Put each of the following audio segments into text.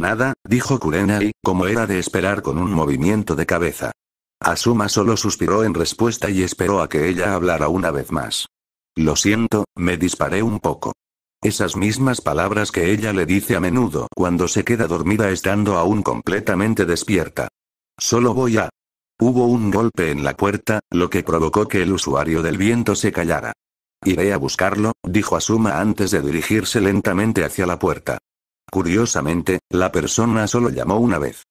Nada, dijo Kurenai, como era de esperar con un movimiento de cabeza. Asuma solo suspiró en respuesta y esperó a que ella hablara una vez más. Lo siento, me disparé un poco. Esas mismas palabras que ella le dice a menudo cuando se queda dormida estando aún completamente despierta. Solo voy a... Hubo un golpe en la puerta, lo que provocó que el usuario del viento se callara. Iré a buscarlo, dijo Asuma antes de dirigirse lentamente hacia la puerta. Curiosamente, la persona solo llamó una vez.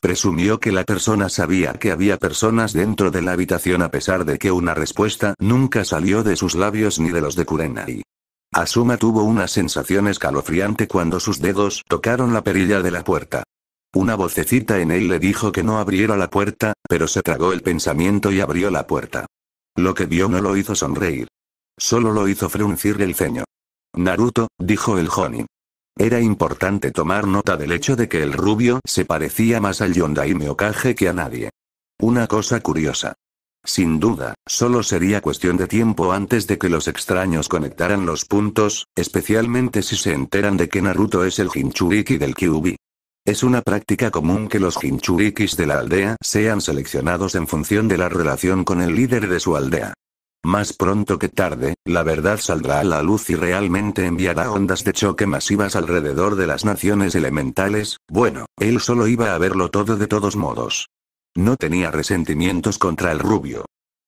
Presumió que la persona sabía que había personas dentro de la habitación a pesar de que una respuesta nunca salió de sus labios ni de los de Kurenai. Asuma tuvo una sensación escalofriante cuando sus dedos tocaron la perilla de la puerta. Una vocecita en él le dijo que no abriera la puerta, pero se tragó el pensamiento y abrió la puerta. Lo que vio no lo hizo sonreír. Solo lo hizo fruncir el ceño. Naruto, dijo el Jonin. Era importante tomar nota del hecho de que el rubio se parecía más al Yondaime Meokage que a nadie. Una cosa curiosa. Sin duda, solo sería cuestión de tiempo antes de que los extraños conectaran los puntos, especialmente si se enteran de que Naruto es el Jinchuriki del Kyubi. Es una práctica común que los Jinchurikis de la aldea sean seleccionados en función de la relación con el líder de su aldea. Más pronto que tarde, la verdad saldrá a la luz y realmente enviará ondas de choque masivas alrededor de las naciones elementales, bueno, él solo iba a verlo todo de todos modos. No tenía resentimientos contra el rubio.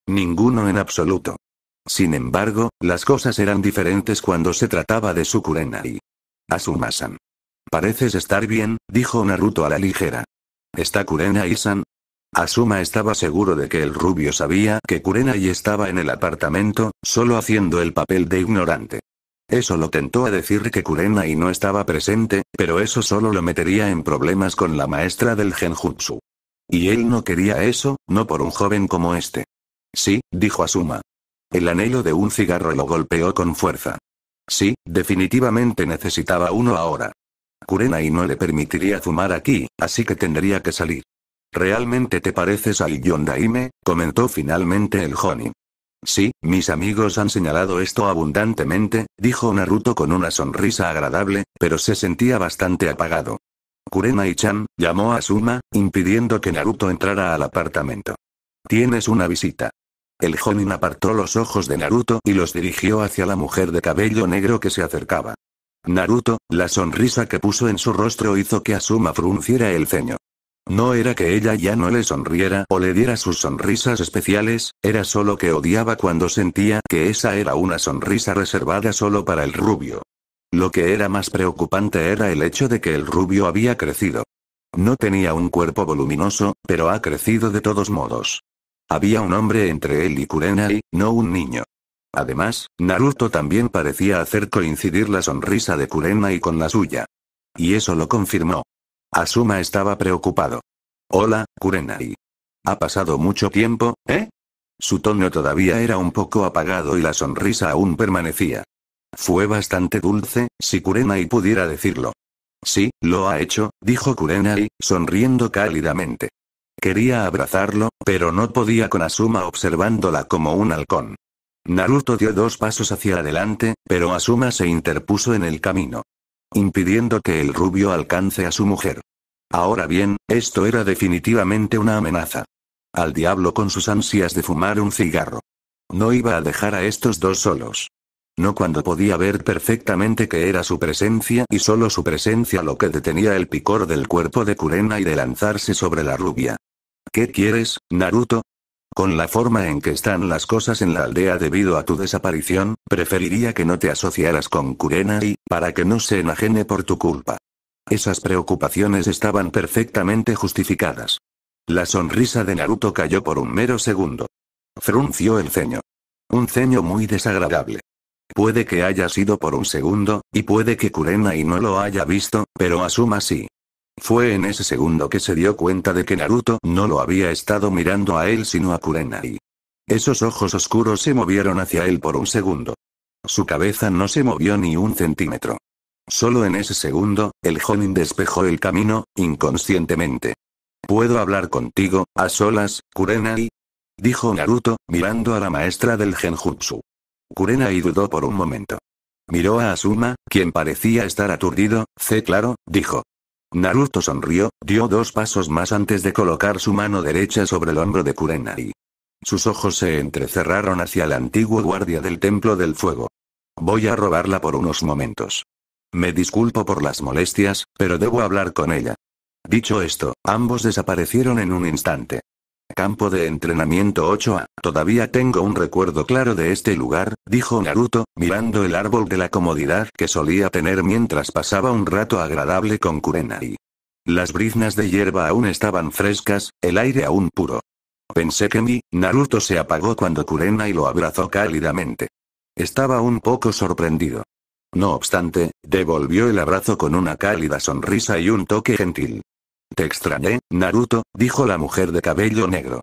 Ninguno en absoluto. Sin embargo, las cosas eran diferentes cuando se trataba de su y Asumasan. Pareces estar bien, dijo Naruto a la ligera. ¿Está Kurenai-san? Asuma estaba seguro de que el rubio sabía que Kurenai estaba en el apartamento, solo haciendo el papel de ignorante. Eso lo tentó a decir que Kurenai no estaba presente, pero eso solo lo metería en problemas con la maestra del genjutsu. Y él no quería eso, no por un joven como este. Sí, dijo Asuma. El anhelo de un cigarro lo golpeó con fuerza. Sí, definitivamente necesitaba uno ahora. Kurenai no le permitiría fumar aquí, así que tendría que salir. Realmente te pareces al Yondaime, comentó finalmente el Jonin. Sí, mis amigos han señalado esto abundantemente, dijo Naruto con una sonrisa agradable, pero se sentía bastante apagado. y chan llamó a Suma, impidiendo que Naruto entrara al apartamento. Tienes una visita. El Jonin apartó los ojos de Naruto y los dirigió hacia la mujer de cabello negro que se acercaba. Naruto, la sonrisa que puso en su rostro hizo que Asuma frunciera el ceño. No era que ella ya no le sonriera o le diera sus sonrisas especiales, era solo que odiaba cuando sentía que esa era una sonrisa reservada solo para el rubio. Lo que era más preocupante era el hecho de que el rubio había crecido. No tenía un cuerpo voluminoso, pero ha crecido de todos modos. Había un hombre entre él y y no un niño. Además, Naruto también parecía hacer coincidir la sonrisa de y con la suya. Y eso lo confirmó. Asuma estaba preocupado. Hola, Kurenai. Ha pasado mucho tiempo, ¿eh? Su tono todavía era un poco apagado y la sonrisa aún permanecía. Fue bastante dulce, si Kurenai pudiera decirlo. Sí, lo ha hecho, dijo Kurenai, sonriendo cálidamente. Quería abrazarlo, pero no podía con Asuma observándola como un halcón. Naruto dio dos pasos hacia adelante, pero Asuma se interpuso en el camino impidiendo que el rubio alcance a su mujer. Ahora bien, esto era definitivamente una amenaza. Al diablo con sus ansias de fumar un cigarro. No iba a dejar a estos dos solos. No cuando podía ver perfectamente que era su presencia y solo su presencia lo que detenía el picor del cuerpo de Kurena y de lanzarse sobre la rubia. ¿Qué quieres, Naruto? Con la forma en que están las cosas en la aldea debido a tu desaparición, preferiría que no te asociaras con Kurena y, para que no se enajene por tu culpa. Esas preocupaciones estaban perfectamente justificadas. La sonrisa de Naruto cayó por un mero segundo. Frunció el ceño. Un ceño muy desagradable. Puede que haya sido por un segundo, y puede que Kurenai y no lo haya visto, pero Asuma sí. Fue en ese segundo que se dio cuenta de que Naruto no lo había estado mirando a él sino a Kurenai. Esos ojos oscuros se movieron hacia él por un segundo. Su cabeza no se movió ni un centímetro. Solo en ese segundo, el Jonin despejó el camino, inconscientemente. ¿Puedo hablar contigo, a solas, Kurenai? Dijo Naruto, mirando a la maestra del genjutsu. Kurenai dudó por un momento. Miró a Asuma, quien parecía estar aturdido, C claro, dijo. Naruto sonrió, dio dos pasos más antes de colocar su mano derecha sobre el hombro de Kurenai. Sus ojos se entrecerraron hacia el antiguo guardia del Templo del Fuego. Voy a robarla por unos momentos. Me disculpo por las molestias, pero debo hablar con ella. Dicho esto, ambos desaparecieron en un instante campo de entrenamiento 8A. Todavía tengo un recuerdo claro de este lugar, dijo Naruto, mirando el árbol de la comodidad que solía tener mientras pasaba un rato agradable con Kurenai. Las briznas de hierba aún estaban frescas, el aire aún puro. Pensé que mi, Naruto se apagó cuando Kurenai lo abrazó cálidamente. Estaba un poco sorprendido. No obstante, devolvió el abrazo con una cálida sonrisa y un toque gentil. Te extrañé, Naruto, dijo la mujer de cabello negro.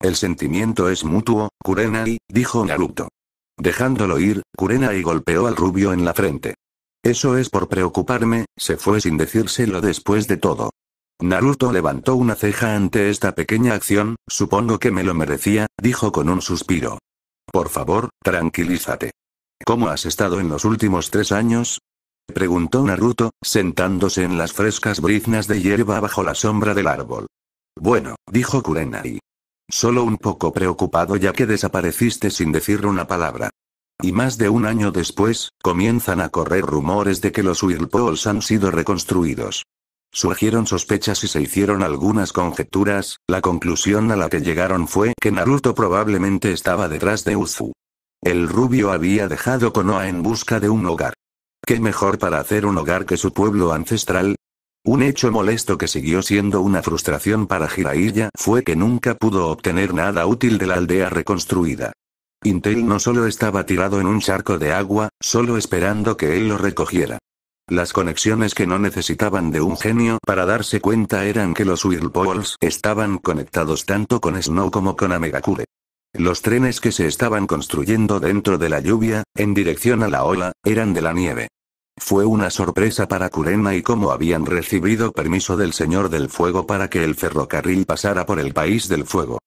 El sentimiento es mutuo, Kurenai, dijo Naruto. Dejándolo ir, Kurenai golpeó al rubio en la frente. Eso es por preocuparme, se fue sin decírselo después de todo. Naruto levantó una ceja ante esta pequeña acción, supongo que me lo merecía, dijo con un suspiro. Por favor, tranquilízate. ¿Cómo has estado en los últimos tres años? preguntó Naruto, sentándose en las frescas briznas de hierba bajo la sombra del árbol. Bueno, dijo Kurenai. Solo un poco preocupado ya que desapareciste sin decir una palabra. Y más de un año después, comienzan a correr rumores de que los Whirlpools han sido reconstruidos. Surgieron sospechas y se hicieron algunas conjeturas, la conclusión a la que llegaron fue que Naruto probablemente estaba detrás de Uzu. El rubio había dejado Konoha en busca de un hogar. ¿Qué mejor para hacer un hogar que su pueblo ancestral? Un hecho molesto que siguió siendo una frustración para Jiraiya fue que nunca pudo obtener nada útil de la aldea reconstruida. Intel no solo estaba tirado en un charco de agua, solo esperando que él lo recogiera. Las conexiones que no necesitaban de un genio para darse cuenta eran que los Whirlpools estaban conectados tanto con Snow como con Amegakure. Los trenes que se estaban construyendo dentro de la lluvia, en dirección a la ola, eran de la nieve. Fue una sorpresa para Kurema y cómo habían recibido permiso del Señor del Fuego para que el ferrocarril pasara por el país del fuego.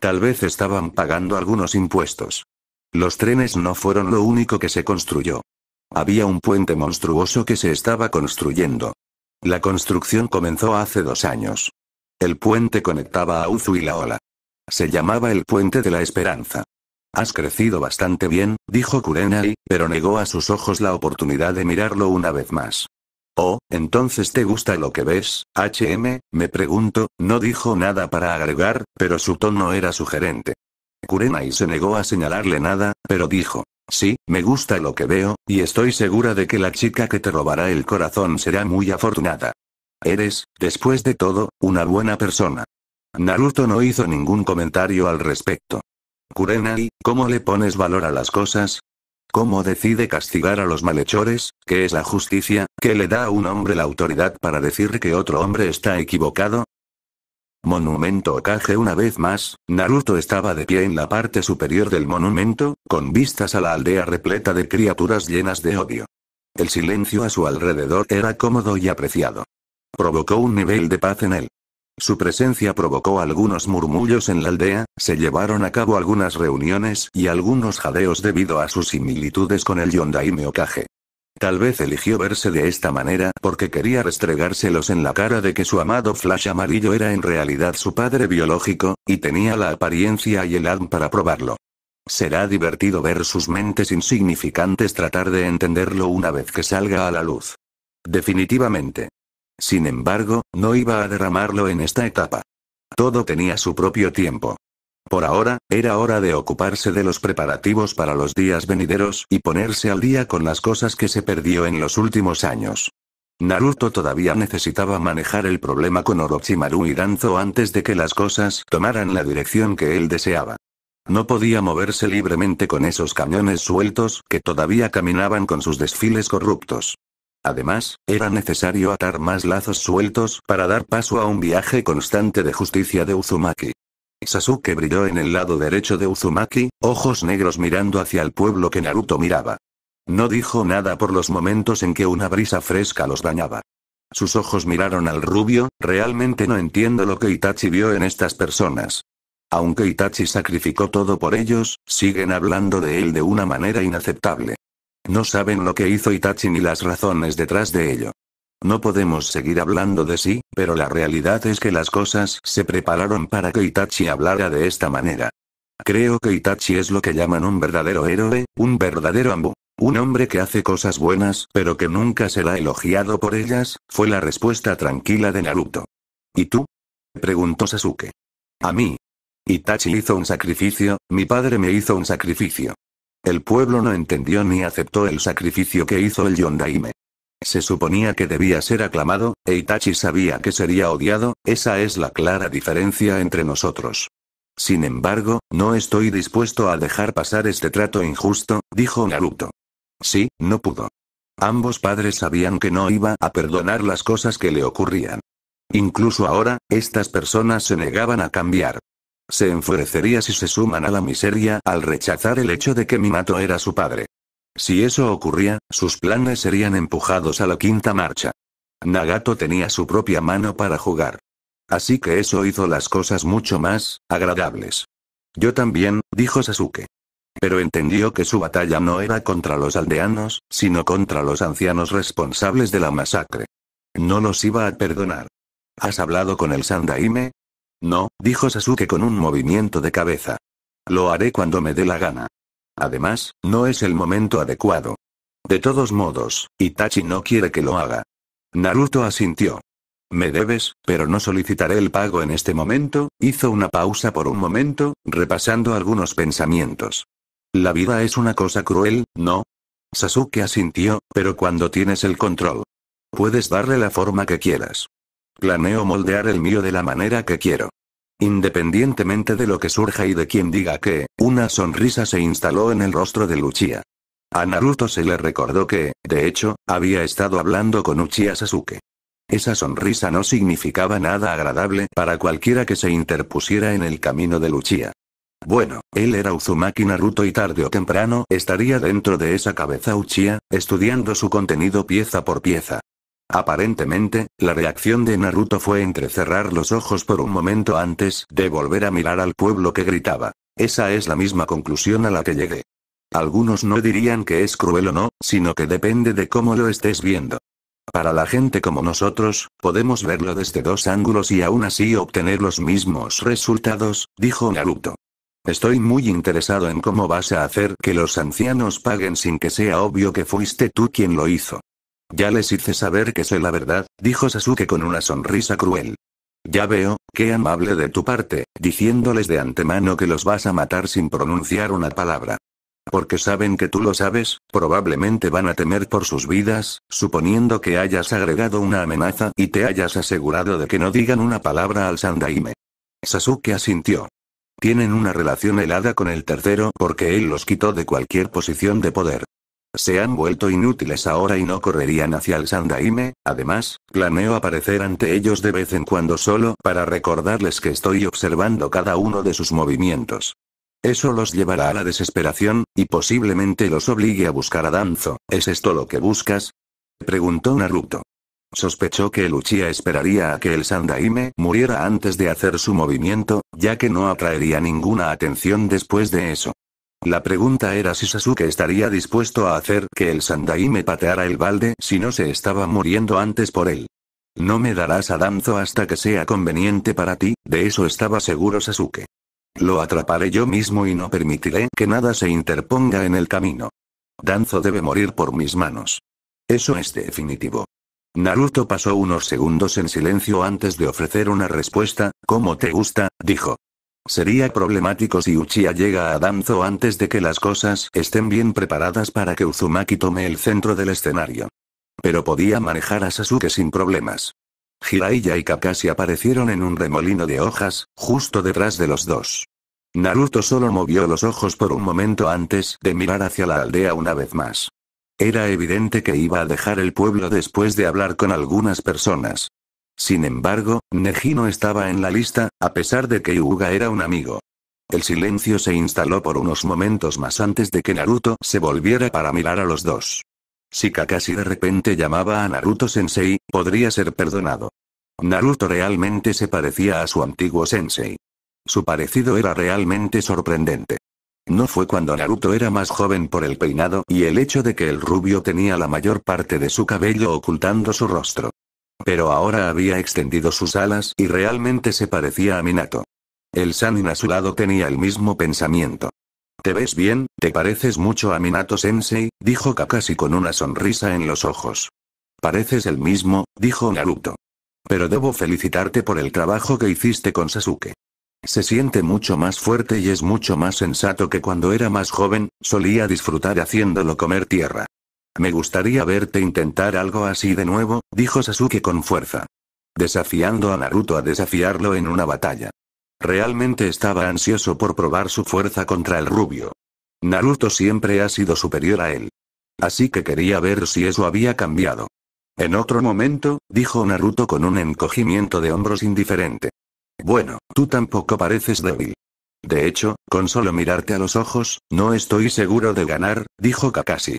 Tal vez estaban pagando algunos impuestos. Los trenes no fueron lo único que se construyó. Había un puente monstruoso que se estaba construyendo. La construcción comenzó hace dos años. El puente conectaba a Uzu y la ola. Se llamaba el Puente de la Esperanza. Has crecido bastante bien, dijo Kurenai, pero negó a sus ojos la oportunidad de mirarlo una vez más. Oh, entonces te gusta lo que ves, HM, me pregunto, no dijo nada para agregar, pero su tono era sugerente. Kurenai se negó a señalarle nada, pero dijo, sí, me gusta lo que veo, y estoy segura de que la chica que te robará el corazón será muy afortunada. Eres, después de todo, una buena persona. Naruto no hizo ningún comentario al respecto. Kurenai, ¿cómo le pones valor a las cosas? ¿Cómo decide castigar a los malhechores, ¿Qué es la justicia, que le da a un hombre la autoridad para decir que otro hombre está equivocado? Monumento Okage una vez más, Naruto estaba de pie en la parte superior del monumento, con vistas a la aldea repleta de criaturas llenas de odio. El silencio a su alrededor era cómodo y apreciado. Provocó un nivel de paz en él. Su presencia provocó algunos murmullos en la aldea, se llevaron a cabo algunas reuniones y algunos jadeos debido a sus similitudes con el Yondaime Okage. Tal vez eligió verse de esta manera porque quería restregárselos en la cara de que su amado Flash amarillo era en realidad su padre biológico, y tenía la apariencia y el alma para probarlo. Será divertido ver sus mentes insignificantes tratar de entenderlo una vez que salga a la luz. Definitivamente. Sin embargo, no iba a derramarlo en esta etapa. Todo tenía su propio tiempo. Por ahora, era hora de ocuparse de los preparativos para los días venideros y ponerse al día con las cosas que se perdió en los últimos años. Naruto todavía necesitaba manejar el problema con Orochimaru y Danzo antes de que las cosas tomaran la dirección que él deseaba. No podía moverse libremente con esos cañones sueltos que todavía caminaban con sus desfiles corruptos. Además, era necesario atar más lazos sueltos para dar paso a un viaje constante de justicia de Uzumaki. Sasuke brilló en el lado derecho de Uzumaki, ojos negros mirando hacia el pueblo que Naruto miraba. No dijo nada por los momentos en que una brisa fresca los dañaba. Sus ojos miraron al rubio, realmente no entiendo lo que Itachi vio en estas personas. Aunque Itachi sacrificó todo por ellos, siguen hablando de él de una manera inaceptable. No saben lo que hizo Itachi ni las razones detrás de ello. No podemos seguir hablando de sí, pero la realidad es que las cosas se prepararon para que Itachi hablara de esta manera. Creo que Itachi es lo que llaman un verdadero héroe, un verdadero ambu. Un hombre que hace cosas buenas pero que nunca será elogiado por ellas, fue la respuesta tranquila de Naruto. ¿Y tú? Preguntó Sasuke. A mí. Itachi hizo un sacrificio, mi padre me hizo un sacrificio. El pueblo no entendió ni aceptó el sacrificio que hizo el Yondaime. Se suponía que debía ser aclamado, e Itachi sabía que sería odiado, esa es la clara diferencia entre nosotros. Sin embargo, no estoy dispuesto a dejar pasar este trato injusto, dijo Naruto. Sí, no pudo. Ambos padres sabían que no iba a perdonar las cosas que le ocurrían. Incluso ahora, estas personas se negaban a cambiar. Se enfurecería si se suman a la miseria al rechazar el hecho de que Minato era su padre. Si eso ocurría, sus planes serían empujados a la quinta marcha. Nagato tenía su propia mano para jugar. Así que eso hizo las cosas mucho más agradables. Yo también, dijo Sasuke. Pero entendió que su batalla no era contra los aldeanos, sino contra los ancianos responsables de la masacre. No los iba a perdonar. ¿Has hablado con el Sandaime? No, dijo Sasuke con un movimiento de cabeza. Lo haré cuando me dé la gana. Además, no es el momento adecuado. De todos modos, Itachi no quiere que lo haga. Naruto asintió. Me debes, pero no solicitaré el pago en este momento, hizo una pausa por un momento, repasando algunos pensamientos. La vida es una cosa cruel, ¿no? Sasuke asintió, pero cuando tienes el control. Puedes darle la forma que quieras. Planeo moldear el mío de la manera que quiero. Independientemente de lo que surja y de quien diga que, una sonrisa se instaló en el rostro de Luchia. A Naruto se le recordó que, de hecho, había estado hablando con Uchiha Sasuke. Esa sonrisa no significaba nada agradable para cualquiera que se interpusiera en el camino de Luchia. Bueno, él era Uzumaki Naruto y tarde o temprano estaría dentro de esa cabeza Uchiha, estudiando su contenido pieza por pieza. Aparentemente, la reacción de Naruto fue entrecerrar los ojos por un momento antes de volver a mirar al pueblo que gritaba. Esa es la misma conclusión a la que llegué. Algunos no dirían que es cruel o no, sino que depende de cómo lo estés viendo. Para la gente como nosotros, podemos verlo desde dos ángulos y aún así obtener los mismos resultados, dijo Naruto. Estoy muy interesado en cómo vas a hacer que los ancianos paguen sin que sea obvio que fuiste tú quien lo hizo. Ya les hice saber que sé la verdad, dijo Sasuke con una sonrisa cruel. Ya veo, qué amable de tu parte, diciéndoles de antemano que los vas a matar sin pronunciar una palabra. Porque saben que tú lo sabes, probablemente van a temer por sus vidas, suponiendo que hayas agregado una amenaza y te hayas asegurado de que no digan una palabra al Sandaime. Sasuke asintió. Tienen una relación helada con el tercero porque él los quitó de cualquier posición de poder. Se han vuelto inútiles ahora y no correrían hacia el Sandaime, además, planeo aparecer ante ellos de vez en cuando solo para recordarles que estoy observando cada uno de sus movimientos. Eso los llevará a la desesperación, y posiblemente los obligue a buscar a Danzo. ¿Es esto lo que buscas? Preguntó Naruto. Sospechó que Luchia esperaría a que el Sandaime muriera antes de hacer su movimiento, ya que no atraería ninguna atención después de eso. La pregunta era si Sasuke estaría dispuesto a hacer que el Sandai me pateara el balde si no se estaba muriendo antes por él. No me darás a Danzo hasta que sea conveniente para ti, de eso estaba seguro Sasuke. Lo atraparé yo mismo y no permitiré que nada se interponga en el camino. Danzo debe morir por mis manos. Eso es definitivo. Naruto pasó unos segundos en silencio antes de ofrecer una respuesta, como te gusta, dijo. Sería problemático si Uchiha llega a Danzo antes de que las cosas estén bien preparadas para que Uzumaki tome el centro del escenario. Pero podía manejar a Sasuke sin problemas. Hiraiya y Kakashi aparecieron en un remolino de hojas, justo detrás de los dos. Naruto solo movió los ojos por un momento antes de mirar hacia la aldea una vez más. Era evidente que iba a dejar el pueblo después de hablar con algunas personas. Sin embargo, Neji no estaba en la lista, a pesar de que Yuga era un amigo. El silencio se instaló por unos momentos más antes de que Naruto se volviera para mirar a los dos. Si Kakashi de repente llamaba a Naruto sensei, podría ser perdonado. Naruto realmente se parecía a su antiguo sensei. Su parecido era realmente sorprendente. No fue cuando Naruto era más joven por el peinado y el hecho de que el rubio tenía la mayor parte de su cabello ocultando su rostro. Pero ahora había extendido sus alas y realmente se parecía a Minato. El Sanin a su lado tenía el mismo pensamiento. ¿Te ves bien? ¿Te pareces mucho a Minato Sensei? dijo Kakashi con una sonrisa en los ojos. Pareces el mismo, dijo Naruto. Pero debo felicitarte por el trabajo que hiciste con Sasuke. Se siente mucho más fuerte y es mucho más sensato que cuando era más joven, solía disfrutar haciéndolo comer tierra. Me gustaría verte intentar algo así de nuevo, dijo Sasuke con fuerza. Desafiando a Naruto a desafiarlo en una batalla. Realmente estaba ansioso por probar su fuerza contra el rubio. Naruto siempre ha sido superior a él. Así que quería ver si eso había cambiado. En otro momento, dijo Naruto con un encogimiento de hombros indiferente. Bueno, tú tampoco pareces débil. De hecho, con solo mirarte a los ojos, no estoy seguro de ganar, dijo Kakashi.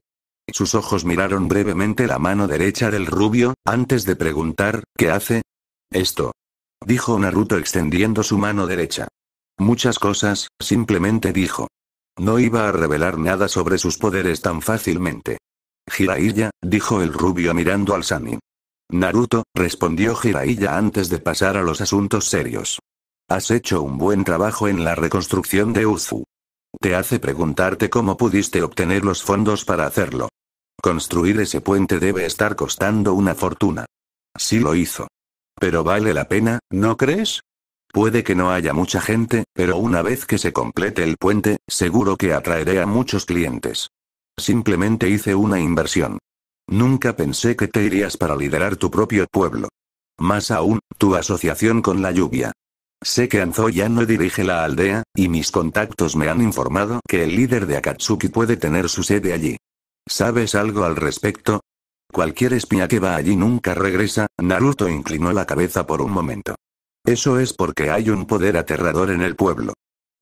Sus ojos miraron brevemente la mano derecha del rubio, antes de preguntar, ¿qué hace? Esto. Dijo Naruto extendiendo su mano derecha. Muchas cosas, simplemente dijo. No iba a revelar nada sobre sus poderes tan fácilmente. Jiraiya, dijo el rubio mirando al Sani. Naruto, respondió Jiraiya antes de pasar a los asuntos serios. Has hecho un buen trabajo en la reconstrucción de Uzu. Te hace preguntarte cómo pudiste obtener los fondos para hacerlo. Construir ese puente debe estar costando una fortuna. Sí lo hizo. Pero vale la pena, ¿no crees? Puede que no haya mucha gente, pero una vez que se complete el puente, seguro que atraeré a muchos clientes. Simplemente hice una inversión. Nunca pensé que te irías para liderar tu propio pueblo. Más aún, tu asociación con la lluvia. Sé que Anzo ya no dirige la aldea, y mis contactos me han informado que el líder de Akatsuki puede tener su sede allí. ¿Sabes algo al respecto? Cualquier espía que va allí nunca regresa, Naruto inclinó la cabeza por un momento. Eso es porque hay un poder aterrador en el pueblo.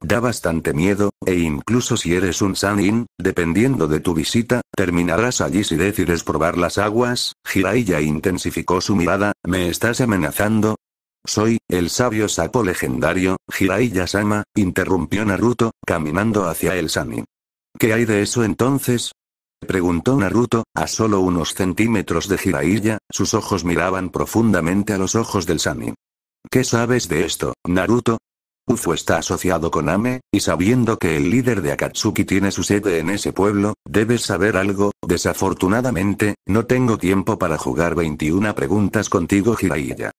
Da bastante miedo, e incluso si eres un Sanin, dependiendo de tu visita, terminarás allí si decides probar las aguas, Hiraiya intensificó su mirada, ¿me estás amenazando? Soy, el sabio sapo legendario, Jiraiya-sama, interrumpió Naruto, caminando hacia el Sanin. ¿Qué hay de eso entonces? preguntó Naruto, a solo unos centímetros de Jiraiya, sus ojos miraban profundamente a los ojos del Sami. ¿Qué sabes de esto, Naruto? Uzu está asociado con Ame, y sabiendo que el líder de Akatsuki tiene su sede en ese pueblo, debes saber algo, desafortunadamente, no tengo tiempo para jugar 21 preguntas contigo Jiraiya.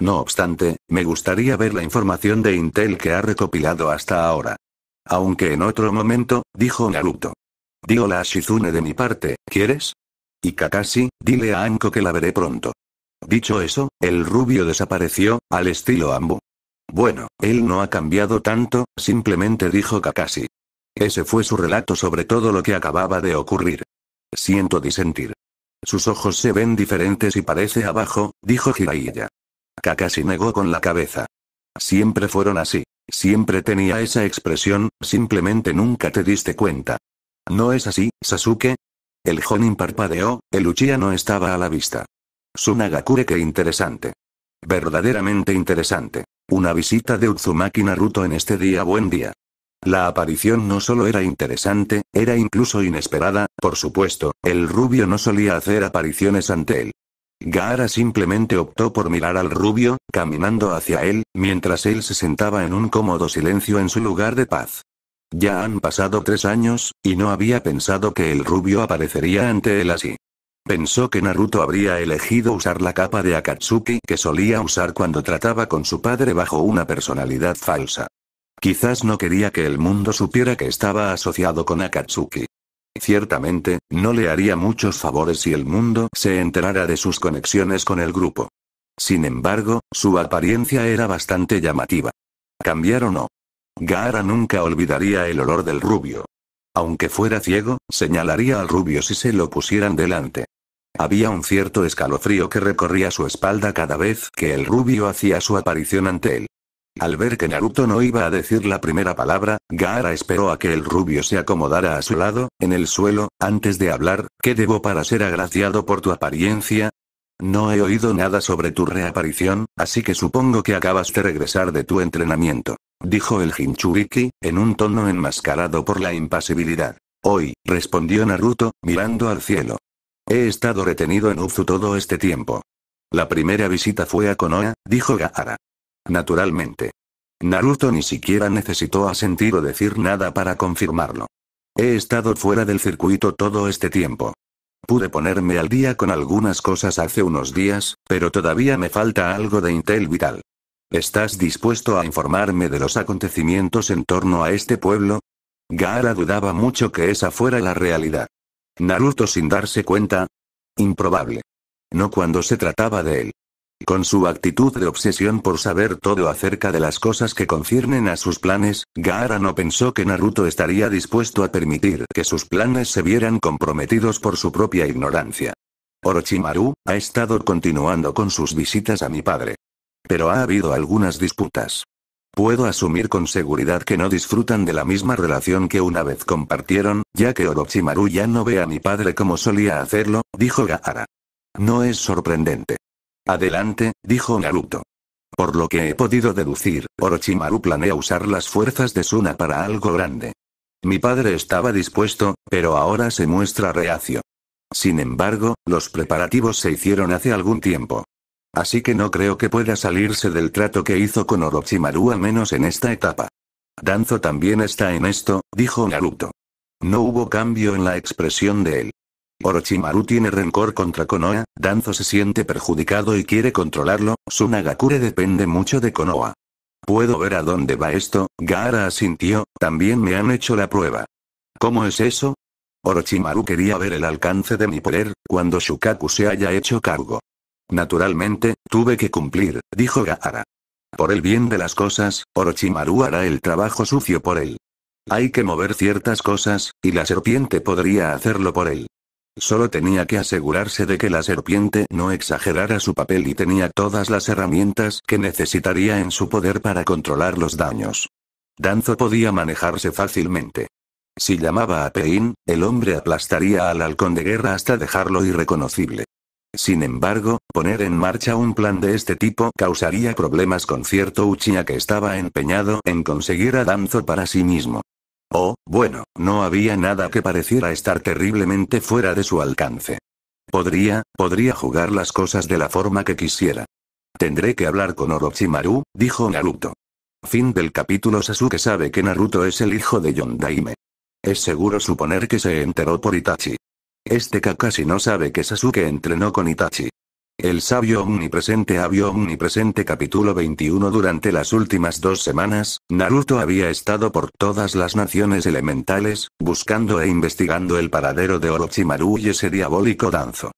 No obstante, me gustaría ver la información de Intel que ha recopilado hasta ahora. Aunque en otro momento, dijo Naruto. Di la a Shizune de mi parte, ¿quieres? Y Kakashi, dile a Anko que la veré pronto. Dicho eso, el rubio desapareció, al estilo Ambu. Bueno, él no ha cambiado tanto, simplemente dijo Kakashi. Ese fue su relato sobre todo lo que acababa de ocurrir. Siento disentir. Sus ojos se ven diferentes y parece abajo, dijo Jiraiya. Kakashi negó con la cabeza. Siempre fueron así. Siempre tenía esa expresión, simplemente nunca te diste cuenta. ¿No es así, Sasuke? El Jonin parpadeó, el Uchiha no estaba a la vista. Sunagakure qué interesante. Verdaderamente interesante. Una visita de Uzumaki Naruto en este día buen día. La aparición no solo era interesante, era incluso inesperada, por supuesto, el rubio no solía hacer apariciones ante él. Gaara simplemente optó por mirar al rubio, caminando hacia él, mientras él se sentaba en un cómodo silencio en su lugar de paz. Ya han pasado tres años, y no había pensado que el rubio aparecería ante él así. Pensó que Naruto habría elegido usar la capa de Akatsuki que solía usar cuando trataba con su padre bajo una personalidad falsa. Quizás no quería que el mundo supiera que estaba asociado con Akatsuki. Ciertamente, no le haría muchos favores si el mundo se enterara de sus conexiones con el grupo. Sin embargo, su apariencia era bastante llamativa. Cambiar o no, Gaara nunca olvidaría el olor del rubio. Aunque fuera ciego, señalaría al rubio si se lo pusieran delante. Había un cierto escalofrío que recorría su espalda cada vez que el rubio hacía su aparición ante él. Al ver que Naruto no iba a decir la primera palabra, Gaara esperó a que el rubio se acomodara a su lado, en el suelo, antes de hablar, ¿qué debo para ser agraciado por tu apariencia? No he oído nada sobre tu reaparición, así que supongo que acabas de regresar de tu entrenamiento. Dijo el Jinchuriki, en un tono enmascarado por la impasibilidad. Hoy, respondió Naruto, mirando al cielo. He estado retenido en Uzu todo este tiempo. La primera visita fue a Konoha, dijo Gaara. Naturalmente. Naruto ni siquiera necesitó asentir o decir nada para confirmarlo. He estado fuera del circuito todo este tiempo. Pude ponerme al día con algunas cosas hace unos días, pero todavía me falta algo de Intel vital. ¿Estás dispuesto a informarme de los acontecimientos en torno a este pueblo? Gaara dudaba mucho que esa fuera la realidad. Naruto sin darse cuenta. Improbable. No cuando se trataba de él con su actitud de obsesión por saber todo acerca de las cosas que conciernen a sus planes, Gaara no pensó que Naruto estaría dispuesto a permitir que sus planes se vieran comprometidos por su propia ignorancia. Orochimaru, ha estado continuando con sus visitas a mi padre. Pero ha habido algunas disputas. Puedo asumir con seguridad que no disfrutan de la misma relación que una vez compartieron, ya que Orochimaru ya no ve a mi padre como solía hacerlo, dijo Gaara. No es sorprendente. Adelante, dijo Naruto. Por lo que he podido deducir, Orochimaru planea usar las fuerzas de Suna para algo grande. Mi padre estaba dispuesto, pero ahora se muestra reacio. Sin embargo, los preparativos se hicieron hace algún tiempo. Así que no creo que pueda salirse del trato que hizo con Orochimaru a menos en esta etapa. Danzo también está en esto, dijo Naruto. No hubo cambio en la expresión de él. Orochimaru tiene rencor contra Konoha, Danzo se siente perjudicado y quiere controlarlo, su Nagakure depende mucho de Konoha. Puedo ver a dónde va esto, Gaara asintió, también me han hecho la prueba. ¿Cómo es eso? Orochimaru quería ver el alcance de mi poder, cuando Shukaku se haya hecho cargo. Naturalmente, tuve que cumplir, dijo Gaara. Por el bien de las cosas, Orochimaru hará el trabajo sucio por él. Hay que mover ciertas cosas, y la serpiente podría hacerlo por él. Solo tenía que asegurarse de que la serpiente no exagerara su papel y tenía todas las herramientas que necesitaría en su poder para controlar los daños. Danzo podía manejarse fácilmente. Si llamaba a Pein, el hombre aplastaría al halcón de guerra hasta dejarlo irreconocible. Sin embargo, poner en marcha un plan de este tipo causaría problemas con cierto Uchiha que estaba empeñado en conseguir a Danzo para sí mismo. Oh, bueno, no había nada que pareciera estar terriblemente fuera de su alcance. Podría, podría jugar las cosas de la forma que quisiera. Tendré que hablar con Orochimaru, dijo Naruto. Fin del capítulo Sasuke sabe que Naruto es el hijo de Yondaime. Es seguro suponer que se enteró por Itachi. Este Kakashi no sabe que Sasuke entrenó con Itachi. El sabio omnipresente había omnipresente capítulo 21 Durante las últimas dos semanas, Naruto había estado por todas las naciones elementales, buscando e investigando el paradero de Orochimaru y ese diabólico danzo.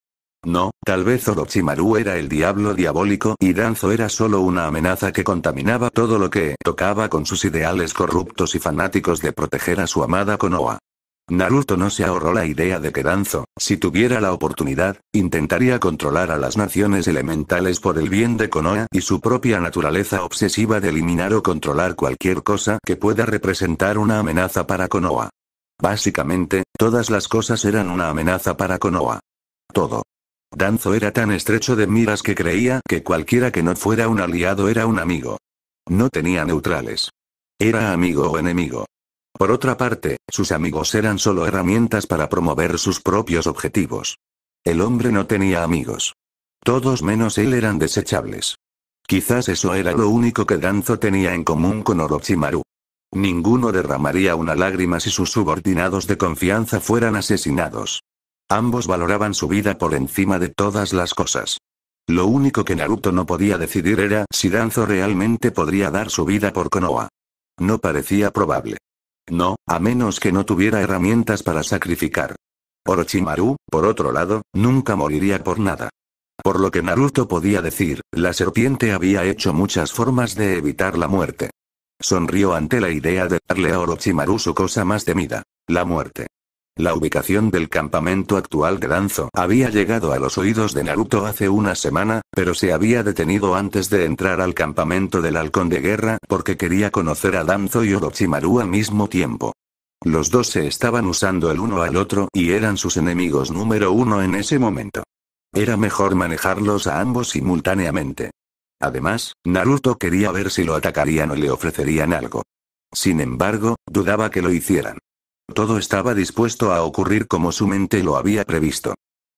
No, tal vez Orochimaru era el diablo diabólico y Danzo era solo una amenaza que contaminaba todo lo que tocaba con sus ideales corruptos y fanáticos de proteger a su amada Konoha. Naruto no se ahorró la idea de que Danzo, si tuviera la oportunidad, intentaría controlar a las naciones elementales por el bien de Konoha y su propia naturaleza obsesiva de eliminar o controlar cualquier cosa que pueda representar una amenaza para Konoha. Básicamente, todas las cosas eran una amenaza para Konoha. Todo. Danzo era tan estrecho de miras que creía que cualquiera que no fuera un aliado era un amigo. No tenía neutrales. Era amigo o enemigo. Por otra parte, sus amigos eran solo herramientas para promover sus propios objetivos. El hombre no tenía amigos. Todos menos él eran desechables. Quizás eso era lo único que Danzo tenía en común con Orochimaru. Ninguno derramaría una lágrima si sus subordinados de confianza fueran asesinados. Ambos valoraban su vida por encima de todas las cosas. Lo único que Naruto no podía decidir era si Danzo realmente podría dar su vida por Konoha. No parecía probable. No, a menos que no tuviera herramientas para sacrificar. Orochimaru, por otro lado, nunca moriría por nada. Por lo que Naruto podía decir, la serpiente había hecho muchas formas de evitar la muerte. Sonrió ante la idea de darle a Orochimaru su cosa más temida, la muerte. La ubicación del campamento actual de Danzo había llegado a los oídos de Naruto hace una semana, pero se había detenido antes de entrar al campamento del halcón de guerra porque quería conocer a Danzo y Orochimaru al mismo tiempo. Los dos se estaban usando el uno al otro y eran sus enemigos número uno en ese momento. Era mejor manejarlos a ambos simultáneamente. Además, Naruto quería ver si lo atacarían o le ofrecerían algo. Sin embargo, dudaba que lo hicieran. Todo estaba dispuesto a ocurrir como su mente lo había previsto.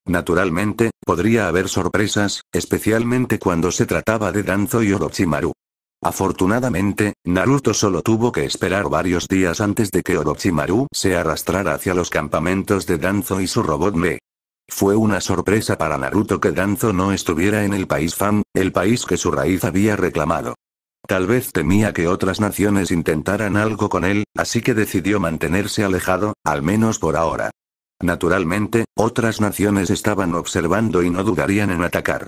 Naturalmente, podría haber sorpresas, especialmente cuando se trataba de Danzo y Orochimaru. Afortunadamente, Naruto solo tuvo que esperar varios días antes de que Orochimaru se arrastrara hacia los campamentos de Danzo y su robot Me. Fue una sorpresa para Naruto que Danzo no estuviera en el país Fam, el país que su raíz había reclamado. Tal vez temía que otras naciones intentaran algo con él, así que decidió mantenerse alejado, al menos por ahora. Naturalmente, otras naciones estaban observando y no dudarían en atacar.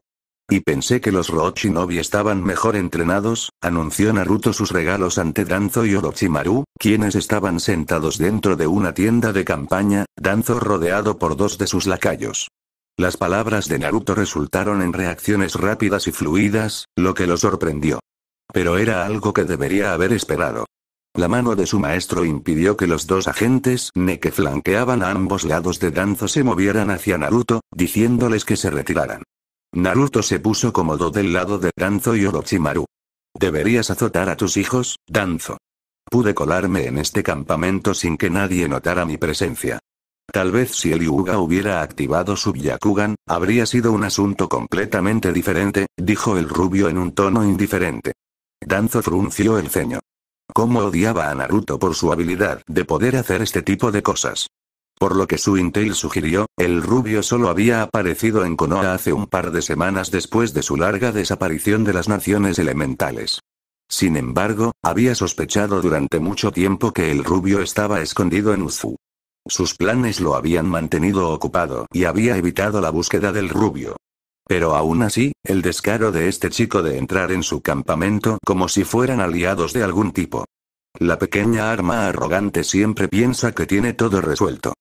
Y pensé que los Rochinobi estaban mejor entrenados, anunció Naruto sus regalos ante Danzo y Orochimaru, quienes estaban sentados dentro de una tienda de campaña, Danzo rodeado por dos de sus lacayos. Las palabras de Naruto resultaron en reacciones rápidas y fluidas, lo que lo sorprendió. Pero era algo que debería haber esperado. La mano de su maestro impidió que los dos agentes ne que flanqueaban a ambos lados de Danzo se movieran hacia Naruto, diciéndoles que se retiraran. Naruto se puso cómodo del lado de Danzo y Orochimaru. Deberías azotar a tus hijos, Danzo. Pude colarme en este campamento sin que nadie notara mi presencia. Tal vez si el Yuga hubiera activado su Yakugan, habría sido un asunto completamente diferente, dijo el rubio en un tono indiferente. Danzo frunció el ceño. Cómo odiaba a Naruto por su habilidad de poder hacer este tipo de cosas. Por lo que su Intel sugirió, el rubio solo había aparecido en Konoha hace un par de semanas después de su larga desaparición de las naciones elementales. Sin embargo, había sospechado durante mucho tiempo que el rubio estaba escondido en Uzu. Sus planes lo habían mantenido ocupado y había evitado la búsqueda del rubio. Pero aún así, el descaro de este chico de entrar en su campamento como si fueran aliados de algún tipo. La pequeña arma arrogante siempre piensa que tiene todo resuelto.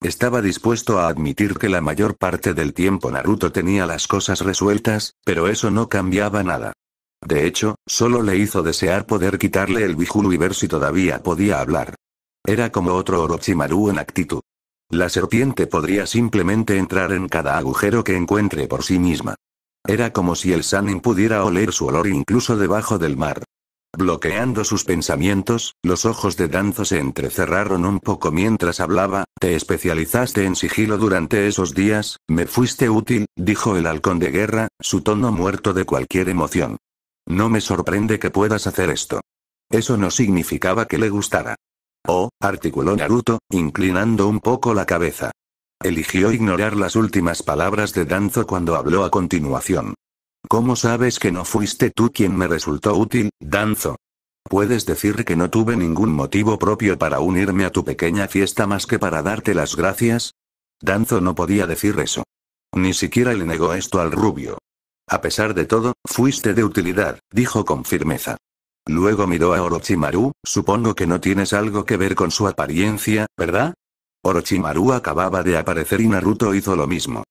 Estaba dispuesto a admitir que la mayor parte del tiempo Naruto tenía las cosas resueltas, pero eso no cambiaba nada. De hecho, solo le hizo desear poder quitarle el bijulu y ver si todavía podía hablar. Era como otro Orochimaru en actitud. La serpiente podría simplemente entrar en cada agujero que encuentre por sí misma. Era como si el Sanin pudiera oler su olor incluso debajo del mar. Bloqueando sus pensamientos, los ojos de Danzo se entrecerraron un poco mientras hablaba, te especializaste en sigilo durante esos días, me fuiste útil, dijo el halcón de guerra, su tono muerto de cualquier emoción. No me sorprende que puedas hacer esto. Eso no significaba que le gustara. Oh, articuló Naruto, inclinando un poco la cabeza. Eligió ignorar las últimas palabras de Danzo cuando habló a continuación. ¿Cómo sabes que no fuiste tú quien me resultó útil, Danzo? Puedes decir que no tuve ningún motivo propio para unirme a tu pequeña fiesta más que para darte las gracias. Danzo no podía decir eso. Ni siquiera le negó esto al rubio. A pesar de todo, fuiste de utilidad, dijo con firmeza. Luego miró a Orochimaru, supongo que no tienes algo que ver con su apariencia, ¿verdad? Orochimaru acababa de aparecer y Naruto hizo lo mismo.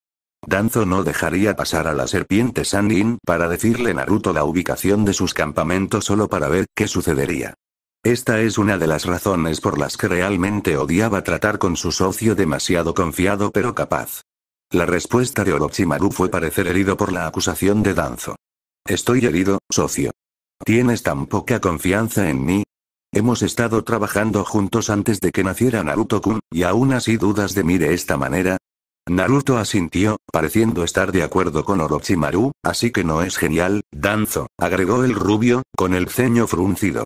Danzo no dejaría pasar a la serpiente Sanin para decirle a Naruto la ubicación de sus campamentos solo para ver qué sucedería. Esta es una de las razones por las que realmente odiaba tratar con su socio demasiado confiado pero capaz. La respuesta de Orochimaru fue parecer herido por la acusación de Danzo. Estoy herido, socio. ¿Tienes tan poca confianza en mí? Hemos estado trabajando juntos antes de que naciera Naruto-kun, y aún así dudas de mí de esta manera. Naruto asintió, pareciendo estar de acuerdo con Orochimaru, así que no es genial, Danzo, agregó el rubio, con el ceño fruncido.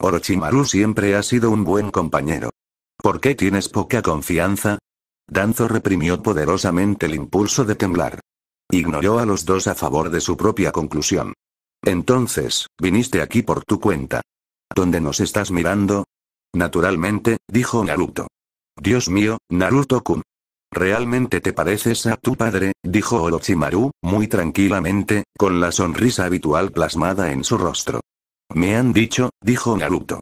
Orochimaru siempre ha sido un buen compañero. ¿Por qué tienes poca confianza? Danzo reprimió poderosamente el impulso de temblar. Ignoró a los dos a favor de su propia conclusión. Entonces, viniste aquí por tu cuenta. ¿Dónde nos estás mirando? Naturalmente, dijo Naruto. Dios mío, Naruto-kun. Realmente te pareces a tu padre, dijo Orochimaru, muy tranquilamente, con la sonrisa habitual plasmada en su rostro. Me han dicho, dijo Naruto.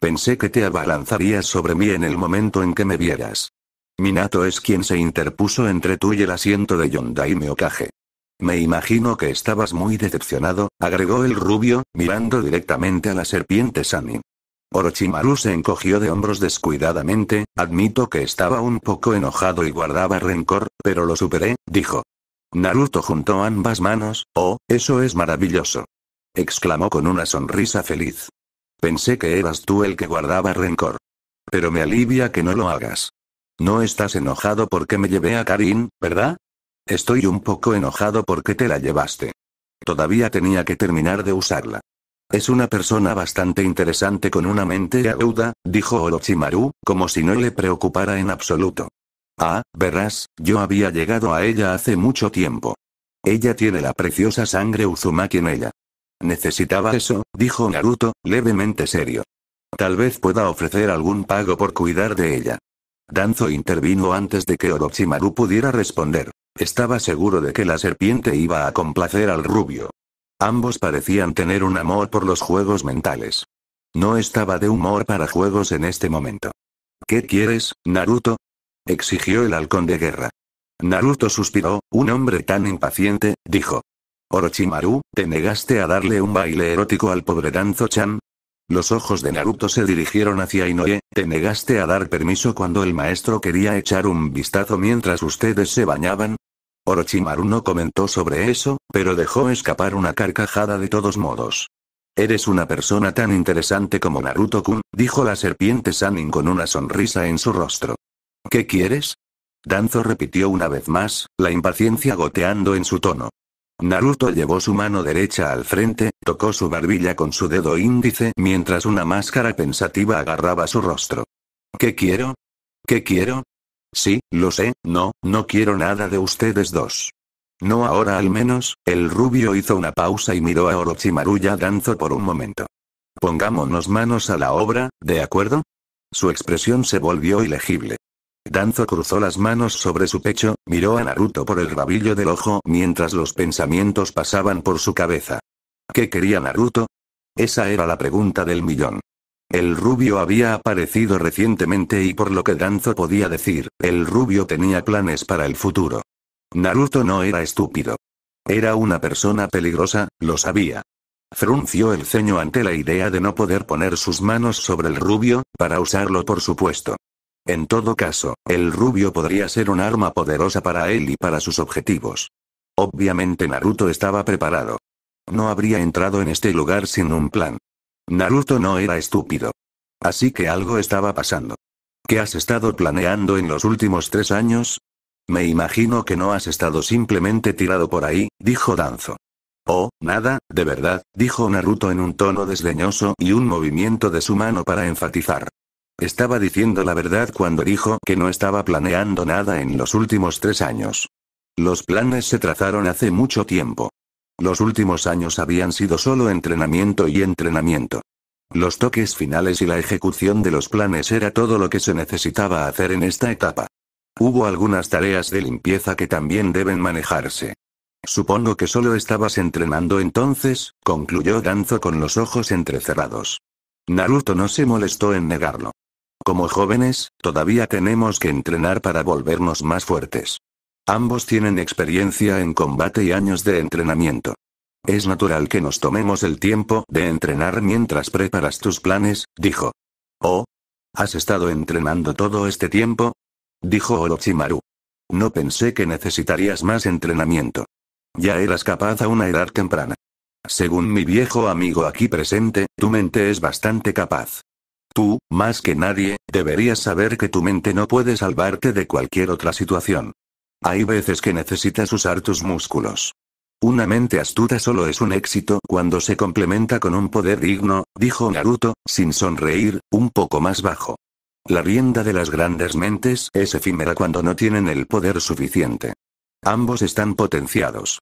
Pensé que te abalanzarías sobre mí en el momento en que me vieras. Minato es quien se interpuso entre tú y el asiento de Yondaime Okage. Me imagino que estabas muy decepcionado, agregó el rubio, mirando directamente a la serpiente Sani. Orochimaru se encogió de hombros descuidadamente, admito que estaba un poco enojado y guardaba rencor, pero lo superé, dijo. Naruto juntó ambas manos, oh, eso es maravilloso. Exclamó con una sonrisa feliz. Pensé que eras tú el que guardaba rencor. Pero me alivia que no lo hagas. No estás enojado porque me llevé a Karin, ¿verdad? Estoy un poco enojado porque te la llevaste. Todavía tenía que terminar de usarla. Es una persona bastante interesante con una mente aguda, dijo Orochimaru, como si no le preocupara en absoluto. Ah, verás, yo había llegado a ella hace mucho tiempo. Ella tiene la preciosa sangre Uzumaki en ella. Necesitaba eso, dijo Naruto, levemente serio. Tal vez pueda ofrecer algún pago por cuidar de ella. Danzo intervino antes de que Orochimaru pudiera responder. Estaba seguro de que la serpiente iba a complacer al rubio. Ambos parecían tener un amor por los juegos mentales. No estaba de humor para juegos en este momento. ¿Qué quieres, Naruto? exigió el halcón de guerra. Naruto suspiró, un hombre tan impaciente, dijo. Orochimaru, ¿te negaste a darle un baile erótico al pobre Danzo-chan? Los ojos de Naruto se dirigieron hacia Inoue, te negaste a dar permiso cuando el maestro quería echar un vistazo mientras ustedes se bañaban, Orochimaru no comentó sobre eso, pero dejó escapar una carcajada de todos modos. Eres una persona tan interesante como Naruto-kun, dijo la serpiente Sanin con una sonrisa en su rostro. ¿Qué quieres? Danzo repitió una vez más, la impaciencia goteando en su tono. Naruto llevó su mano derecha al frente, tocó su barbilla con su dedo índice mientras una máscara pensativa agarraba su rostro. ¿Qué quiero? ¿Qué quiero? Sí, lo sé, no, no quiero nada de ustedes dos. No ahora al menos, el rubio hizo una pausa y miró a Orochimaru ya danzo por un momento. Pongámonos manos a la obra, ¿de acuerdo? Su expresión se volvió ilegible. Danzo cruzó las manos sobre su pecho, miró a Naruto por el rabillo del ojo mientras los pensamientos pasaban por su cabeza. ¿Qué quería Naruto? Esa era la pregunta del millón. El rubio había aparecido recientemente y por lo que Danzo podía decir, el rubio tenía planes para el futuro. Naruto no era estúpido. Era una persona peligrosa, lo sabía. Frunció el ceño ante la idea de no poder poner sus manos sobre el rubio, para usarlo por supuesto. En todo caso, el rubio podría ser un arma poderosa para él y para sus objetivos. Obviamente Naruto estaba preparado. No habría entrado en este lugar sin un plan. Naruto no era estúpido. Así que algo estaba pasando. ¿Qué has estado planeando en los últimos tres años? Me imagino que no has estado simplemente tirado por ahí, dijo Danzo. Oh, nada, de verdad, dijo Naruto en un tono desdeñoso y un movimiento de su mano para enfatizar. Estaba diciendo la verdad cuando dijo que no estaba planeando nada en los últimos tres años. Los planes se trazaron hace mucho tiempo. Los últimos años habían sido solo entrenamiento y entrenamiento. Los toques finales y la ejecución de los planes era todo lo que se necesitaba hacer en esta etapa. Hubo algunas tareas de limpieza que también deben manejarse. Supongo que solo estabas entrenando entonces, concluyó Danzo con los ojos entrecerrados. Naruto no se molestó en negarlo. Como jóvenes, todavía tenemos que entrenar para volvernos más fuertes. Ambos tienen experiencia en combate y años de entrenamiento. Es natural que nos tomemos el tiempo de entrenar mientras preparas tus planes, dijo. Oh. ¿Has estado entrenando todo este tiempo? Dijo Orochimaru. No pensé que necesitarías más entrenamiento. Ya eras capaz a una edad temprana. Según mi viejo amigo aquí presente, tu mente es bastante capaz. Tú, más que nadie, deberías saber que tu mente no puede salvarte de cualquier otra situación. Hay veces que necesitas usar tus músculos. Una mente astuta solo es un éxito cuando se complementa con un poder digno, dijo Naruto, sin sonreír, un poco más bajo. La rienda de las grandes mentes es efímera cuando no tienen el poder suficiente. Ambos están potenciados.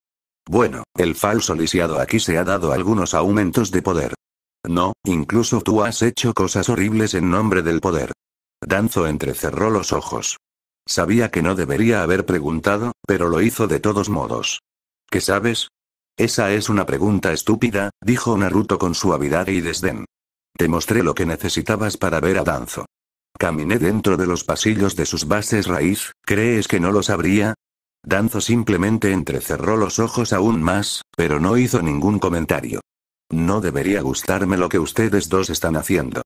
Bueno, el falso lisiado aquí se ha dado algunos aumentos de poder. No, incluso tú has hecho cosas horribles en nombre del poder. Danzo entrecerró los ojos. Sabía que no debería haber preguntado, pero lo hizo de todos modos. ¿Qué sabes? Esa es una pregunta estúpida, dijo Naruto con suavidad y desdén. Te mostré lo que necesitabas para ver a Danzo. Caminé dentro de los pasillos de sus bases raíz, ¿crees que no lo sabría? Danzo simplemente entrecerró los ojos aún más, pero no hizo ningún comentario. No debería gustarme lo que ustedes dos están haciendo.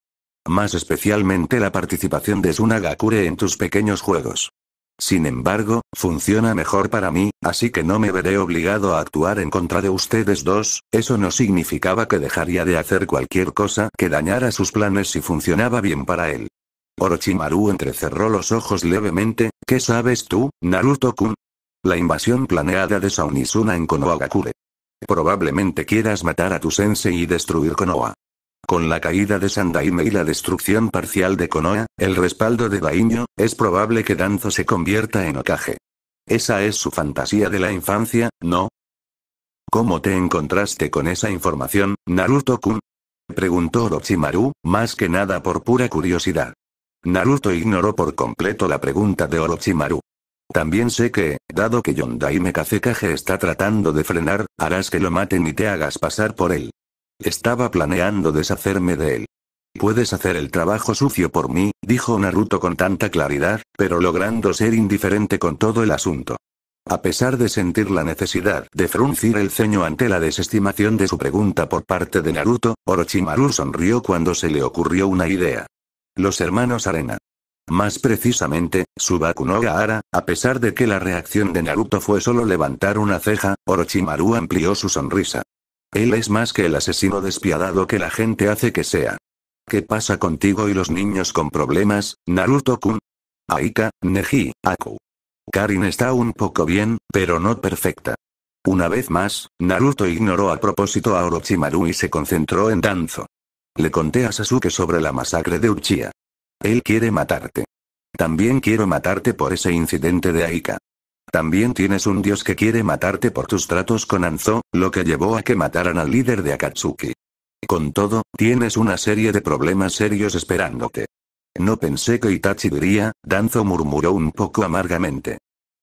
Más especialmente la participación de Sunagakure en tus pequeños juegos. Sin embargo, funciona mejor para mí, así que no me veré obligado a actuar en contra de ustedes dos, eso no significaba que dejaría de hacer cualquier cosa que dañara sus planes si funcionaba bien para él. Orochimaru entrecerró los ojos levemente, ¿qué sabes tú, Naruto-kun? La invasión planeada de Saunisuna en Konohagakure. Probablemente quieras matar a tu sensei y destruir Konoha. Con la caída de Sandaime y la destrucción parcial de Konoha, el respaldo de Baiño, es probable que Danzo se convierta en Okage. Esa es su fantasía de la infancia, ¿no? ¿Cómo te encontraste con esa información, Naruto-kun? Preguntó Orochimaru, más que nada por pura curiosidad. Naruto ignoró por completo la pregunta de Orochimaru. También sé que, dado que Yondaime Kazekage está tratando de frenar, harás que lo maten y te hagas pasar por él. Estaba planeando deshacerme de él. Puedes hacer el trabajo sucio por mí, dijo Naruto con tanta claridad, pero logrando ser indiferente con todo el asunto. A pesar de sentir la necesidad de fruncir el ceño ante la desestimación de su pregunta por parte de Naruto, Orochimaru sonrió cuando se le ocurrió una idea. Los hermanos Arena. Más precisamente, Subaku no Gaara, a pesar de que la reacción de Naruto fue solo levantar una ceja, Orochimaru amplió su sonrisa. Él es más que el asesino despiadado que la gente hace que sea. ¿Qué pasa contigo y los niños con problemas, Naruto-kun? Aika, Neji, Aku. Karin está un poco bien, pero no perfecta. Una vez más, Naruto ignoró a propósito a Orochimaru y se concentró en Danzo. Le conté a Sasuke sobre la masacre de Uchiha. Él quiere matarte. También quiero matarte por ese incidente de Aika. También tienes un dios que quiere matarte por tus tratos con Anzo, lo que llevó a que mataran al líder de Akatsuki. Con todo, tienes una serie de problemas serios esperándote. No pensé que Itachi diría, Danzo murmuró un poco amargamente.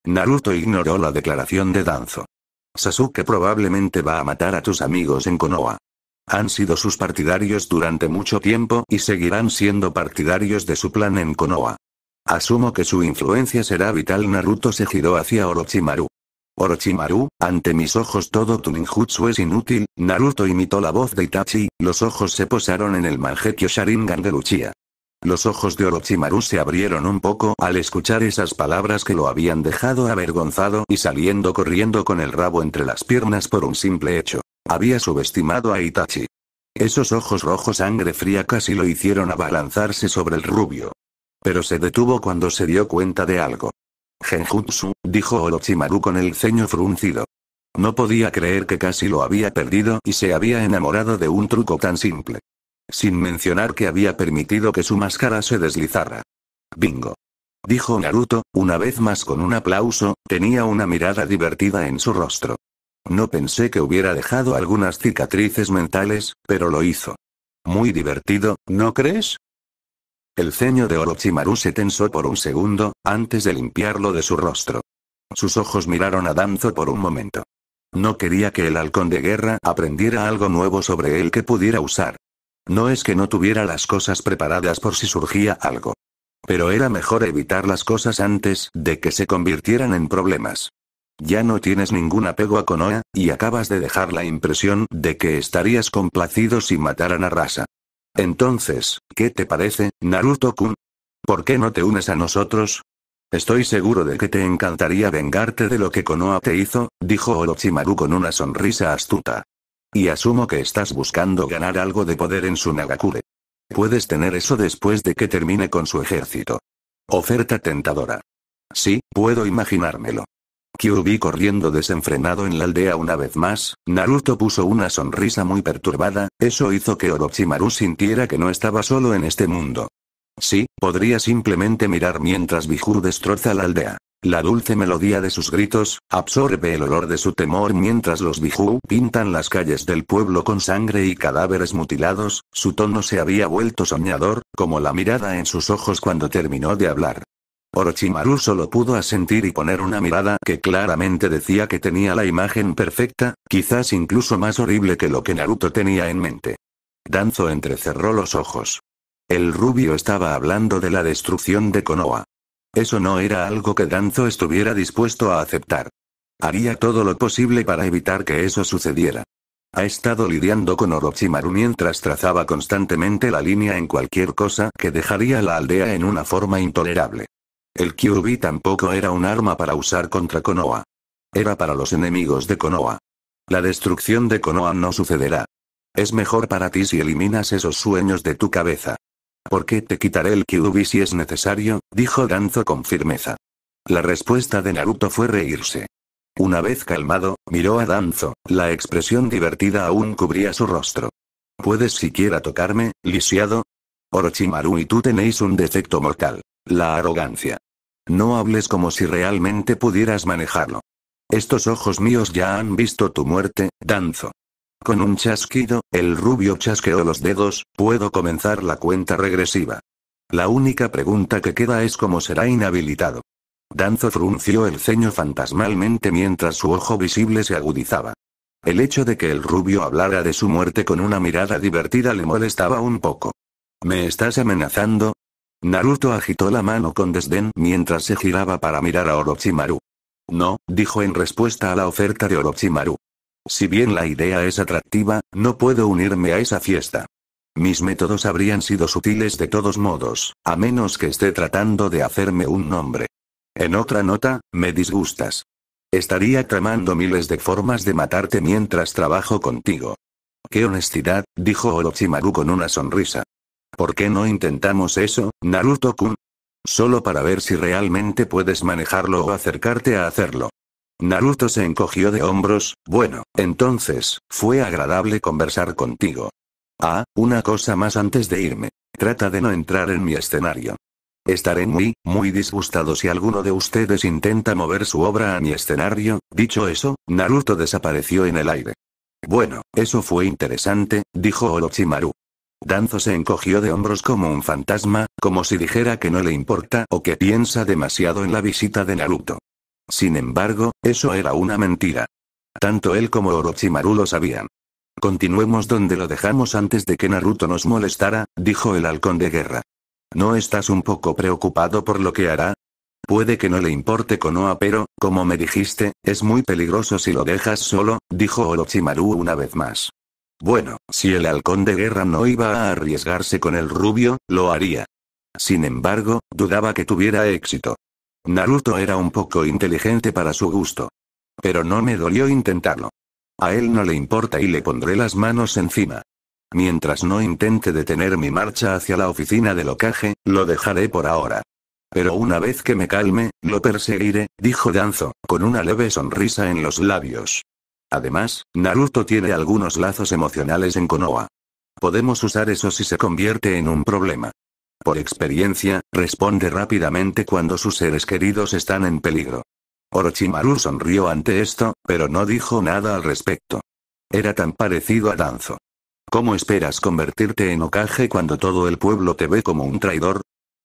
Naruto ignoró la declaración de Danzo. Sasuke probablemente va a matar a tus amigos en Konoha. Han sido sus partidarios durante mucho tiempo y seguirán siendo partidarios de su plan en Konoha. Asumo que su influencia será vital. Naruto se giró hacia Orochimaru. Orochimaru, ante mis ojos todo tu ninjutsu es inútil, Naruto imitó la voz de Itachi, los ojos se posaron en el manjekyo Sharingan de Luchia. Los ojos de Orochimaru se abrieron un poco al escuchar esas palabras que lo habían dejado avergonzado y saliendo corriendo con el rabo entre las piernas por un simple hecho. Había subestimado a Itachi. Esos ojos rojos sangre fría casi lo hicieron abalanzarse sobre el rubio. Pero se detuvo cuando se dio cuenta de algo. Genjutsu, dijo Orochimaru con el ceño fruncido. No podía creer que casi lo había perdido y se había enamorado de un truco tan simple. Sin mencionar que había permitido que su máscara se deslizara. Bingo. Dijo Naruto, una vez más con un aplauso, tenía una mirada divertida en su rostro. No pensé que hubiera dejado algunas cicatrices mentales, pero lo hizo. Muy divertido, ¿no crees? El ceño de Orochimaru se tensó por un segundo, antes de limpiarlo de su rostro. Sus ojos miraron a Danzo por un momento. No quería que el halcón de guerra aprendiera algo nuevo sobre él que pudiera usar. No es que no tuviera las cosas preparadas por si surgía algo. Pero era mejor evitar las cosas antes de que se convirtieran en problemas. Ya no tienes ningún apego a Konoha, y acabas de dejar la impresión de que estarías complacido si mataran a Rasa. Entonces, ¿qué te parece, Naruto-kun? ¿Por qué no te unes a nosotros? Estoy seguro de que te encantaría vengarte de lo que Konoha te hizo, dijo Orochimaru con una sonrisa astuta. Y asumo que estás buscando ganar algo de poder en su Nagakure. Puedes tener eso después de que termine con su ejército. Oferta tentadora. Sí, puedo imaginármelo. Kyuubi corriendo desenfrenado en la aldea una vez más, Naruto puso una sonrisa muy perturbada, eso hizo que Orochimaru sintiera que no estaba solo en este mundo. Sí, podría simplemente mirar mientras Bijur destroza la aldea. La dulce melodía de sus gritos, absorbe el olor de su temor mientras los Biju pintan las calles del pueblo con sangre y cadáveres mutilados, su tono se había vuelto soñador, como la mirada en sus ojos cuando terminó de hablar. Orochimaru solo pudo asentir y poner una mirada que claramente decía que tenía la imagen perfecta, quizás incluso más horrible que lo que Naruto tenía en mente. Danzo entrecerró los ojos. El rubio estaba hablando de la destrucción de Konoha. Eso no era algo que Danzo estuviera dispuesto a aceptar. Haría todo lo posible para evitar que eso sucediera. Ha estado lidiando con Orochimaru mientras trazaba constantemente la línea en cualquier cosa que dejaría la aldea en una forma intolerable. El Kyuubi tampoco era un arma para usar contra Konoha. Era para los enemigos de Konoha. La destrucción de Konoha no sucederá. Es mejor para ti si eliminas esos sueños de tu cabeza. ¿Por qué te quitaré el Kyuubi si es necesario? dijo Danzo con firmeza. La respuesta de Naruto fue reírse. Una vez calmado, miró a Danzo, la expresión divertida aún cubría su rostro. ¿Puedes siquiera tocarme, lisiado? Orochimaru y tú tenéis un defecto mortal. La arrogancia. No hables como si realmente pudieras manejarlo. Estos ojos míos ya han visto tu muerte, Danzo. Con un chasquido, el rubio chasqueó los dedos, puedo comenzar la cuenta regresiva. La única pregunta que queda es cómo será inhabilitado. Danzo frunció el ceño fantasmalmente mientras su ojo visible se agudizaba. El hecho de que el rubio hablara de su muerte con una mirada divertida le molestaba un poco. ¿Me estás amenazando, Naruto agitó la mano con desdén mientras se giraba para mirar a Orochimaru. No, dijo en respuesta a la oferta de Orochimaru. Si bien la idea es atractiva, no puedo unirme a esa fiesta. Mis métodos habrían sido sutiles de todos modos, a menos que esté tratando de hacerme un nombre. En otra nota, me disgustas. Estaría tramando miles de formas de matarte mientras trabajo contigo. ¡Qué honestidad! dijo Orochimaru con una sonrisa. ¿Por qué no intentamos eso, Naruto-kun? Solo para ver si realmente puedes manejarlo o acercarte a hacerlo. Naruto se encogió de hombros, bueno, entonces, fue agradable conversar contigo. Ah, una cosa más antes de irme. Trata de no entrar en mi escenario. Estaré muy, muy disgustado si alguno de ustedes intenta mover su obra a mi escenario, dicho eso, Naruto desapareció en el aire. Bueno, eso fue interesante, dijo Orochimaru. Danzo se encogió de hombros como un fantasma, como si dijera que no le importa o que piensa demasiado en la visita de Naruto. Sin embargo, eso era una mentira. Tanto él como Orochimaru lo sabían. Continuemos donde lo dejamos antes de que Naruto nos molestara, dijo el halcón de guerra. ¿No estás un poco preocupado por lo que hará? Puede que no le importe Konoha pero, como me dijiste, es muy peligroso si lo dejas solo, dijo Orochimaru una vez más. Bueno, si el halcón de guerra no iba a arriesgarse con el rubio, lo haría. Sin embargo, dudaba que tuviera éxito. Naruto era un poco inteligente para su gusto. Pero no me dolió intentarlo. A él no le importa y le pondré las manos encima. Mientras no intente detener mi marcha hacia la oficina de locaje, lo dejaré por ahora. Pero una vez que me calme, lo perseguiré, dijo Danzo, con una leve sonrisa en los labios. Además, Naruto tiene algunos lazos emocionales en Konoha. Podemos usar eso si se convierte en un problema. Por experiencia, responde rápidamente cuando sus seres queridos están en peligro. Orochimaru sonrió ante esto, pero no dijo nada al respecto. Era tan parecido a Danzo. ¿Cómo esperas convertirte en okaje cuando todo el pueblo te ve como un traidor?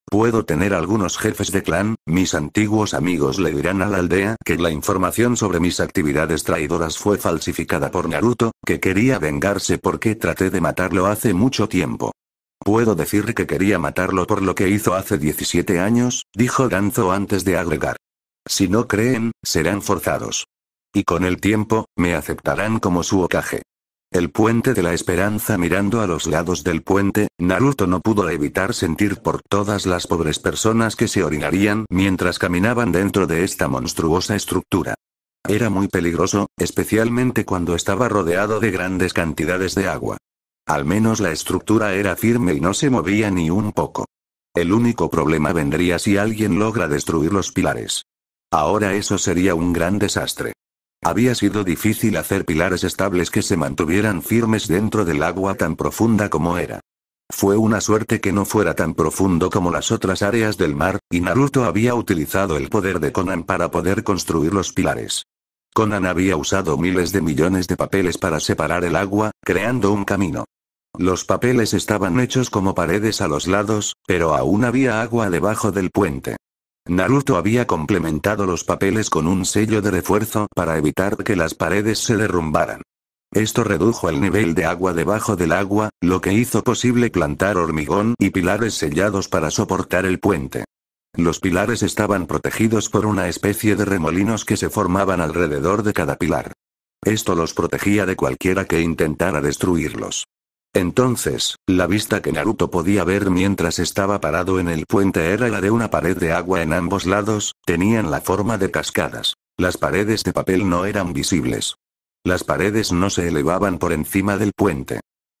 Puedo tener algunos jefes de clan, mis antiguos amigos le dirán a la aldea que la información sobre mis actividades traidoras fue falsificada por Naruto, que quería vengarse porque traté de matarlo hace mucho tiempo. Puedo decir que quería matarlo por lo que hizo hace 17 años, dijo Danzo antes de agregar. Si no creen, serán forzados. Y con el tiempo, me aceptarán como su ocaje. El puente de la esperanza mirando a los lados del puente, Naruto no pudo evitar sentir por todas las pobres personas que se orinarían mientras caminaban dentro de esta monstruosa estructura. Era muy peligroso, especialmente cuando estaba rodeado de grandes cantidades de agua. Al menos la estructura era firme y no se movía ni un poco. El único problema vendría si alguien logra destruir los pilares. Ahora eso sería un gran desastre. Había sido difícil hacer pilares estables que se mantuvieran firmes dentro del agua tan profunda como era. Fue una suerte que no fuera tan profundo como las otras áreas del mar, y Naruto había utilizado el poder de Conan para poder construir los pilares. Conan había usado miles de millones de papeles para separar el agua, creando un camino. Los papeles estaban hechos como paredes a los lados, pero aún había agua debajo del puente. Naruto había complementado los papeles con un sello de refuerzo para evitar que las paredes se derrumbaran. Esto redujo el nivel de agua debajo del agua, lo que hizo posible plantar hormigón y pilares sellados para soportar el puente. Los pilares estaban protegidos por una especie de remolinos que se formaban alrededor de cada pilar. Esto los protegía de cualquiera que intentara destruirlos. Entonces, la vista que Naruto podía ver mientras estaba parado en el puente era la de una pared de agua en ambos lados, tenían la forma de cascadas. Las paredes de papel no eran visibles. Las paredes no se elevaban por encima del puente.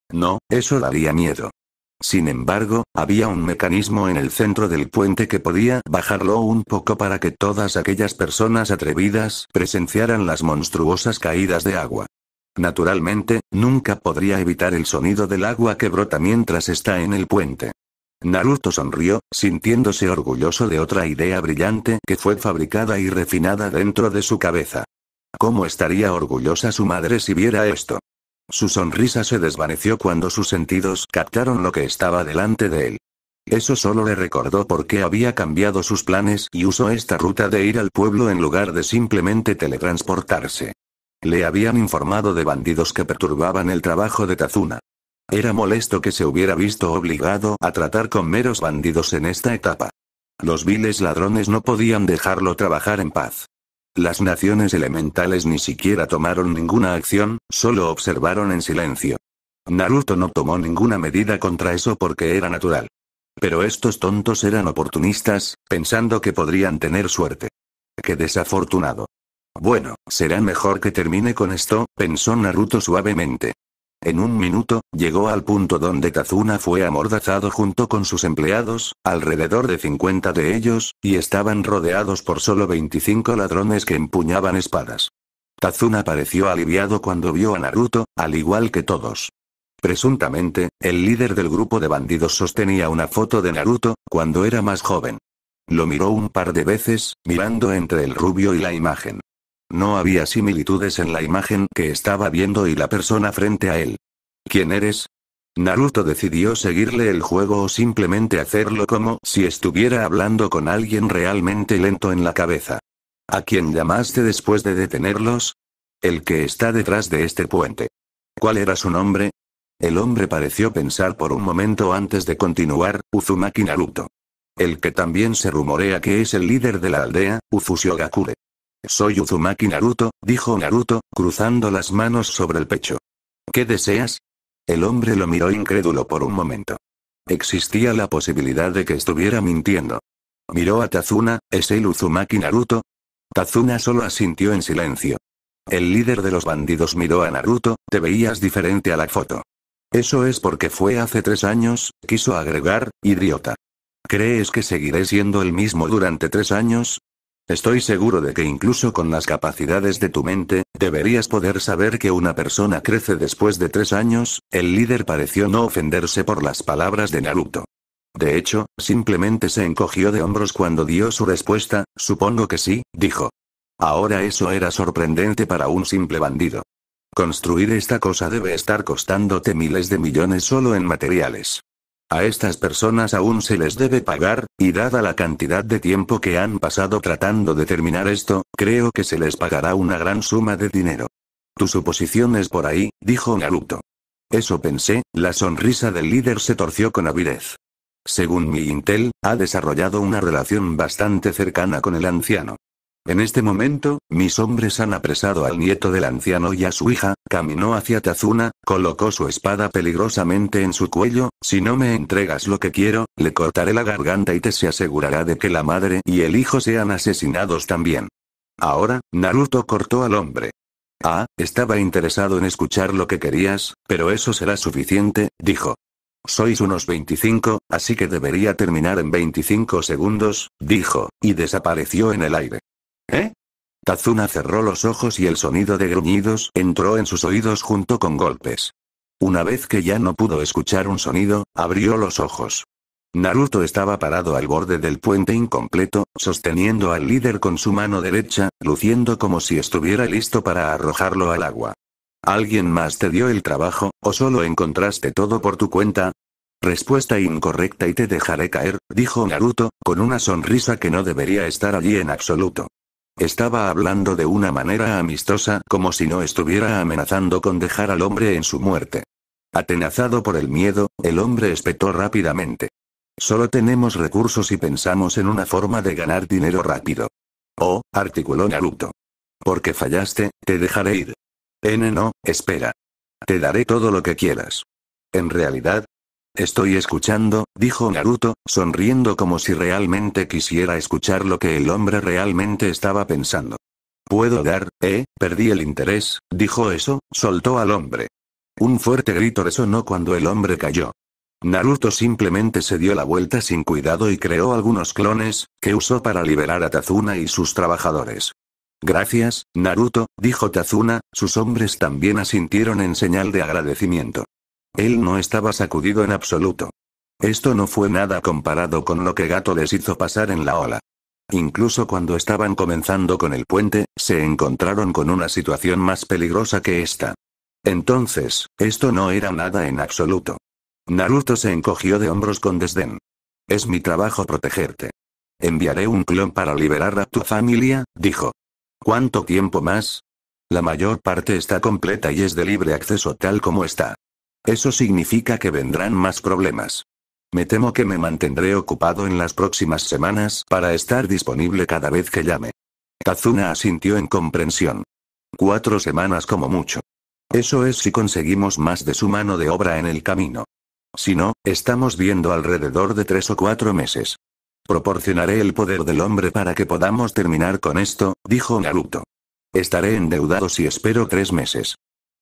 No, eso daría miedo. Sin embargo, había un mecanismo en el centro del puente que podía bajarlo un poco para que todas aquellas personas atrevidas presenciaran las monstruosas caídas de agua. Naturalmente, nunca podría evitar el sonido del agua que brota mientras está en el puente. Naruto sonrió, sintiéndose orgulloso de otra idea brillante que fue fabricada y refinada dentro de su cabeza. ¿Cómo estaría orgullosa su madre si viera esto? Su sonrisa se desvaneció cuando sus sentidos captaron lo que estaba delante de él. Eso solo le recordó por qué había cambiado sus planes y usó esta ruta de ir al pueblo en lugar de simplemente teletransportarse. Le habían informado de bandidos que perturbaban el trabajo de Tazuna. Era molesto que se hubiera visto obligado a tratar con meros bandidos en esta etapa. Los viles ladrones no podían dejarlo trabajar en paz. Las naciones elementales ni siquiera tomaron ninguna acción, solo observaron en silencio. Naruto no tomó ninguna medida contra eso porque era natural. Pero estos tontos eran oportunistas, pensando que podrían tener suerte. Qué desafortunado. Bueno, será mejor que termine con esto, pensó Naruto suavemente. En un minuto, llegó al punto donde Tazuna fue amordazado junto con sus empleados, alrededor de 50 de ellos, y estaban rodeados por solo 25 ladrones que empuñaban espadas. Tazuna pareció aliviado cuando vio a Naruto, al igual que todos. Presuntamente, el líder del grupo de bandidos sostenía una foto de Naruto, cuando era más joven. Lo miró un par de veces, mirando entre el rubio y la imagen. No había similitudes en la imagen que estaba viendo y la persona frente a él. ¿Quién eres? Naruto decidió seguirle el juego o simplemente hacerlo como si estuviera hablando con alguien realmente lento en la cabeza. ¿A quién llamaste después de detenerlos? El que está detrás de este puente. ¿Cuál era su nombre? El hombre pareció pensar por un momento antes de continuar, Uzumaki Naruto. El que también se rumorea que es el líder de la aldea, Uzushio soy Uzumaki Naruto, dijo Naruto, cruzando las manos sobre el pecho. ¿Qué deseas? El hombre lo miró incrédulo por un momento. Existía la posibilidad de que estuviera mintiendo. Miró a Tazuna, ¿es el Uzumaki Naruto? Tazuna solo asintió en silencio. El líder de los bandidos miró a Naruto, te veías diferente a la foto. Eso es porque fue hace tres años, quiso agregar, idiota. ¿Crees que seguiré siendo el mismo durante tres años? Estoy seguro de que incluso con las capacidades de tu mente, deberías poder saber que una persona crece después de tres años, el líder pareció no ofenderse por las palabras de Naruto. De hecho, simplemente se encogió de hombros cuando dio su respuesta, supongo que sí, dijo. Ahora eso era sorprendente para un simple bandido. Construir esta cosa debe estar costándote miles de millones solo en materiales. A estas personas aún se les debe pagar, y dada la cantidad de tiempo que han pasado tratando de terminar esto, creo que se les pagará una gran suma de dinero. Tu suposición es por ahí, dijo Naruto. Eso pensé, la sonrisa del líder se torció con avidez. Según mi intel, ha desarrollado una relación bastante cercana con el anciano. En este momento, mis hombres han apresado al nieto del anciano y a su hija, caminó hacia Tazuna, colocó su espada peligrosamente en su cuello, si no me entregas lo que quiero, le cortaré la garganta y te se asegurará de que la madre y el hijo sean asesinados también. Ahora, Naruto cortó al hombre. Ah, estaba interesado en escuchar lo que querías, pero eso será suficiente, dijo. Sois unos 25, así que debería terminar en 25 segundos, dijo, y desapareció en el aire. ¿Eh? Tazuna cerró los ojos y el sonido de gruñidos entró en sus oídos junto con golpes. Una vez que ya no pudo escuchar un sonido, abrió los ojos. Naruto estaba parado al borde del puente incompleto, sosteniendo al líder con su mano derecha, luciendo como si estuviera listo para arrojarlo al agua. ¿Alguien más te dio el trabajo, o solo encontraste todo por tu cuenta? Respuesta incorrecta y te dejaré caer, dijo Naruto, con una sonrisa que no debería estar allí en absoluto. Estaba hablando de una manera amistosa, como si no estuviera amenazando con dejar al hombre en su muerte. Atenazado por el miedo, el hombre espetó rápidamente. Solo tenemos recursos y pensamos en una forma de ganar dinero rápido. Oh, articuló Naruto. Porque fallaste, te dejaré ir. N no, espera. Te daré todo lo que quieras. En realidad, Estoy escuchando, dijo Naruto, sonriendo como si realmente quisiera escuchar lo que el hombre realmente estaba pensando. Puedo dar, eh, perdí el interés, dijo eso, soltó al hombre. Un fuerte grito resonó cuando el hombre cayó. Naruto simplemente se dio la vuelta sin cuidado y creó algunos clones, que usó para liberar a Tazuna y sus trabajadores. Gracias, Naruto, dijo Tazuna, sus hombres también asintieron en señal de agradecimiento. Él no estaba sacudido en absoluto. Esto no fue nada comparado con lo que Gato les hizo pasar en la ola. Incluso cuando estaban comenzando con el puente, se encontraron con una situación más peligrosa que esta. Entonces, esto no era nada en absoluto. Naruto se encogió de hombros con desdén. Es mi trabajo protegerte. Enviaré un clon para liberar a tu familia, dijo. ¿Cuánto tiempo más? La mayor parte está completa y es de libre acceso tal como está. Eso significa que vendrán más problemas. Me temo que me mantendré ocupado en las próximas semanas para estar disponible cada vez que llame. Kazuna asintió en comprensión. Cuatro semanas como mucho. Eso es si conseguimos más de su mano de obra en el camino. Si no, estamos viendo alrededor de tres o cuatro meses. Proporcionaré el poder del hombre para que podamos terminar con esto, dijo Naruto. Estaré endeudado si espero tres meses.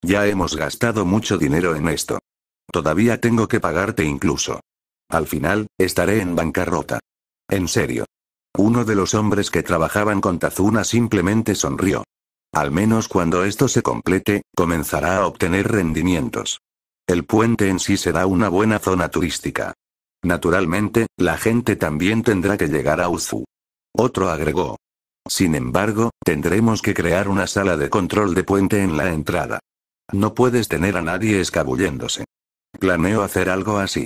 Ya hemos gastado mucho dinero en esto. Todavía tengo que pagarte incluso. Al final, estaré en bancarrota. En serio. Uno de los hombres que trabajaban con Tazuna simplemente sonrió. Al menos cuando esto se complete, comenzará a obtener rendimientos. El puente en sí será una buena zona turística. Naturalmente, la gente también tendrá que llegar a Uzu. Otro agregó. Sin embargo, tendremos que crear una sala de control de puente en la entrada. No puedes tener a nadie escabulléndose. Planeo hacer algo así.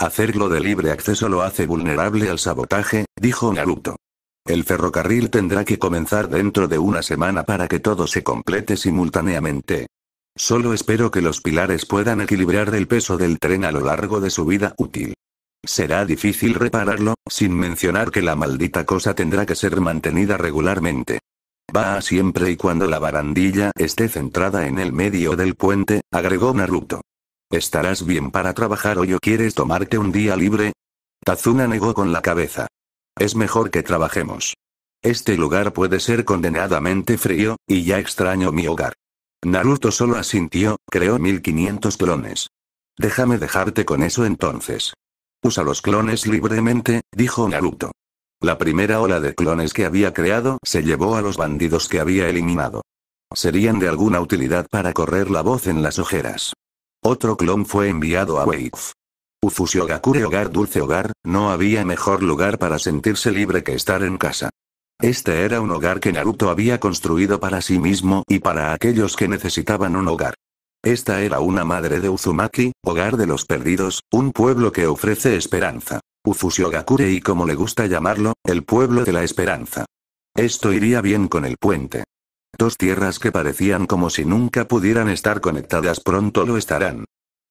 Hacerlo de libre acceso lo hace vulnerable al sabotaje, dijo Naruto. El ferrocarril tendrá que comenzar dentro de una semana para que todo se complete simultáneamente. Solo espero que los pilares puedan equilibrar el peso del tren a lo largo de su vida útil. Será difícil repararlo, sin mencionar que la maldita cosa tendrá que ser mantenida regularmente. Va a siempre y cuando la barandilla esté centrada en el medio del puente, agregó Naruto. ¿Estarás bien para trabajar o o quieres tomarte un día libre? Tazuna negó con la cabeza. Es mejor que trabajemos. Este lugar puede ser condenadamente frío, y ya extraño mi hogar. Naruto solo asintió, creó 1500 clones. Déjame dejarte con eso entonces. Usa los clones libremente, dijo Naruto. La primera ola de clones que había creado se llevó a los bandidos que había eliminado. Serían de alguna utilidad para correr la voz en las ojeras. Otro clon fue enviado a Waif. Ufusio Hogar Dulce Hogar, no había mejor lugar para sentirse libre que estar en casa. Este era un hogar que Naruto había construido para sí mismo y para aquellos que necesitaban un hogar. Esta era una madre de Uzumaki, hogar de los perdidos, un pueblo que ofrece esperanza. Gakure y como le gusta llamarlo, el pueblo de la esperanza. Esto iría bien con el puente. Dos tierras que parecían como si nunca pudieran estar conectadas pronto lo estarán.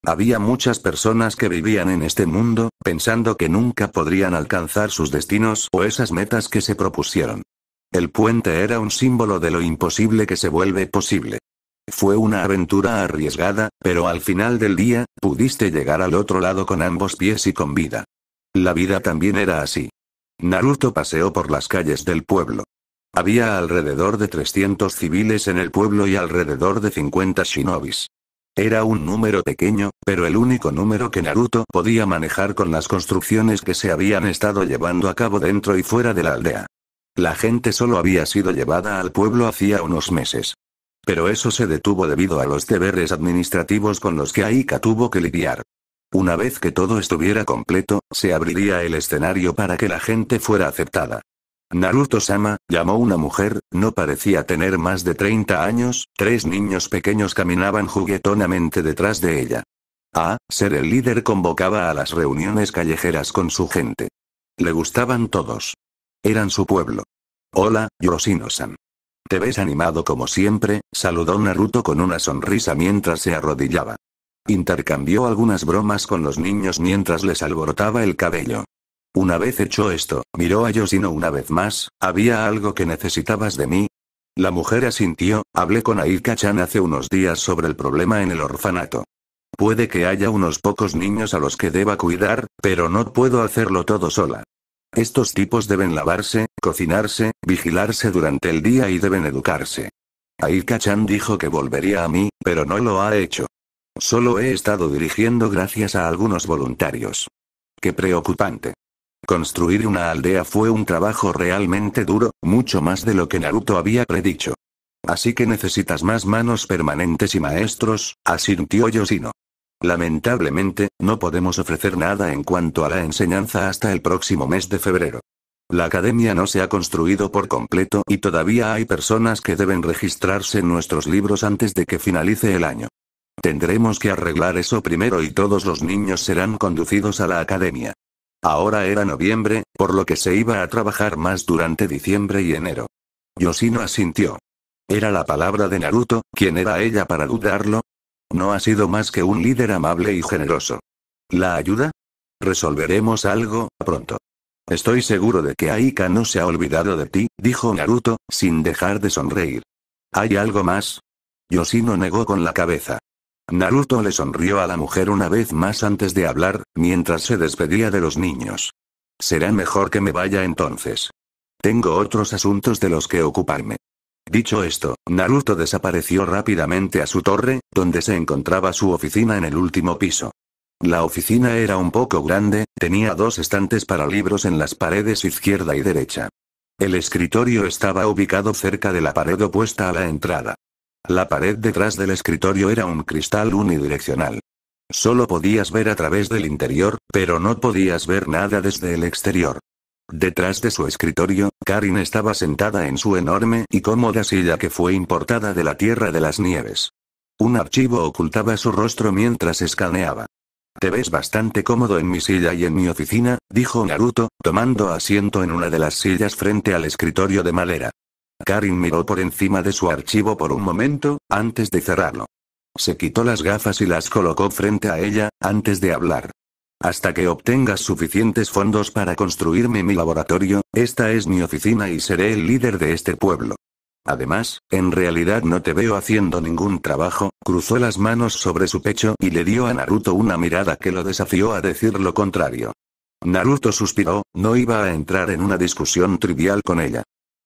Había muchas personas que vivían en este mundo, pensando que nunca podrían alcanzar sus destinos o esas metas que se propusieron. El puente era un símbolo de lo imposible que se vuelve posible. Fue una aventura arriesgada, pero al final del día, pudiste llegar al otro lado con ambos pies y con vida. La vida también era así. Naruto paseó por las calles del pueblo. Había alrededor de 300 civiles en el pueblo y alrededor de 50 shinobis. Era un número pequeño, pero el único número que Naruto podía manejar con las construcciones que se habían estado llevando a cabo dentro y fuera de la aldea. La gente solo había sido llevada al pueblo hacía unos meses. Pero eso se detuvo debido a los deberes administrativos con los que Aika tuvo que lidiar. Una vez que todo estuviera completo, se abriría el escenario para que la gente fuera aceptada. Naruto-sama, llamó una mujer, no parecía tener más de 30 años, tres niños pequeños caminaban juguetonamente detrás de ella. A. Ser el líder convocaba a las reuniones callejeras con su gente. Le gustaban todos. Eran su pueblo. Hola, Yoshino-san. Te ves animado como siempre, saludó Naruto con una sonrisa mientras se arrodillaba. Intercambió algunas bromas con los niños mientras les alborotaba el cabello. Una vez hecho esto, miró a Yoshino una vez más, ¿había algo que necesitabas de mí? La mujer asintió, hablé con Aika-chan hace unos días sobre el problema en el orfanato. Puede que haya unos pocos niños a los que deba cuidar, pero no puedo hacerlo todo sola. Estos tipos deben lavarse, cocinarse, vigilarse durante el día y deben educarse. Aika-chan dijo que volvería a mí, pero no lo ha hecho. Solo he estado dirigiendo gracias a algunos voluntarios. Qué preocupante. Construir una aldea fue un trabajo realmente duro, mucho más de lo que Naruto había predicho. Así que necesitas más manos permanentes y maestros, asintió Yoshino. Lamentablemente, no podemos ofrecer nada en cuanto a la enseñanza hasta el próximo mes de febrero. La academia no se ha construido por completo y todavía hay personas que deben registrarse en nuestros libros antes de que finalice el año. Tendremos que arreglar eso primero y todos los niños serán conducidos a la academia. Ahora era noviembre, por lo que se iba a trabajar más durante diciembre y enero. Yoshino asintió. ¿Era la palabra de Naruto, quién era ella para dudarlo? No ha sido más que un líder amable y generoso. ¿La ayuda? Resolveremos algo, pronto. Estoy seguro de que Aika no se ha olvidado de ti, dijo Naruto, sin dejar de sonreír. ¿Hay algo más? Yoshino negó con la cabeza. Naruto le sonrió a la mujer una vez más antes de hablar, mientras se despedía de los niños. Será mejor que me vaya entonces. Tengo otros asuntos de los que ocuparme. Dicho esto, Naruto desapareció rápidamente a su torre, donde se encontraba su oficina en el último piso. La oficina era un poco grande, tenía dos estantes para libros en las paredes izquierda y derecha. El escritorio estaba ubicado cerca de la pared opuesta a la entrada. La pared detrás del escritorio era un cristal unidireccional. Solo podías ver a través del interior, pero no podías ver nada desde el exterior. Detrás de su escritorio, Karin estaba sentada en su enorme y cómoda silla que fue importada de la Tierra de las Nieves. Un archivo ocultaba su rostro mientras escaneaba. Te ves bastante cómodo en mi silla y en mi oficina, dijo Naruto, tomando asiento en una de las sillas frente al escritorio de madera. Karin miró por encima de su archivo por un momento, antes de cerrarlo. Se quitó las gafas y las colocó frente a ella, antes de hablar. Hasta que obtengas suficientes fondos para construirme mi laboratorio, esta es mi oficina y seré el líder de este pueblo. Además, en realidad no te veo haciendo ningún trabajo, cruzó las manos sobre su pecho y le dio a Naruto una mirada que lo desafió a decir lo contrario. Naruto suspiró, no iba a entrar en una discusión trivial con ella.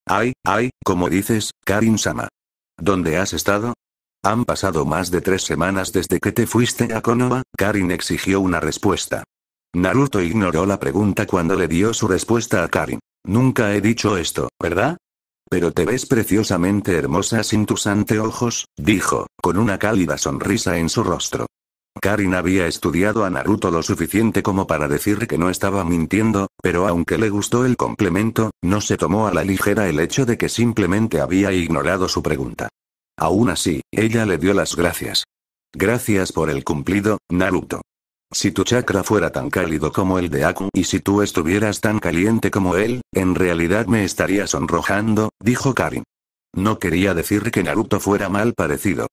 Ay, ay, como dices, Karin-sama. ¿Dónde has estado? Han pasado más de tres semanas desde que te fuiste a Konoha, Karin exigió una respuesta. Naruto ignoró la pregunta cuando le dio su respuesta a Karin. Nunca he dicho esto, ¿verdad? Pero te ves preciosamente hermosa sin tus anteojos, dijo, con una cálida sonrisa en su rostro. Karin había estudiado a Naruto lo suficiente como para decir que no estaba mintiendo, pero aunque le gustó el complemento, no se tomó a la ligera el hecho de que simplemente había ignorado su pregunta. Aún así, ella le dio las gracias. Gracias por el cumplido, Naruto. Si tu chakra fuera tan cálido como el de Aku y si tú estuvieras tan caliente como él, en realidad me estaría sonrojando, dijo Karin. No quería decir que Naruto fuera mal parecido.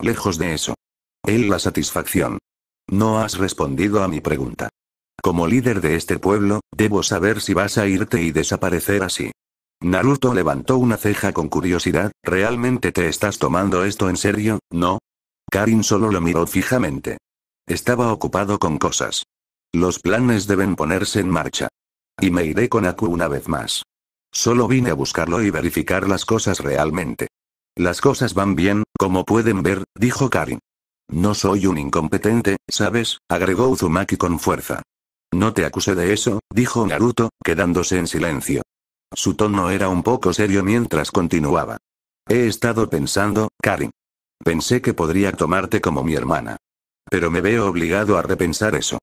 Lejos de eso. Él la satisfacción. No has respondido a mi pregunta. Como líder de este pueblo, debo saber si vas a irte y desaparecer así. Naruto levantó una ceja con curiosidad, ¿realmente te estás tomando esto en serio, no? Karin solo lo miró fijamente. Estaba ocupado con cosas. Los planes deben ponerse en marcha. Y me iré con Aku una vez más. Solo vine a buscarlo y verificar las cosas realmente. Las cosas van bien, como pueden ver, dijo Karin. No soy un incompetente, ¿sabes? agregó Uzumaki con fuerza. No te acusé de eso, dijo Naruto, quedándose en silencio. Su tono era un poco serio mientras continuaba. He estado pensando, Karin. Pensé que podría tomarte como mi hermana. Pero me veo obligado a repensar eso.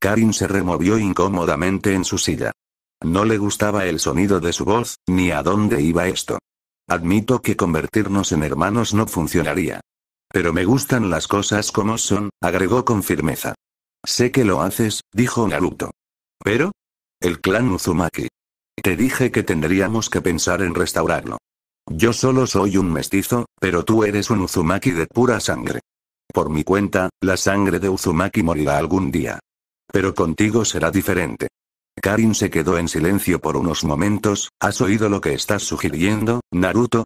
Karin se removió incómodamente en su silla. No le gustaba el sonido de su voz, ni a dónde iba esto. Admito que convertirnos en hermanos no funcionaría. Pero me gustan las cosas como son, agregó con firmeza. Sé que lo haces, dijo Naruto. Pero? El clan Uzumaki. Te dije que tendríamos que pensar en restaurarlo. Yo solo soy un mestizo, pero tú eres un Uzumaki de pura sangre. Por mi cuenta, la sangre de Uzumaki morirá algún día. Pero contigo será diferente. Karin se quedó en silencio por unos momentos, ¿has oído lo que estás sugiriendo, Naruto?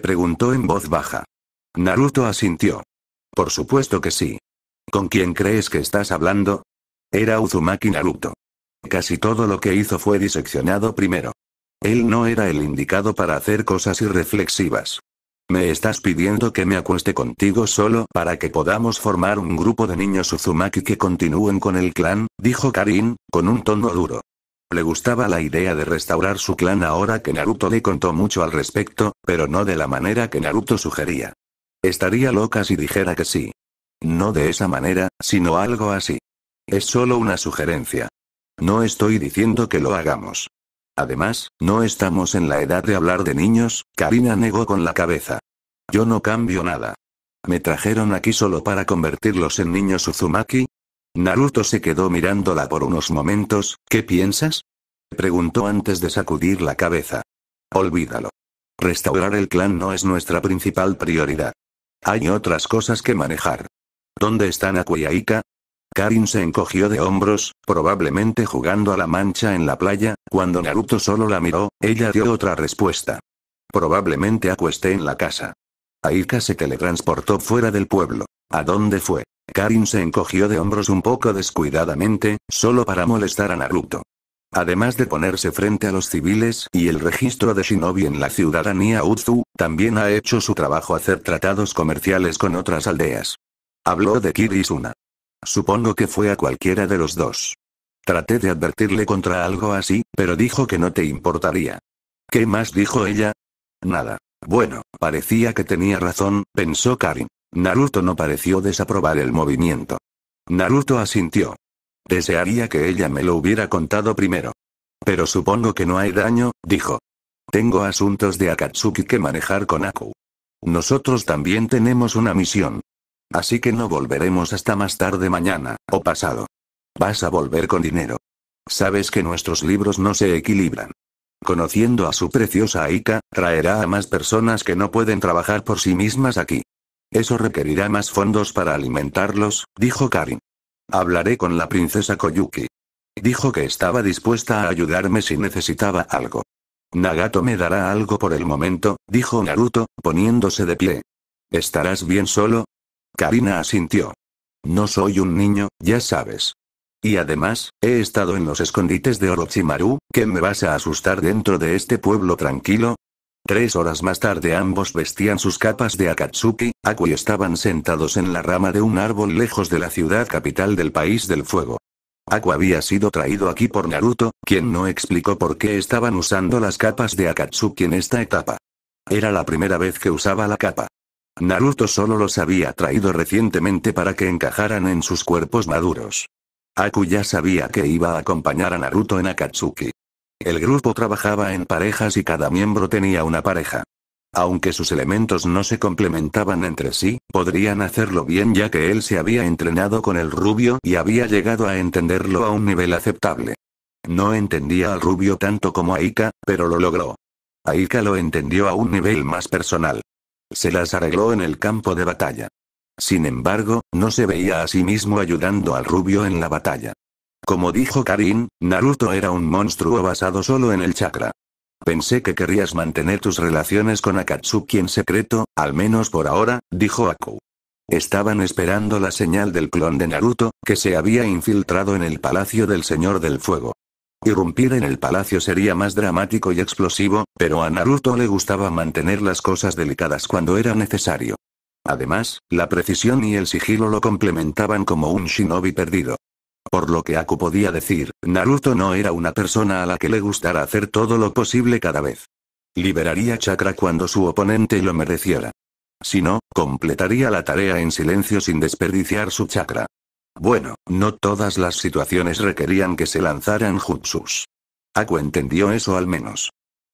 Preguntó en voz baja. Naruto asintió. Por supuesto que sí. ¿Con quién crees que estás hablando? Era Uzumaki Naruto. Casi todo lo que hizo fue diseccionado primero. Él no era el indicado para hacer cosas irreflexivas. ¿Me estás pidiendo que me acueste contigo solo para que podamos formar un grupo de niños Uzumaki que continúen con el clan? dijo Karin, con un tono duro. Le gustaba la idea de restaurar su clan ahora que Naruto le contó mucho al respecto, pero no de la manera que Naruto sugería. Estaría loca si dijera que sí. No de esa manera, sino algo así. Es solo una sugerencia. No estoy diciendo que lo hagamos. Además, no estamos en la edad de hablar de niños, Karina negó con la cabeza. Yo no cambio nada. ¿Me trajeron aquí solo para convertirlos en niños Uzumaki? Naruto se quedó mirándola por unos momentos, ¿qué piensas? Preguntó antes de sacudir la cabeza. Olvídalo. Restaurar el clan no es nuestra principal prioridad. Hay otras cosas que manejar. ¿Dónde están Aika? Karin se encogió de hombros, probablemente jugando a la mancha en la playa, cuando Naruto solo la miró, ella dio otra respuesta. Probablemente esté en la casa. Aika se teletransportó fuera del pueblo. ¿A dónde fue? Karin se encogió de hombros un poco descuidadamente, solo para molestar a Naruto. Además de ponerse frente a los civiles y el registro de Shinobi en la ciudadanía Utsu, también ha hecho su trabajo hacer tratados comerciales con otras aldeas. Habló de Kirisuna. Supongo que fue a cualquiera de los dos. Traté de advertirle contra algo así, pero dijo que no te importaría. ¿Qué más dijo ella? Nada. Bueno, parecía que tenía razón, pensó Karin. Naruto no pareció desaprobar el movimiento. Naruto asintió. Desearía que ella me lo hubiera contado primero. Pero supongo que no hay daño, dijo. Tengo asuntos de Akatsuki que manejar con Aku. Nosotros también tenemos una misión. Así que no volveremos hasta más tarde mañana, o pasado. Vas a volver con dinero. Sabes que nuestros libros no se equilibran. Conociendo a su preciosa Aika, traerá a más personas que no pueden trabajar por sí mismas aquí. Eso requerirá más fondos para alimentarlos, dijo Karin. Hablaré con la princesa Koyuki. Dijo que estaba dispuesta a ayudarme si necesitaba algo. Nagato me dará algo por el momento, dijo Naruto, poniéndose de pie. ¿Estarás bien solo? Karina asintió. No soy un niño, ya sabes. Y además, he estado en los escondites de Orochimaru, ¿qué me vas a asustar dentro de este pueblo tranquilo? Tres horas más tarde ambos vestían sus capas de Akatsuki, Aku y estaban sentados en la rama de un árbol lejos de la ciudad capital del país del fuego. Aku había sido traído aquí por Naruto, quien no explicó por qué estaban usando las capas de Akatsuki en esta etapa. Era la primera vez que usaba la capa. Naruto solo los había traído recientemente para que encajaran en sus cuerpos maduros. Aku ya sabía que iba a acompañar a Naruto en Akatsuki. El grupo trabajaba en parejas y cada miembro tenía una pareja. Aunque sus elementos no se complementaban entre sí, podrían hacerlo bien ya que él se había entrenado con el rubio y había llegado a entenderlo a un nivel aceptable. No entendía al rubio tanto como Aika, pero lo logró. Aika lo entendió a un nivel más personal. Se las arregló en el campo de batalla. Sin embargo, no se veía a sí mismo ayudando al rubio en la batalla. Como dijo Karin, Naruto era un monstruo basado solo en el chakra. Pensé que querrías mantener tus relaciones con Akatsuki en secreto, al menos por ahora, dijo Aku. Estaban esperando la señal del clon de Naruto, que se había infiltrado en el palacio del Señor del Fuego. Irrumpir en el palacio sería más dramático y explosivo, pero a Naruto le gustaba mantener las cosas delicadas cuando era necesario. Además, la precisión y el sigilo lo complementaban como un shinobi perdido. Por lo que Aku podía decir, Naruto no era una persona a la que le gustara hacer todo lo posible cada vez. Liberaría chakra cuando su oponente lo mereciera. Si no, completaría la tarea en silencio sin desperdiciar su chakra. Bueno, no todas las situaciones requerían que se lanzaran jutsus. Aku entendió eso al menos.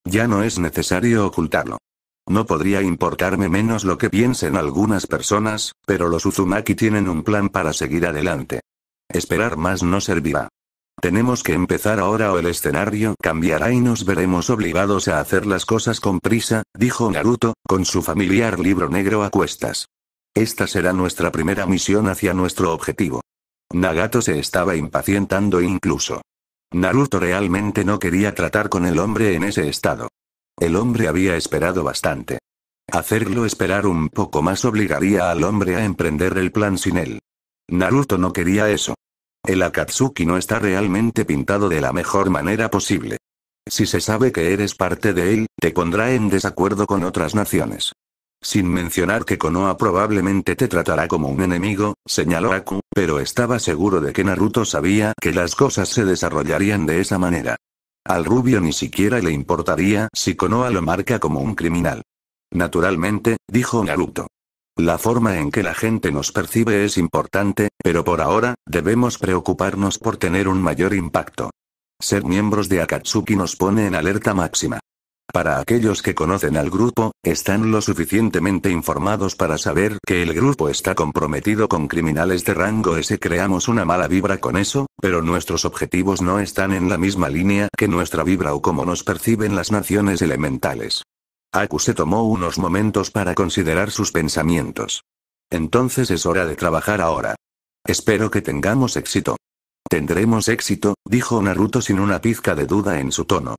Ya no es necesario ocultarlo. No podría importarme menos lo que piensen algunas personas, pero los Uzumaki tienen un plan para seguir adelante. Esperar más no servirá. Tenemos que empezar ahora o el escenario cambiará y nos veremos obligados a hacer las cosas con prisa, dijo Naruto, con su familiar libro negro a cuestas. Esta será nuestra primera misión hacia nuestro objetivo. Nagato se estaba impacientando incluso. Naruto realmente no quería tratar con el hombre en ese estado. El hombre había esperado bastante. Hacerlo esperar un poco más obligaría al hombre a emprender el plan sin él. Naruto no quería eso. El Akatsuki no está realmente pintado de la mejor manera posible. Si se sabe que eres parte de él, te pondrá en desacuerdo con otras naciones. Sin mencionar que Konoha probablemente te tratará como un enemigo, señaló Aku, pero estaba seguro de que Naruto sabía que las cosas se desarrollarían de esa manera. Al rubio ni siquiera le importaría si Konoha lo marca como un criminal. Naturalmente, dijo Naruto. La forma en que la gente nos percibe es importante, pero por ahora, debemos preocuparnos por tener un mayor impacto. Ser miembros de Akatsuki nos pone en alerta máxima. Para aquellos que conocen al grupo, están lo suficientemente informados para saber que el grupo está comprometido con criminales de rango S. Creamos una mala vibra con eso, pero nuestros objetivos no están en la misma línea que nuestra vibra o como nos perciben las naciones elementales. Aku se tomó unos momentos para considerar sus pensamientos. Entonces es hora de trabajar ahora. Espero que tengamos éxito. Tendremos éxito, dijo Naruto sin una pizca de duda en su tono.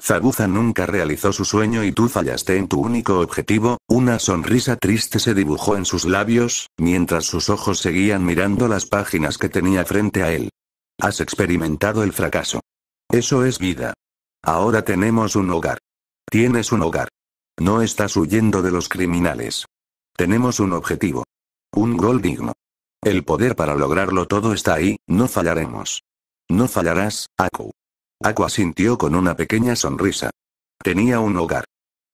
Zabuza nunca realizó su sueño y tú fallaste en tu único objetivo, una sonrisa triste se dibujó en sus labios, mientras sus ojos seguían mirando las páginas que tenía frente a él. Has experimentado el fracaso. Eso es vida. Ahora tenemos un hogar. Tienes un hogar. No estás huyendo de los criminales. Tenemos un objetivo. Un gol digno. El poder para lograrlo todo está ahí, no fallaremos. No fallarás, Aku. Aku asintió con una pequeña sonrisa. Tenía un hogar.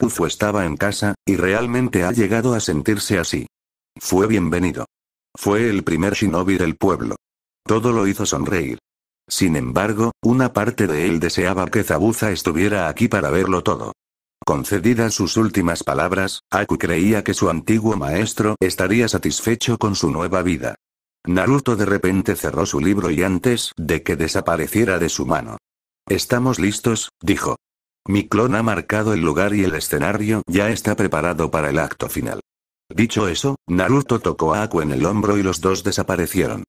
Uzo estaba en casa, y realmente ha llegado a sentirse así. Fue bienvenido. Fue el primer shinobi del pueblo. Todo lo hizo sonreír. Sin embargo, una parte de él deseaba que Zabuza estuviera aquí para verlo todo. Concedidas sus últimas palabras, Aku creía que su antiguo maestro estaría satisfecho con su nueva vida. Naruto de repente cerró su libro y antes de que desapareciera de su mano. Estamos listos, dijo. Mi clon ha marcado el lugar y el escenario ya está preparado para el acto final. Dicho eso, Naruto tocó a Aku en el hombro y los dos desaparecieron.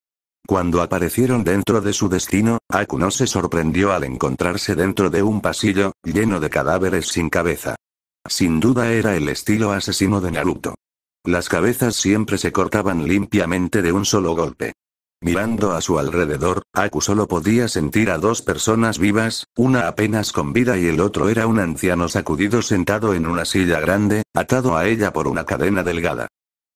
Cuando aparecieron dentro de su destino, Aku no se sorprendió al encontrarse dentro de un pasillo, lleno de cadáveres sin cabeza. Sin duda era el estilo asesino de Naruto. Las cabezas siempre se cortaban limpiamente de un solo golpe. Mirando a su alrededor, Aku solo podía sentir a dos personas vivas, una apenas con vida y el otro era un anciano sacudido sentado en una silla grande, atado a ella por una cadena delgada.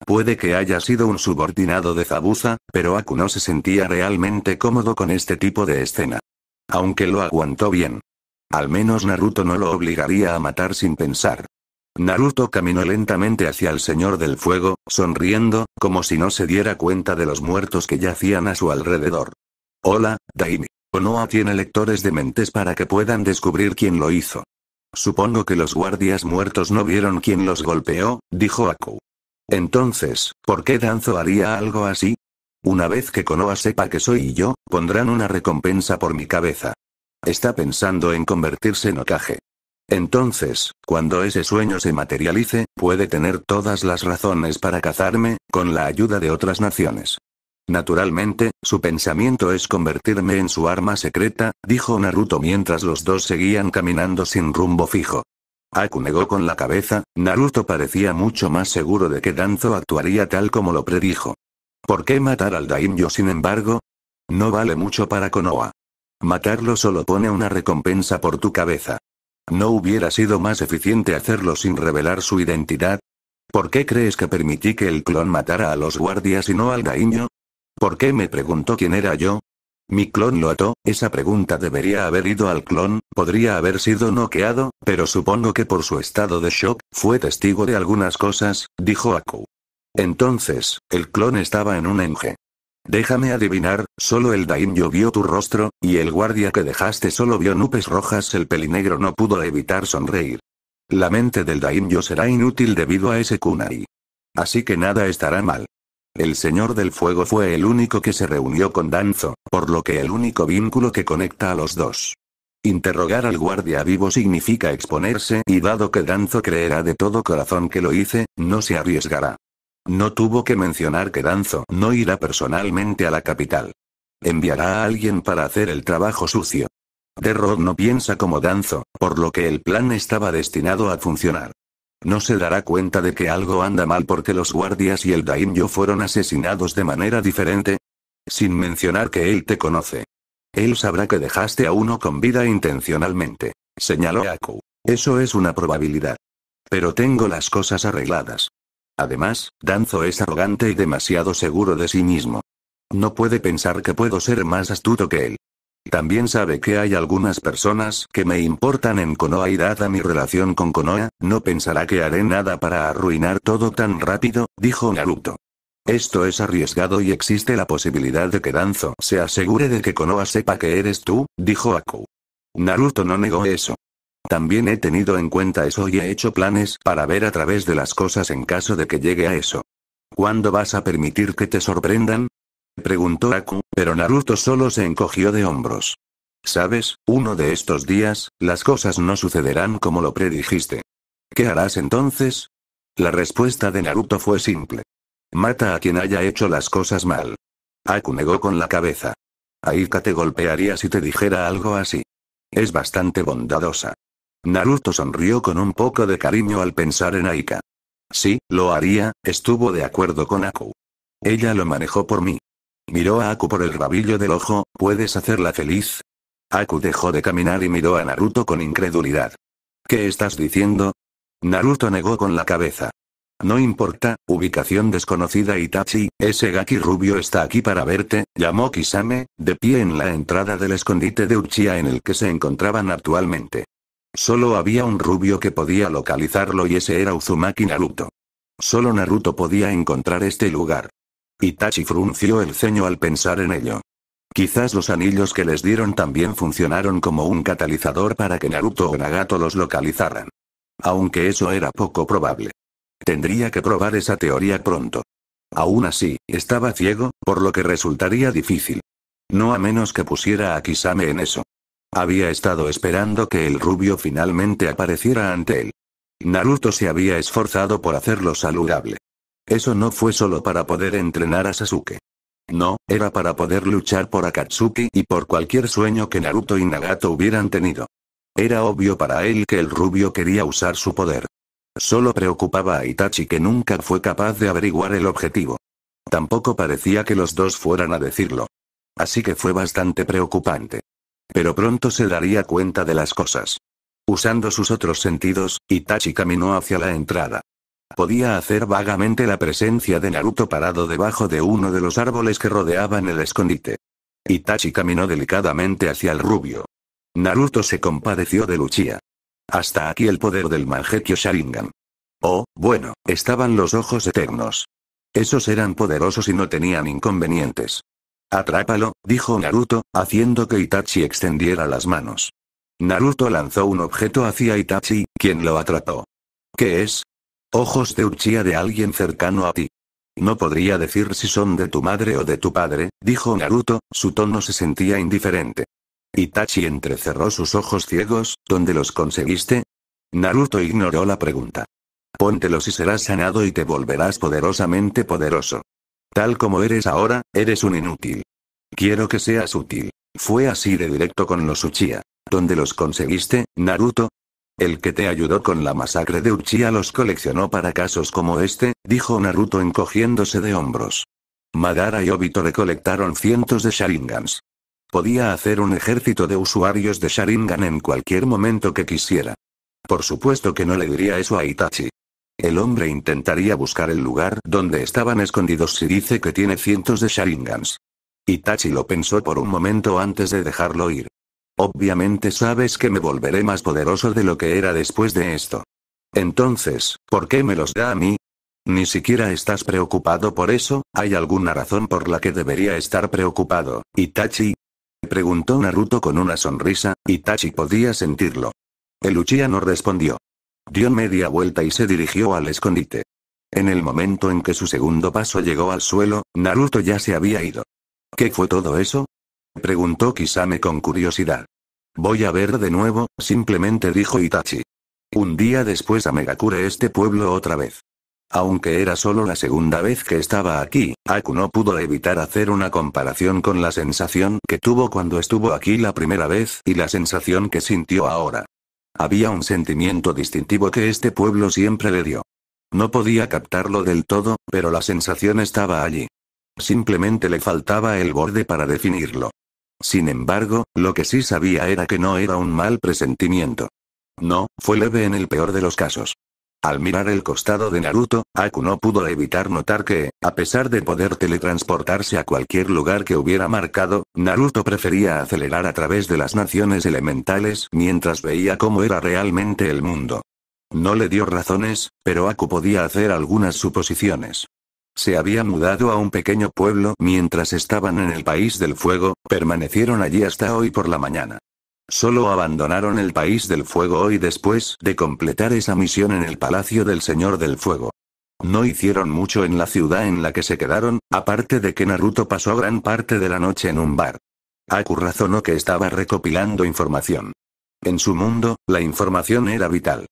Puede que haya sido un subordinado de Zabuza, pero Aku no se sentía realmente cómodo con este tipo de escena. Aunque lo aguantó bien. Al menos Naruto no lo obligaría a matar sin pensar. Naruto caminó lentamente hacia el Señor del Fuego, sonriendo, como si no se diera cuenta de los muertos que yacían a su alrededor. Hola, Daimi. Onoa tiene lectores de mentes para que puedan descubrir quién lo hizo. Supongo que los guardias muertos no vieron quién los golpeó, dijo Aku. Entonces, ¿por qué Danzo haría algo así? Una vez que Konoha sepa que soy yo, pondrán una recompensa por mi cabeza. Está pensando en convertirse en Okage. Entonces, cuando ese sueño se materialice, puede tener todas las razones para cazarme, con la ayuda de otras naciones. Naturalmente, su pensamiento es convertirme en su arma secreta, dijo Naruto mientras los dos seguían caminando sin rumbo fijo. Aku negó con la cabeza, Naruto parecía mucho más seguro de que Danzo actuaría tal como lo predijo. ¿Por qué matar al Daimyo sin embargo? No vale mucho para Konoha. Matarlo solo pone una recompensa por tu cabeza. ¿No hubiera sido más eficiente hacerlo sin revelar su identidad? ¿Por qué crees que permití que el clon matara a los guardias y no al Daimyo? ¿Por qué me preguntó quién era yo? Mi clon lo ató, esa pregunta debería haber ido al clon, podría haber sido noqueado, pero supongo que por su estado de shock, fue testigo de algunas cosas, dijo Aku. Entonces, el clon estaba en un enje. Déjame adivinar, solo el Daimyo vio tu rostro, y el guardia que dejaste solo vio nubes rojas. El pelinegro no pudo evitar sonreír. La mente del Daimyo será inútil debido a ese kunai. Así que nada estará mal. El Señor del Fuego fue el único que se reunió con Danzo, por lo que el único vínculo que conecta a los dos. Interrogar al guardia vivo significa exponerse y dado que Danzo creerá de todo corazón que lo hice, no se arriesgará. No tuvo que mencionar que Danzo no irá personalmente a la capital. Enviará a alguien para hacer el trabajo sucio. Derrod no piensa como Danzo, por lo que el plan estaba destinado a funcionar. No se dará cuenta de que algo anda mal porque los guardias y el daimyo fueron asesinados de manera diferente. Sin mencionar que él te conoce. Él sabrá que dejaste a uno con vida intencionalmente, señaló Aku. Eso es una probabilidad. Pero tengo las cosas arregladas. Además, Danzo es arrogante y demasiado seguro de sí mismo. No puede pensar que puedo ser más astuto que él. También sabe que hay algunas personas que me importan en Konoha y dada mi relación con Konoha, no pensará que haré nada para arruinar todo tan rápido, dijo Naruto. Esto es arriesgado y existe la posibilidad de que Danzo se asegure de que Konoha sepa que eres tú, dijo Aku. Naruto no negó eso. También he tenido en cuenta eso y he hecho planes para ver a través de las cosas en caso de que llegue a eso. ¿Cuándo vas a permitir que te sorprendan? preguntó Aku, pero Naruto solo se encogió de hombros. Sabes, uno de estos días, las cosas no sucederán como lo predijiste. ¿Qué harás entonces? La respuesta de Naruto fue simple. Mata a quien haya hecho las cosas mal. Aku negó con la cabeza. Aika te golpearía si te dijera algo así. Es bastante bondadosa. Naruto sonrió con un poco de cariño al pensar en Aika. Sí, lo haría, estuvo de acuerdo con Aku. Ella lo manejó por mí. Miró a Aku por el rabillo del ojo, ¿puedes hacerla feliz? Aku dejó de caminar y miró a Naruto con incredulidad. ¿Qué estás diciendo? Naruto negó con la cabeza. No importa, ubicación desconocida Itachi, ese Gaki rubio está aquí para verte, llamó Kisame, de pie en la entrada del escondite de Uchiha en el que se encontraban actualmente. Solo había un rubio que podía localizarlo y ese era Uzumaki Naruto. Solo Naruto podía encontrar este lugar. Itachi frunció el ceño al pensar en ello. Quizás los anillos que les dieron también funcionaron como un catalizador para que Naruto o Nagato los localizaran. Aunque eso era poco probable. Tendría que probar esa teoría pronto. Aún así, estaba ciego, por lo que resultaría difícil. No a menos que pusiera a Kisame en eso. Había estado esperando que el rubio finalmente apareciera ante él. Naruto se había esforzado por hacerlo saludable. Eso no fue solo para poder entrenar a Sasuke. No, era para poder luchar por Akatsuki y por cualquier sueño que Naruto y Nagato hubieran tenido. Era obvio para él que el rubio quería usar su poder. Solo preocupaba a Itachi que nunca fue capaz de averiguar el objetivo. Tampoco parecía que los dos fueran a decirlo. Así que fue bastante preocupante. Pero pronto se daría cuenta de las cosas. Usando sus otros sentidos, Itachi caminó hacia la entrada. Podía hacer vagamente la presencia de Naruto parado debajo de uno de los árboles que rodeaban el escondite. Itachi caminó delicadamente hacia el rubio. Naruto se compadeció de Luchia. Hasta aquí el poder del Mangekyo Sharingan. Oh, bueno, estaban los ojos eternos. Esos eran poderosos y no tenían inconvenientes. Atrápalo, dijo Naruto, haciendo que Itachi extendiera las manos. Naruto lanzó un objeto hacia Itachi, quien lo atrapó. ¿Qué es? Ojos de Uchiha de alguien cercano a ti. No podría decir si son de tu madre o de tu padre, dijo Naruto, su tono se sentía indiferente. Itachi entrecerró sus ojos ciegos, ¿dónde los conseguiste? Naruto ignoró la pregunta. Póntelos y serás sanado y te volverás poderosamente poderoso. Tal como eres ahora, eres un inútil. Quiero que seas útil. Fue así de directo con los Uchiha. ¿Dónde los conseguiste, Naruto? El que te ayudó con la masacre de Uchiha los coleccionó para casos como este, dijo Naruto encogiéndose de hombros. Madara y Obito recolectaron cientos de Sharingans. Podía hacer un ejército de usuarios de Sharingan en cualquier momento que quisiera. Por supuesto que no le diría eso a Itachi. El hombre intentaría buscar el lugar donde estaban escondidos si dice que tiene cientos de Sharingans. Itachi lo pensó por un momento antes de dejarlo ir. Obviamente sabes que me volveré más poderoso de lo que era después de esto. Entonces, ¿por qué me los da a mí? Ni siquiera estás preocupado por eso, hay alguna razón por la que debería estar preocupado, Itachi. Preguntó Naruto con una sonrisa, Itachi podía sentirlo. El no respondió. Dio media vuelta y se dirigió al escondite. En el momento en que su segundo paso llegó al suelo, Naruto ya se había ido. ¿Qué fue todo eso? preguntó Kisame con curiosidad. Voy a ver de nuevo, simplemente dijo Itachi. Un día después a Megakure este pueblo otra vez. Aunque era solo la segunda vez que estaba aquí, Aku no pudo evitar hacer una comparación con la sensación que tuvo cuando estuvo aquí la primera vez y la sensación que sintió ahora. Había un sentimiento distintivo que este pueblo siempre le dio. No podía captarlo del todo, pero la sensación estaba allí. Simplemente le faltaba el borde para definirlo. Sin embargo, lo que sí sabía era que no era un mal presentimiento. No, fue leve en el peor de los casos. Al mirar el costado de Naruto, Aku no pudo evitar notar que, a pesar de poder teletransportarse a cualquier lugar que hubiera marcado, Naruto prefería acelerar a través de las naciones elementales mientras veía cómo era realmente el mundo. No le dio razones, pero Aku podía hacer algunas suposiciones se había mudado a un pequeño pueblo mientras estaban en el país del fuego, permanecieron allí hasta hoy por la mañana. Solo abandonaron el país del fuego hoy después de completar esa misión en el palacio del Señor del Fuego. No hicieron mucho en la ciudad en la que se quedaron, aparte de que Naruto pasó gran parte de la noche en un bar. Aku razonó que estaba recopilando información. En su mundo, la información era vital.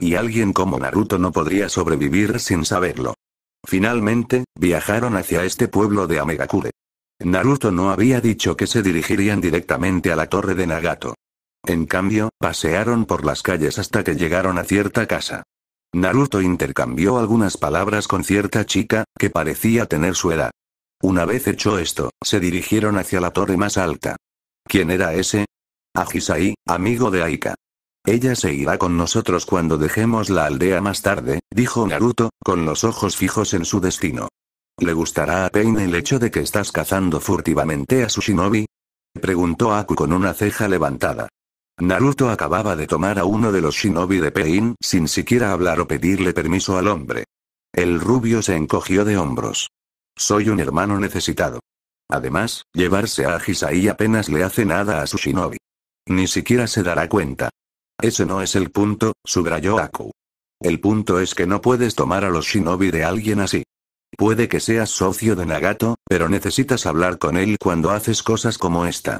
Y alguien como Naruto no podría sobrevivir sin saberlo. Finalmente, viajaron hacia este pueblo de Amegakure. Naruto no había dicho que se dirigirían directamente a la torre de Nagato. En cambio, pasearon por las calles hasta que llegaron a cierta casa. Naruto intercambió algunas palabras con cierta chica, que parecía tener su edad. Una vez hecho esto, se dirigieron hacia la torre más alta. ¿Quién era ese? Ajisai, amigo de Aika. Ella se irá con nosotros cuando dejemos la aldea más tarde, dijo Naruto, con los ojos fijos en su destino. ¿Le gustará a Pain el hecho de que estás cazando furtivamente a su shinobi? Preguntó Aku con una ceja levantada. Naruto acababa de tomar a uno de los shinobi de Pain sin siquiera hablar o pedirle permiso al hombre. El rubio se encogió de hombros. Soy un hermano necesitado. Además, llevarse a Hisai apenas le hace nada a su shinobi. Ni siquiera se dará cuenta. Ese no es el punto, subrayó Aku. El punto es que no puedes tomar a los shinobi de alguien así. Puede que seas socio de Nagato, pero necesitas hablar con él cuando haces cosas como esta.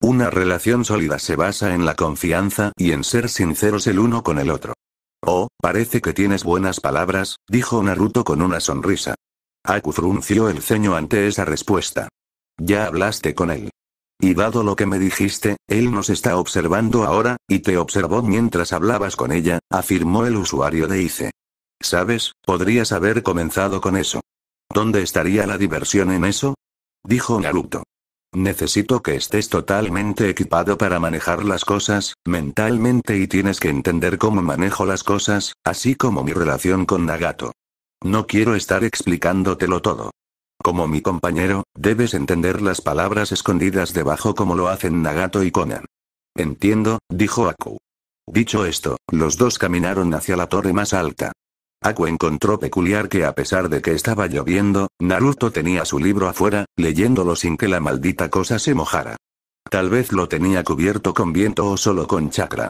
Una relación sólida se basa en la confianza y en ser sinceros el uno con el otro. Oh, parece que tienes buenas palabras, dijo Naruto con una sonrisa. Aku frunció el ceño ante esa respuesta. Ya hablaste con él. Y dado lo que me dijiste, él nos está observando ahora, y te observó mientras hablabas con ella, afirmó el usuario de ICE. ¿Sabes? Podrías haber comenzado con eso. ¿Dónde estaría la diversión en eso? Dijo Naruto. Necesito que estés totalmente equipado para manejar las cosas, mentalmente y tienes que entender cómo manejo las cosas, así como mi relación con Nagato. No quiero estar explicándotelo todo. Como mi compañero, debes entender las palabras escondidas debajo como lo hacen Nagato y Conan. Entiendo, dijo Aku. Dicho esto, los dos caminaron hacia la torre más alta. Aku encontró peculiar que a pesar de que estaba lloviendo, Naruto tenía su libro afuera, leyéndolo sin que la maldita cosa se mojara. Tal vez lo tenía cubierto con viento o solo con chakra.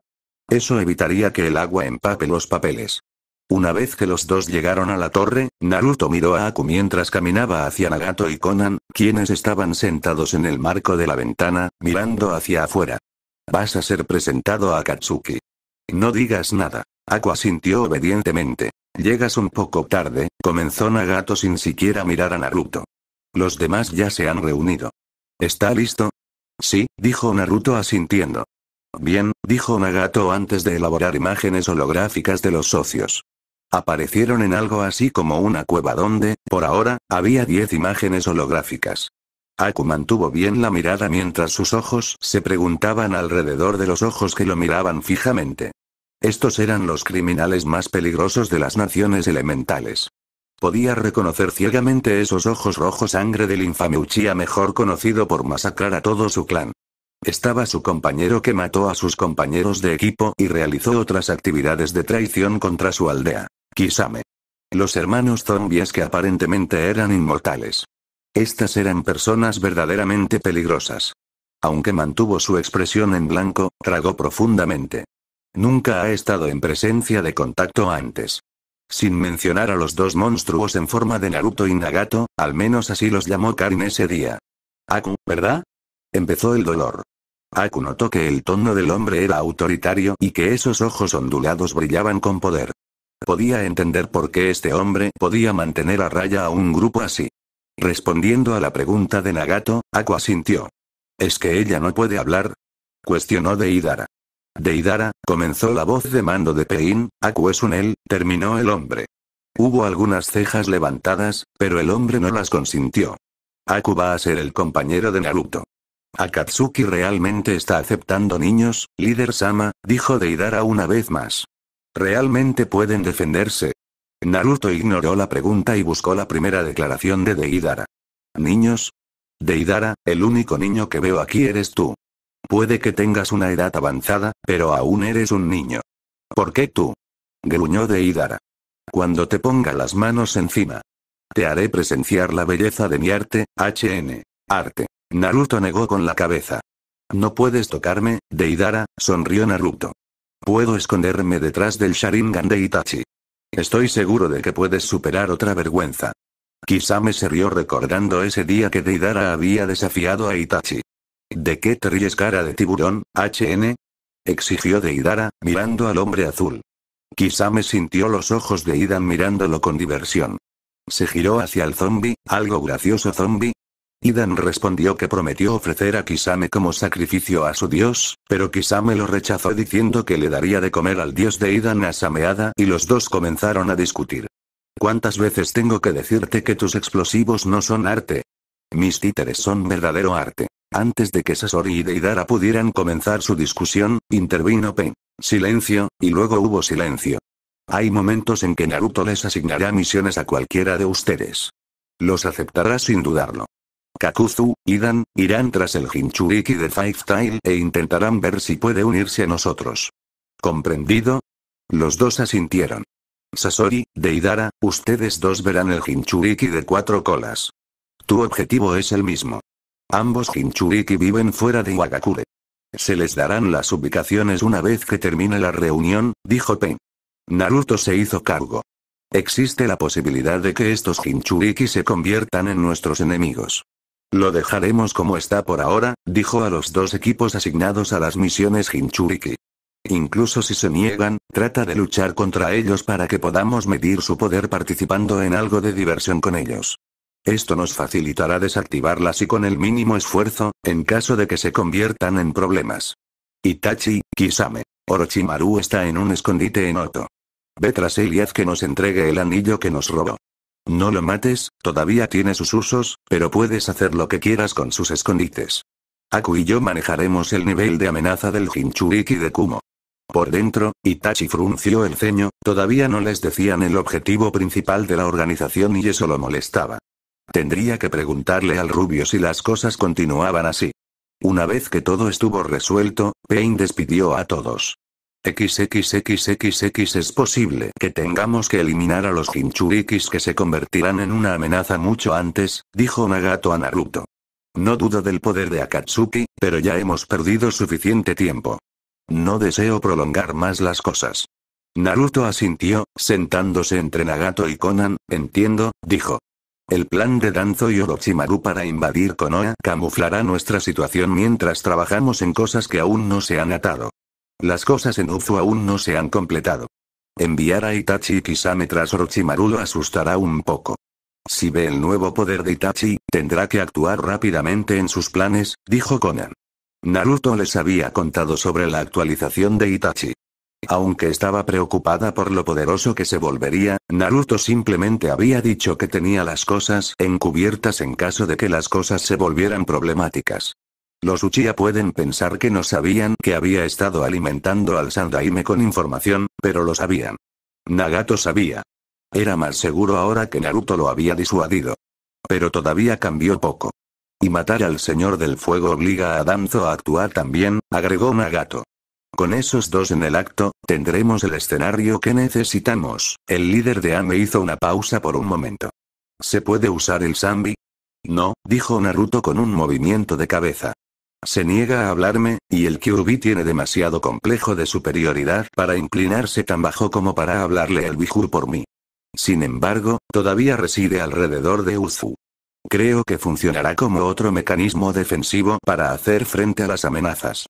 Eso evitaría que el agua empape los papeles. Una vez que los dos llegaron a la torre, Naruto miró a Aku mientras caminaba hacia Nagato y Conan, quienes estaban sentados en el marco de la ventana, mirando hacia afuera. Vas a ser presentado a Katsuki. No digas nada. Aku asintió obedientemente. Llegas un poco tarde, comenzó Nagato sin siquiera mirar a Naruto. Los demás ya se han reunido. ¿Está listo? Sí, dijo Naruto asintiendo. Bien, dijo Nagato antes de elaborar imágenes holográficas de los socios. Aparecieron en algo así como una cueva donde, por ahora, había diez imágenes holográficas. Aku mantuvo bien la mirada mientras sus ojos se preguntaban alrededor de los ojos que lo miraban fijamente. Estos eran los criminales más peligrosos de las naciones elementales. Podía reconocer ciegamente esos ojos rojos sangre del infame Uchiha mejor conocido por masacrar a todo su clan. Estaba su compañero que mató a sus compañeros de equipo y realizó otras actividades de traición contra su aldea. Kisame. Los hermanos zombies que aparentemente eran inmortales. Estas eran personas verdaderamente peligrosas. Aunque mantuvo su expresión en blanco, tragó profundamente. Nunca ha estado en presencia de contacto antes. Sin mencionar a los dos monstruos en forma de Naruto y Nagato, al menos así los llamó Karin ese día. Aku, ¿verdad? Empezó el dolor. Aku notó que el tono del hombre era autoritario y que esos ojos ondulados brillaban con poder. Podía entender por qué este hombre podía mantener a raya a un grupo así. Respondiendo a la pregunta de Nagato, Aku asintió. ¿Es que ella no puede hablar? Cuestionó Deidara. Deidara, comenzó la voz de mando de Pein, Aku es un él, terminó el hombre. Hubo algunas cejas levantadas, pero el hombre no las consintió. Aku va a ser el compañero de Naruto. Akatsuki realmente está aceptando niños, líder Sama, dijo Deidara una vez más. ¿Realmente pueden defenderse? Naruto ignoró la pregunta y buscó la primera declaración de Deidara. ¿Niños? Deidara, el único niño que veo aquí eres tú. Puede que tengas una edad avanzada, pero aún eres un niño. ¿Por qué tú? Gruñó Deidara. Cuando te ponga las manos encima. Te haré presenciar la belleza de mi arte, HN. Arte. Naruto negó con la cabeza. No puedes tocarme, Deidara, sonrió Naruto. Puedo esconderme detrás del Sharingan de Itachi. Estoy seguro de que puedes superar otra vergüenza. Kisame se rió recordando ese día que Deidara había desafiado a Itachi. ¿De qué te ríes cara de tiburón, HN? exigió Deidara, mirando al hombre azul. Kisame sintió los ojos de Idan mirándolo con diversión. Se giró hacia el zombi, algo gracioso zombi, Idan respondió que prometió ofrecer a Kisame como sacrificio a su dios, pero Kisame lo rechazó diciendo que le daría de comer al dios de Idan a Sameada y los dos comenzaron a discutir. ¿Cuántas veces tengo que decirte que tus explosivos no son arte? Mis títeres son verdadero arte. Antes de que Sasori y Deidara pudieran comenzar su discusión, intervino Pen. Silencio, y luego hubo silencio. Hay momentos en que Naruto les asignará misiones a cualquiera de ustedes. Los aceptará sin dudarlo. Kakuzu, Idan, irán tras el Hinchuriki de Five Tail e intentarán ver si puede unirse a nosotros. ¿Comprendido? Los dos asintieron. Sasori, Deidara, ustedes dos verán el Hinchuriki de cuatro colas. Tu objetivo es el mismo. Ambos Hinchuriki viven fuera de Wagakure. Se les darán las ubicaciones una vez que termine la reunión, dijo Pain. Naruto se hizo cargo. Existe la posibilidad de que estos Hinchuriki se conviertan en nuestros enemigos. Lo dejaremos como está por ahora, dijo a los dos equipos asignados a las misiones Hinchuriki. Incluso si se niegan, trata de luchar contra ellos para que podamos medir su poder participando en algo de diversión con ellos. Esto nos facilitará desactivarlas y con el mínimo esfuerzo, en caso de que se conviertan en problemas. Itachi, Kisame. Orochimaru está en un escondite en Oto. Ve tras él que nos entregue el anillo que nos robó. No lo mates, todavía tiene sus usos, pero puedes hacer lo que quieras con sus escondites. Aku y yo manejaremos el nivel de amenaza del Jinchuriki de Kumo. Por dentro, Itachi frunció el ceño, todavía no les decían el objetivo principal de la organización y eso lo molestaba. Tendría que preguntarle al rubio si las cosas continuaban así. Una vez que todo estuvo resuelto, Pain despidió a todos. XXXXX es posible que tengamos que eliminar a los Jinchurikis que se convertirán en una amenaza mucho antes, dijo Nagato a Naruto. No dudo del poder de Akatsuki, pero ya hemos perdido suficiente tiempo. No deseo prolongar más las cosas. Naruto asintió, sentándose entre Nagato y Conan, entiendo, dijo. El plan de Danzo y Orochimaru para invadir Konoha camuflará nuestra situación mientras trabajamos en cosas que aún no se han atado. Las cosas en Uzu aún no se han completado. Enviar a Itachi y Kisame tras Orochimaru lo asustará un poco. Si ve el nuevo poder de Itachi, tendrá que actuar rápidamente en sus planes, dijo Conan. Naruto les había contado sobre la actualización de Itachi. Aunque estaba preocupada por lo poderoso que se volvería, Naruto simplemente había dicho que tenía las cosas encubiertas en caso de que las cosas se volvieran problemáticas. Los Uchiha pueden pensar que no sabían que había estado alimentando al Sandaime con información, pero lo sabían. Nagato sabía. Era más seguro ahora que Naruto lo había disuadido. Pero todavía cambió poco. Y matar al Señor del Fuego obliga a Danzo a actuar también, agregó Nagato. Con esos dos en el acto, tendremos el escenario que necesitamos. El líder de Ame hizo una pausa por un momento. ¿Se puede usar el Zambi? No, dijo Naruto con un movimiento de cabeza. Se niega a hablarme, y el Kyuubi tiene demasiado complejo de superioridad para inclinarse tan bajo como para hablarle el Bijur por mí. Sin embargo, todavía reside alrededor de Uzu. Creo que funcionará como otro mecanismo defensivo para hacer frente a las amenazas.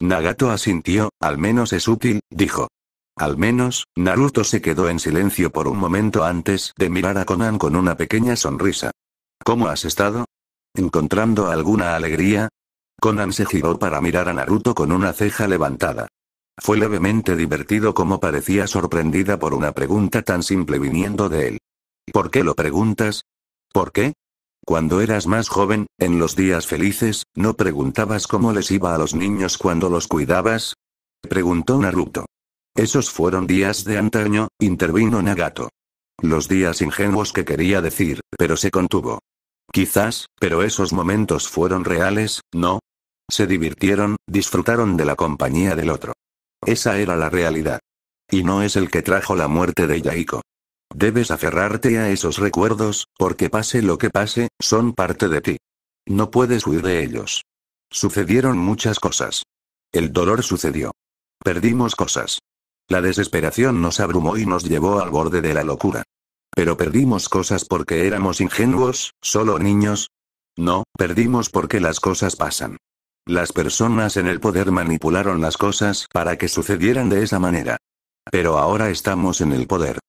Nagato asintió, al menos es útil, dijo. Al menos, Naruto se quedó en silencio por un momento antes de mirar a Conan con una pequeña sonrisa. ¿Cómo has estado? ¿Encontrando alguna alegría? Conan se giró para mirar a Naruto con una ceja levantada. Fue levemente divertido como parecía sorprendida por una pregunta tan simple viniendo de él. ¿Por qué lo preguntas? ¿Por qué? Cuando eras más joven, en los días felices, ¿no preguntabas cómo les iba a los niños cuando los cuidabas? Preguntó Naruto. Esos fueron días de antaño, intervino Nagato. Los días ingenuos que quería decir, pero se contuvo. Quizás, pero esos momentos fueron reales, ¿no? Se divirtieron, disfrutaron de la compañía del otro. Esa era la realidad. Y no es el que trajo la muerte de Yaiko. Debes aferrarte a esos recuerdos, porque pase lo que pase, son parte de ti. No puedes huir de ellos. Sucedieron muchas cosas. El dolor sucedió. Perdimos cosas. La desesperación nos abrumó y nos llevó al borde de la locura. Pero perdimos cosas porque éramos ingenuos, solo niños. No, perdimos porque las cosas pasan. Las personas en el poder manipularon las cosas para que sucedieran de esa manera. Pero ahora estamos en el poder.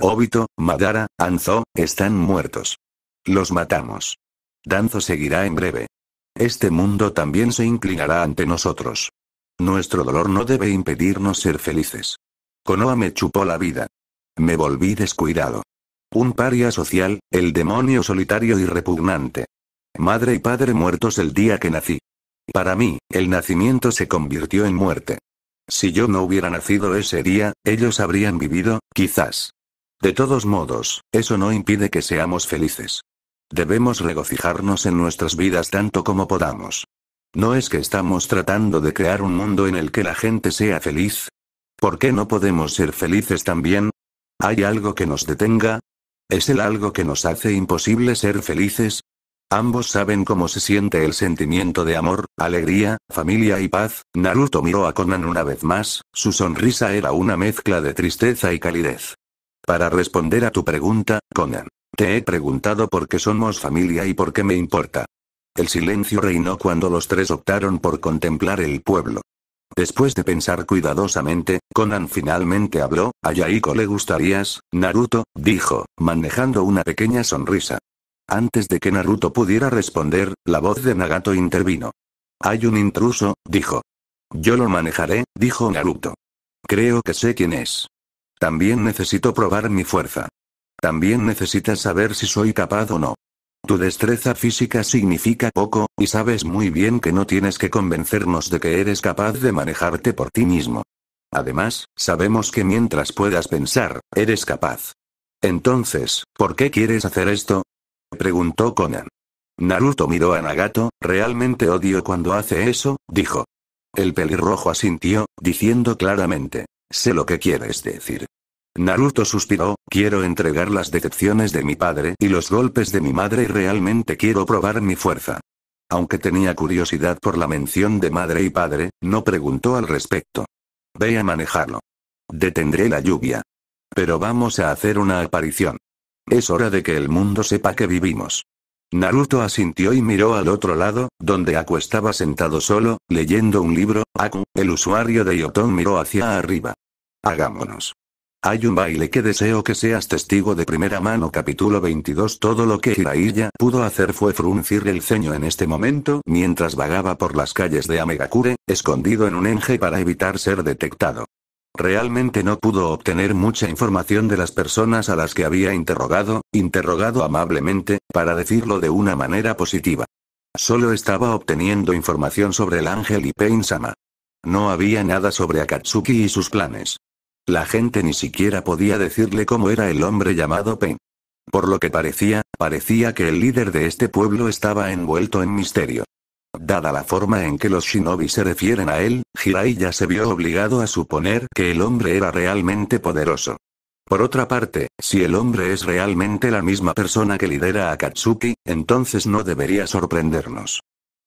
Obito, Madara, Anzo, están muertos. Los matamos. Danzo seguirá en breve. Este mundo también se inclinará ante nosotros. Nuestro dolor no debe impedirnos ser felices. Konoha me chupó la vida. Me volví descuidado. Un paria social, el demonio solitario y repugnante. Madre y padre muertos el día que nací. Para mí, el nacimiento se convirtió en muerte. Si yo no hubiera nacido ese día, ellos habrían vivido, quizás. De todos modos, eso no impide que seamos felices. Debemos regocijarnos en nuestras vidas tanto como podamos. ¿No es que estamos tratando de crear un mundo en el que la gente sea feliz? ¿Por qué no podemos ser felices también? ¿Hay algo que nos detenga? ¿Es el algo que nos hace imposible ser felices? Ambos saben cómo se siente el sentimiento de amor, alegría, familia y paz. Naruto miró a Conan una vez más, su sonrisa era una mezcla de tristeza y calidez. Para responder a tu pregunta, Conan, te he preguntado por qué somos familia y por qué me importa. El silencio reinó cuando los tres optaron por contemplar el pueblo. Después de pensar cuidadosamente, Conan finalmente habló, a Yaiko le gustarías, Naruto, dijo, manejando una pequeña sonrisa. Antes de que Naruto pudiera responder, la voz de Nagato intervino. Hay un intruso, dijo. Yo lo manejaré, dijo Naruto. Creo que sé quién es. También necesito probar mi fuerza. También necesitas saber si soy capaz o no. Tu destreza física significa poco, y sabes muy bien que no tienes que convencernos de que eres capaz de manejarte por ti mismo. Además, sabemos que mientras puedas pensar, eres capaz. Entonces, ¿por qué quieres hacer esto? preguntó Conan. Naruto miró a Nagato, realmente odio cuando hace eso, dijo. El pelirrojo asintió, diciendo claramente, sé lo que quieres decir. Naruto suspiró, quiero entregar las decepciones de mi padre y los golpes de mi madre y realmente quiero probar mi fuerza. Aunque tenía curiosidad por la mención de madre y padre, no preguntó al respecto. Ve a manejarlo. Detendré la lluvia. Pero vamos a hacer una aparición. Es hora de que el mundo sepa que vivimos. Naruto asintió y miró al otro lado, donde Aku estaba sentado solo, leyendo un libro. Aku, el usuario de Yoton, miró hacia arriba. Hagámonos. Hay un baile que deseo que seas testigo de primera mano. Capítulo 22 Todo lo que Hiraiya pudo hacer fue fruncir el ceño en este momento mientras vagaba por las calles de Amegakure, escondido en un enje para evitar ser detectado. Realmente no pudo obtener mucha información de las personas a las que había interrogado, interrogado amablemente, para decirlo de una manera positiva. Solo estaba obteniendo información sobre el ángel y Pain-sama. No había nada sobre Akatsuki y sus planes. La gente ni siquiera podía decirle cómo era el hombre llamado Pen. Por lo que parecía, parecía que el líder de este pueblo estaba envuelto en misterio. Dada la forma en que los shinobi se refieren a él, Hirai ya se vio obligado a suponer que el hombre era realmente poderoso. Por otra parte, si el hombre es realmente la misma persona que lidera a Katsuki, entonces no debería sorprendernos.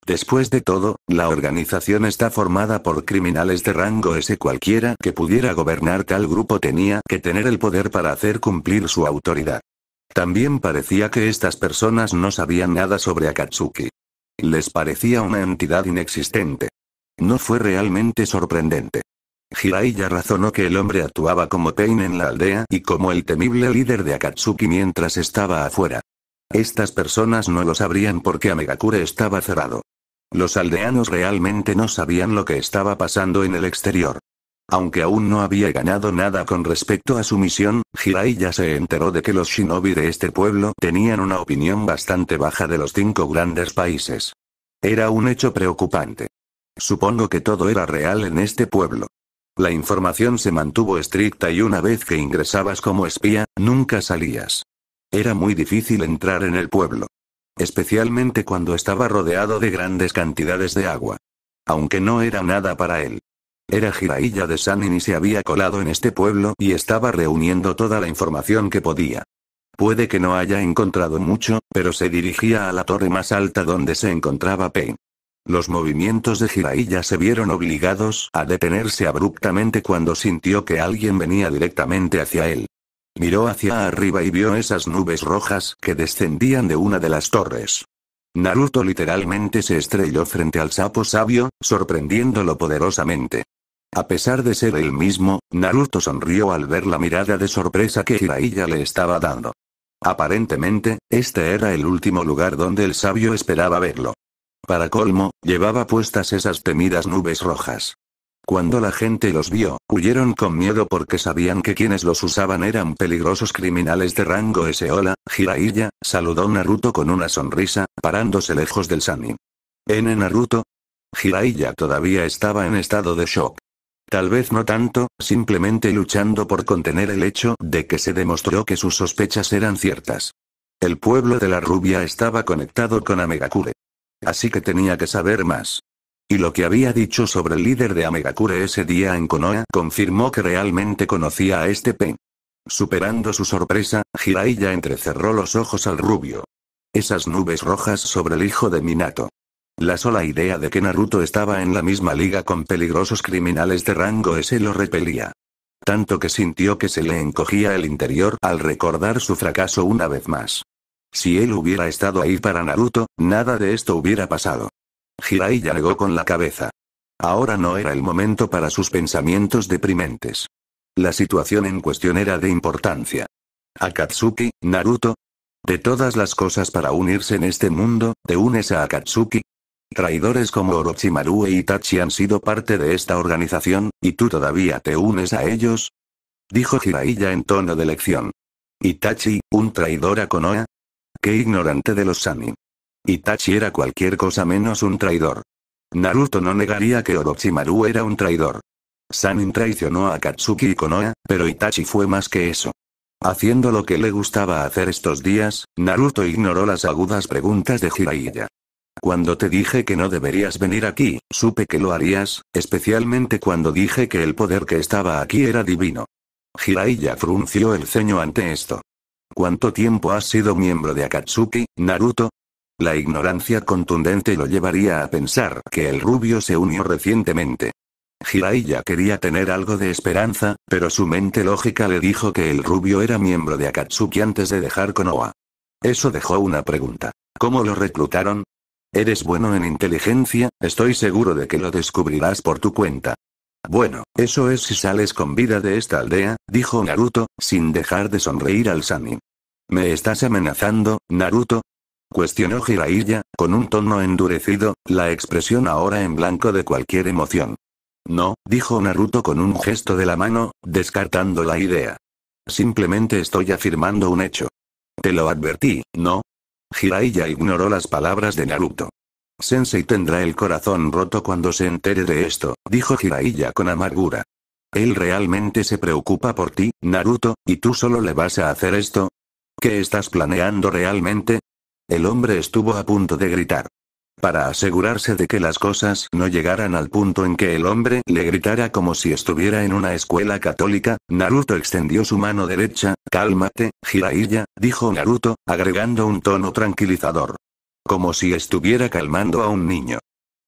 Después de todo, la organización está formada por criminales de rango S. Cualquiera que pudiera gobernar tal grupo tenía que tener el poder para hacer cumplir su autoridad. También parecía que estas personas no sabían nada sobre Akatsuki. Les parecía una entidad inexistente. No fue realmente sorprendente. Hiraiya razonó que el hombre actuaba como Pain en la aldea y como el temible líder de Akatsuki mientras estaba afuera. Estas personas no lo sabrían porque Amegakure estaba cerrado. Los aldeanos realmente no sabían lo que estaba pasando en el exterior. Aunque aún no había ganado nada con respecto a su misión, Hirai ya se enteró de que los shinobi de este pueblo tenían una opinión bastante baja de los cinco grandes países. Era un hecho preocupante. Supongo que todo era real en este pueblo. La información se mantuvo estricta y una vez que ingresabas como espía, nunca salías. Era muy difícil entrar en el pueblo. Especialmente cuando estaba rodeado de grandes cantidades de agua. Aunque no era nada para él. Era Jiraiya de Sanin y se había colado en este pueblo y estaba reuniendo toda la información que podía. Puede que no haya encontrado mucho, pero se dirigía a la torre más alta donde se encontraba Pain. Los movimientos de Jiraiya se vieron obligados a detenerse abruptamente cuando sintió que alguien venía directamente hacia él. Miró hacia arriba y vio esas nubes rojas que descendían de una de las torres. Naruto literalmente se estrelló frente al sapo sabio, sorprendiéndolo poderosamente. A pesar de ser él mismo, Naruto sonrió al ver la mirada de sorpresa que Hiraiya le estaba dando. Aparentemente, este era el último lugar donde el sabio esperaba verlo. Para colmo, llevaba puestas esas temidas nubes rojas. Cuando la gente los vio, huyeron con miedo porque sabían que quienes los usaban eran peligrosos criminales de rango S. Hola, Jiraiya, saludó Naruto con una sonrisa, parándose lejos del Sani. ¿En Naruto? Jiraiya todavía estaba en estado de shock. Tal vez no tanto, simplemente luchando por contener el hecho de que se demostró que sus sospechas eran ciertas. El pueblo de la rubia estaba conectado con Amegakure. Así que tenía que saber más. Y lo que había dicho sobre el líder de Amegakure ese día en Konoha confirmó que realmente conocía a este Pen. Superando su sorpresa, ya entrecerró los ojos al rubio. Esas nubes rojas sobre el hijo de Minato. La sola idea de que Naruto estaba en la misma liga con peligrosos criminales de rango ese lo repelía. Tanto que sintió que se le encogía el interior al recordar su fracaso una vez más. Si él hubiera estado ahí para Naruto, nada de esto hubiera pasado. Hiraiya negó con la cabeza. Ahora no era el momento para sus pensamientos deprimentes. La situación en cuestión era de importancia. Akatsuki, Naruto. De todas las cosas para unirse en este mundo, te unes a Akatsuki. Traidores como Orochimaru e Itachi han sido parte de esta organización, y tú todavía te unes a ellos. Dijo Jiraiya en tono de lección. Itachi, un traidor a Konoha. Qué ignorante de los Sami. Itachi era cualquier cosa menos un traidor. Naruto no negaría que Orochimaru era un traidor. Sanin traicionó a Katsuki y Konoha, pero Itachi fue más que eso. Haciendo lo que le gustaba hacer estos días, Naruto ignoró las agudas preguntas de Jiraiya. Cuando te dije que no deberías venir aquí, supe que lo harías, especialmente cuando dije que el poder que estaba aquí era divino. Jiraiya frunció el ceño ante esto. ¿Cuánto tiempo has sido miembro de Akatsuki, Naruto? La ignorancia contundente lo llevaría a pensar que el rubio se unió recientemente. Jiraiya quería tener algo de esperanza, pero su mente lógica le dijo que el rubio era miembro de Akatsuki antes de dejar Konoha. Eso dejó una pregunta. ¿Cómo lo reclutaron? Eres bueno en inteligencia, estoy seguro de que lo descubrirás por tu cuenta. Bueno, eso es si sales con vida de esta aldea, dijo Naruto, sin dejar de sonreír al Sannin. ¿Me estás amenazando, Naruto? Cuestionó Jiraiya, con un tono endurecido, la expresión ahora en blanco de cualquier emoción. No, dijo Naruto con un gesto de la mano, descartando la idea. Simplemente estoy afirmando un hecho. Te lo advertí, ¿no? Jiraiya ignoró las palabras de Naruto. Sensei tendrá el corazón roto cuando se entere de esto, dijo Jiraiya con amargura. Él realmente se preocupa por ti, Naruto, y tú solo le vas a hacer esto. ¿Qué estás planeando realmente? El hombre estuvo a punto de gritar. Para asegurarse de que las cosas no llegaran al punto en que el hombre le gritara como si estuviera en una escuela católica, Naruto extendió su mano derecha, cálmate, Jiraiya, dijo Naruto, agregando un tono tranquilizador. Como si estuviera calmando a un niño.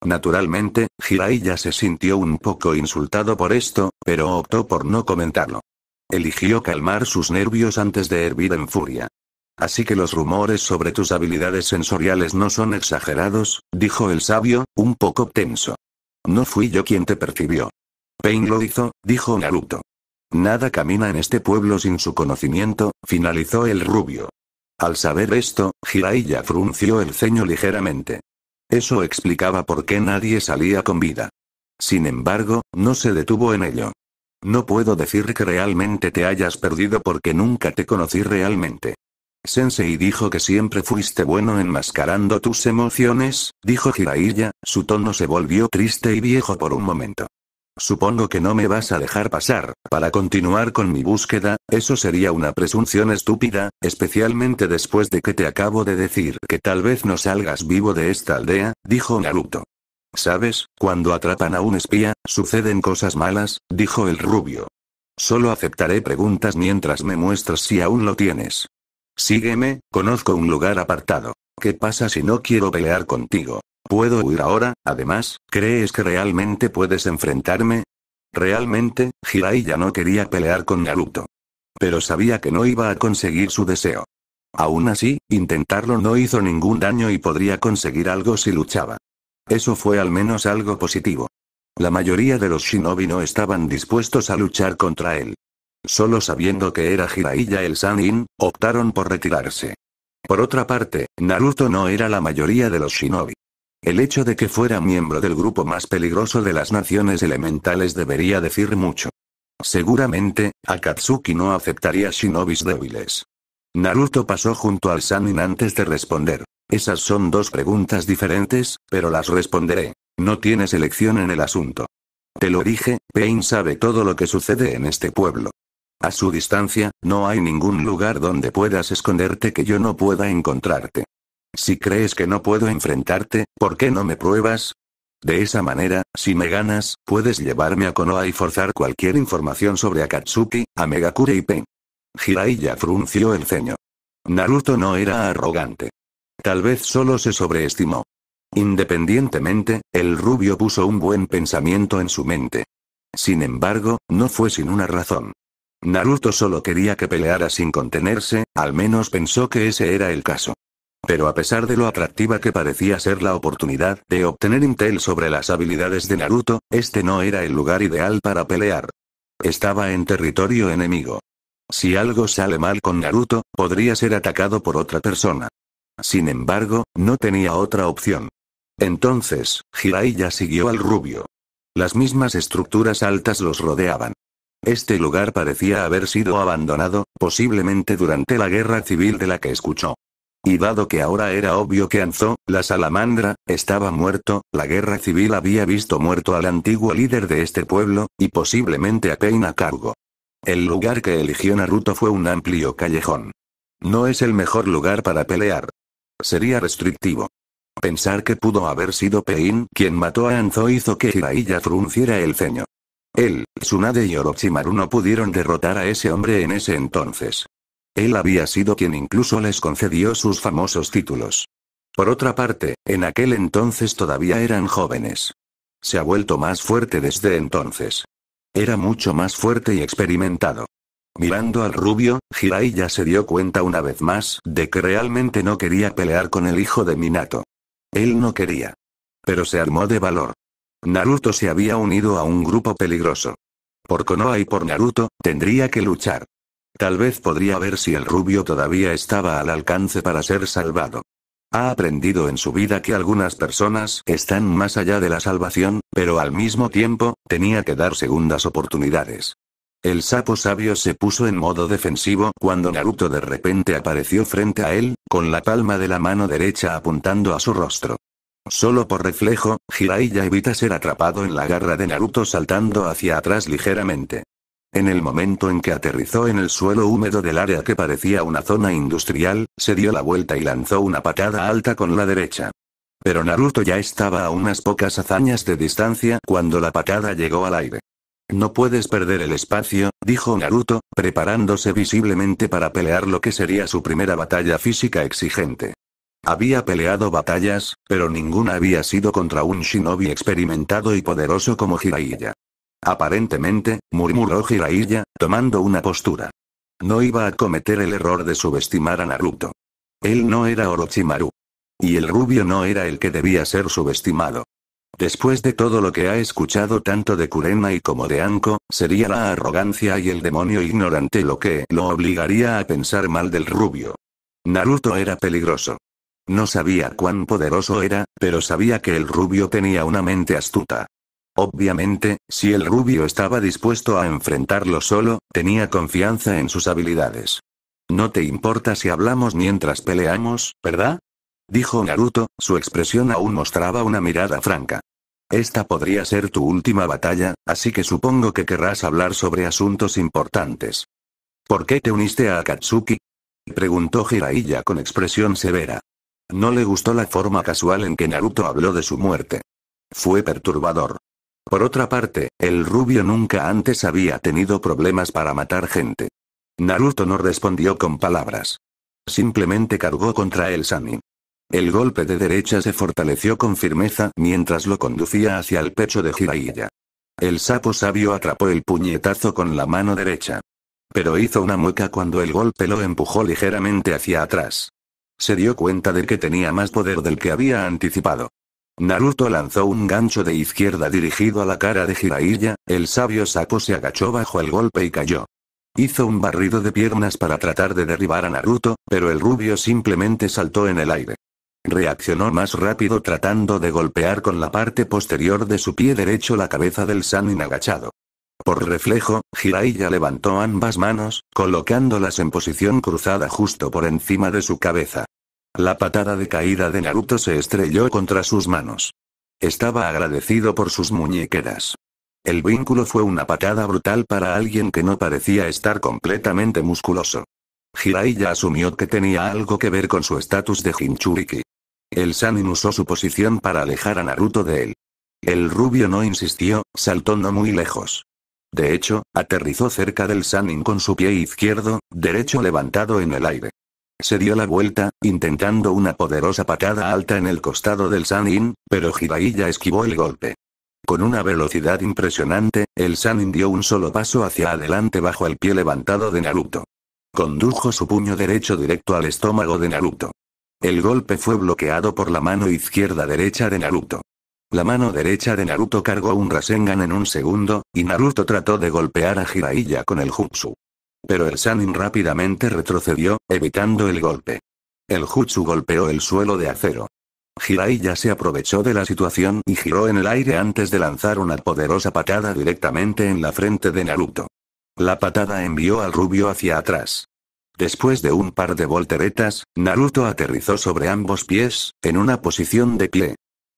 Naturalmente, Jiraiya se sintió un poco insultado por esto, pero optó por no comentarlo. Eligió calmar sus nervios antes de hervir en furia. Así que los rumores sobre tus habilidades sensoriales no son exagerados, dijo el sabio, un poco tenso. No fui yo quien te percibió. Pain lo hizo, dijo Naruto. Nada camina en este pueblo sin su conocimiento, finalizó el rubio. Al saber esto, Jiraiya frunció el ceño ligeramente. Eso explicaba por qué nadie salía con vida. Sin embargo, no se detuvo en ello. No puedo decir que realmente te hayas perdido porque nunca te conocí realmente. Sensei dijo que siempre fuiste bueno enmascarando tus emociones, dijo Jiraiya, su tono se volvió triste y viejo por un momento. Supongo que no me vas a dejar pasar, para continuar con mi búsqueda, eso sería una presunción estúpida, especialmente después de que te acabo de decir que tal vez no salgas vivo de esta aldea, dijo Naruto. Sabes, cuando atrapan a un espía, suceden cosas malas, dijo el rubio. Solo aceptaré preguntas mientras me muestras si aún lo tienes. Sígueme, conozco un lugar apartado. ¿Qué pasa si no quiero pelear contigo? ¿Puedo huir ahora? Además, ¿crees que realmente puedes enfrentarme? Realmente, Hirai ya no quería pelear con Naruto. Pero sabía que no iba a conseguir su deseo. Aún así, intentarlo no hizo ningún daño y podría conseguir algo si luchaba. Eso fue al menos algo positivo. La mayoría de los shinobi no estaban dispuestos a luchar contra él. Solo sabiendo que era Jiraiya el Sanin, optaron por retirarse. Por otra parte, Naruto no era la mayoría de los shinobi. El hecho de que fuera miembro del grupo más peligroso de las naciones elementales debería decir mucho. Seguramente, Akatsuki no aceptaría shinobis débiles. Naruto pasó junto al Sanin antes de responder. Esas son dos preguntas diferentes, pero las responderé. No tienes elección en el asunto. Te lo dije, Pain sabe todo lo que sucede en este pueblo. A su distancia, no hay ningún lugar donde puedas esconderte que yo no pueda encontrarte. Si crees que no puedo enfrentarte, ¿por qué no me pruebas? De esa manera, si me ganas, puedes llevarme a Konoha y forzar cualquier información sobre Akatsuki, a Megakure y Pen. Jiraiya frunció el ceño. Naruto no era arrogante. Tal vez solo se sobreestimó. Independientemente, el rubio puso un buen pensamiento en su mente. Sin embargo, no fue sin una razón. Naruto solo quería que peleara sin contenerse, al menos pensó que ese era el caso. Pero a pesar de lo atractiva que parecía ser la oportunidad de obtener intel sobre las habilidades de Naruto, este no era el lugar ideal para pelear. Estaba en territorio enemigo. Si algo sale mal con Naruto, podría ser atacado por otra persona. Sin embargo, no tenía otra opción. Entonces, Jiraiya siguió al rubio. Las mismas estructuras altas los rodeaban. Este lugar parecía haber sido abandonado, posiblemente durante la guerra civil de la que escuchó. Y dado que ahora era obvio que Anzo, la salamandra, estaba muerto, la guerra civil había visto muerto al antiguo líder de este pueblo, y posiblemente a a Cargo. El lugar que eligió Naruto fue un amplio callejón. No es el mejor lugar para pelear. Sería restrictivo. Pensar que pudo haber sido Pein quien mató a Anzo hizo que Hiraiya frunciera el ceño. Él, Tsunade y Orochimaru no pudieron derrotar a ese hombre en ese entonces. Él había sido quien incluso les concedió sus famosos títulos. Por otra parte, en aquel entonces todavía eran jóvenes. Se ha vuelto más fuerte desde entonces. Era mucho más fuerte y experimentado. Mirando al rubio, Hirai ya se dio cuenta una vez más de que realmente no quería pelear con el hijo de Minato. Él no quería. Pero se armó de valor. Naruto se había unido a un grupo peligroso. Por Konoha y por Naruto, tendría que luchar. Tal vez podría ver si el rubio todavía estaba al alcance para ser salvado. Ha aprendido en su vida que algunas personas están más allá de la salvación, pero al mismo tiempo, tenía que dar segundas oportunidades. El sapo sabio se puso en modo defensivo cuando Naruto de repente apareció frente a él, con la palma de la mano derecha apuntando a su rostro. Solo por reflejo, Jiraiya evita ser atrapado en la garra de Naruto saltando hacia atrás ligeramente. En el momento en que aterrizó en el suelo húmedo del área que parecía una zona industrial, se dio la vuelta y lanzó una patada alta con la derecha. Pero Naruto ya estaba a unas pocas hazañas de distancia cuando la patada llegó al aire. No puedes perder el espacio, dijo Naruto, preparándose visiblemente para pelear lo que sería su primera batalla física exigente. Había peleado batallas, pero ninguna había sido contra un shinobi experimentado y poderoso como Jiraiya. Aparentemente, murmuró Jiraiya, tomando una postura. No iba a cometer el error de subestimar a Naruto. Él no era Orochimaru. Y el rubio no era el que debía ser subestimado. Después de todo lo que ha escuchado tanto de Kurena y como de Anko, sería la arrogancia y el demonio ignorante lo que lo obligaría a pensar mal del rubio. Naruto era peligroso. No sabía cuán poderoso era, pero sabía que el rubio tenía una mente astuta. Obviamente, si el rubio estaba dispuesto a enfrentarlo solo, tenía confianza en sus habilidades. No te importa si hablamos mientras peleamos, ¿verdad? Dijo Naruto, su expresión aún mostraba una mirada franca. Esta podría ser tu última batalla, así que supongo que querrás hablar sobre asuntos importantes. ¿Por qué te uniste a Akatsuki? Preguntó Jiraiya con expresión severa. No le gustó la forma casual en que Naruto habló de su muerte. Fue perturbador. Por otra parte, el rubio nunca antes había tenido problemas para matar gente. Naruto no respondió con palabras. Simplemente cargó contra el Sani. El golpe de derecha se fortaleció con firmeza mientras lo conducía hacia el pecho de Jiraiya. El sapo sabio atrapó el puñetazo con la mano derecha. Pero hizo una mueca cuando el golpe lo empujó ligeramente hacia atrás. Se dio cuenta de que tenía más poder del que había anticipado. Naruto lanzó un gancho de izquierda dirigido a la cara de Jiraiya, el sabio Sapo se agachó bajo el golpe y cayó. Hizo un barrido de piernas para tratar de derribar a Naruto, pero el rubio simplemente saltó en el aire. Reaccionó más rápido tratando de golpear con la parte posterior de su pie derecho la cabeza del Sanin agachado. Por reflejo, Hiraiya levantó ambas manos, colocándolas en posición cruzada justo por encima de su cabeza. La patada de caída de Naruto se estrelló contra sus manos. Estaba agradecido por sus muñequeras. El vínculo fue una patada brutal para alguien que no parecía estar completamente musculoso. Hiraiya asumió que tenía algo que ver con su estatus de Jinchuriki. El Sanin usó su posición para alejar a Naruto de él. El rubio no insistió, saltó no muy lejos. De hecho, aterrizó cerca del Sanin con su pie izquierdo, derecho levantado en el aire. Se dio la vuelta, intentando una poderosa patada alta en el costado del Sanin, pero Hiraiya esquivó el golpe. Con una velocidad impresionante, el Sanin dio un solo paso hacia adelante bajo el pie levantado de Naruto. Condujo su puño derecho directo al estómago de Naruto. El golpe fue bloqueado por la mano izquierda derecha de Naruto. La mano derecha de Naruto cargó un Rasengan en un segundo, y Naruto trató de golpear a Jiraiya con el jutsu. Pero el Sanin rápidamente retrocedió, evitando el golpe. El jutsu golpeó el suelo de acero. Jiraiya se aprovechó de la situación y giró en el aire antes de lanzar una poderosa patada directamente en la frente de Naruto. La patada envió al rubio hacia atrás. Después de un par de volteretas, Naruto aterrizó sobre ambos pies, en una posición de pie.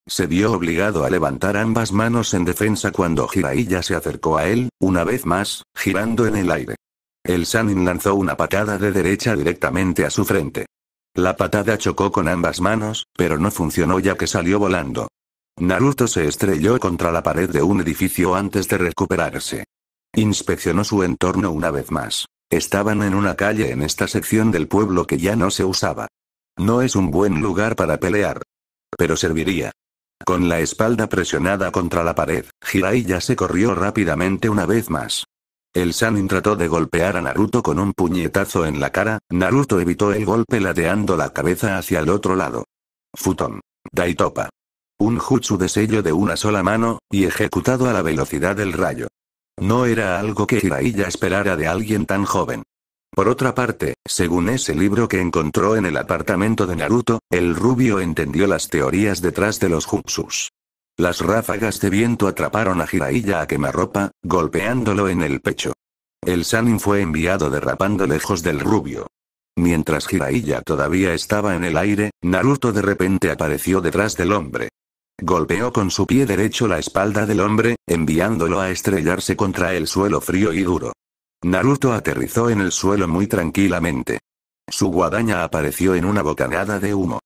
Se vio obligado a levantar ambas manos en defensa cuando Jiraiya se acercó a él, una vez más, girando en el aire. El Sanin lanzó una patada de derecha directamente a su frente. La patada chocó con ambas manos, pero no funcionó ya que salió volando. Naruto se estrelló contra la pared de un edificio antes de recuperarse. Inspeccionó su entorno una vez más. Estaban en una calle en esta sección del pueblo que ya no se usaba. No es un buen lugar para pelear. Pero serviría. Con la espalda presionada contra la pared, Jiraiya se corrió rápidamente una vez más. El Sanin trató de golpear a Naruto con un puñetazo en la cara, Naruto evitó el golpe ladeando la cabeza hacia el otro lado. Futon. Daitopa. Un jutsu de sello de una sola mano, y ejecutado a la velocidad del rayo. No era algo que Jiraiya esperara de alguien tan joven. Por otra parte, según ese libro que encontró en el apartamento de Naruto, el rubio entendió las teorías detrás de los jutsus. Las ráfagas de viento atraparon a Jiraiya a quemarropa, golpeándolo en el pecho. El Sanin fue enviado derrapando lejos del rubio. Mientras Jiraiya todavía estaba en el aire, Naruto de repente apareció detrás del hombre. Golpeó con su pie derecho la espalda del hombre, enviándolo a estrellarse contra el suelo frío y duro. Naruto aterrizó en el suelo muy tranquilamente. Su guadaña apareció en una bocanada de humo.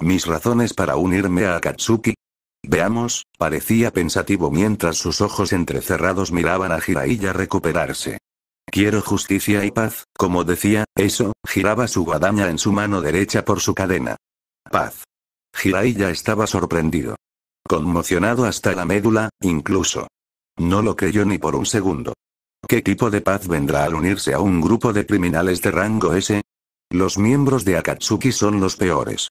Mis razones para unirme a Akatsuki. Veamos, parecía pensativo mientras sus ojos entrecerrados miraban a Jiraiya recuperarse. Quiero justicia y paz, como decía, eso, giraba su guadaña en su mano derecha por su cadena. Paz. Jiraiya estaba sorprendido. Conmocionado hasta la médula, incluso. No lo creyó ni por un segundo. ¿Qué tipo de paz vendrá al unirse a un grupo de criminales de rango S? Los miembros de Akatsuki son los peores.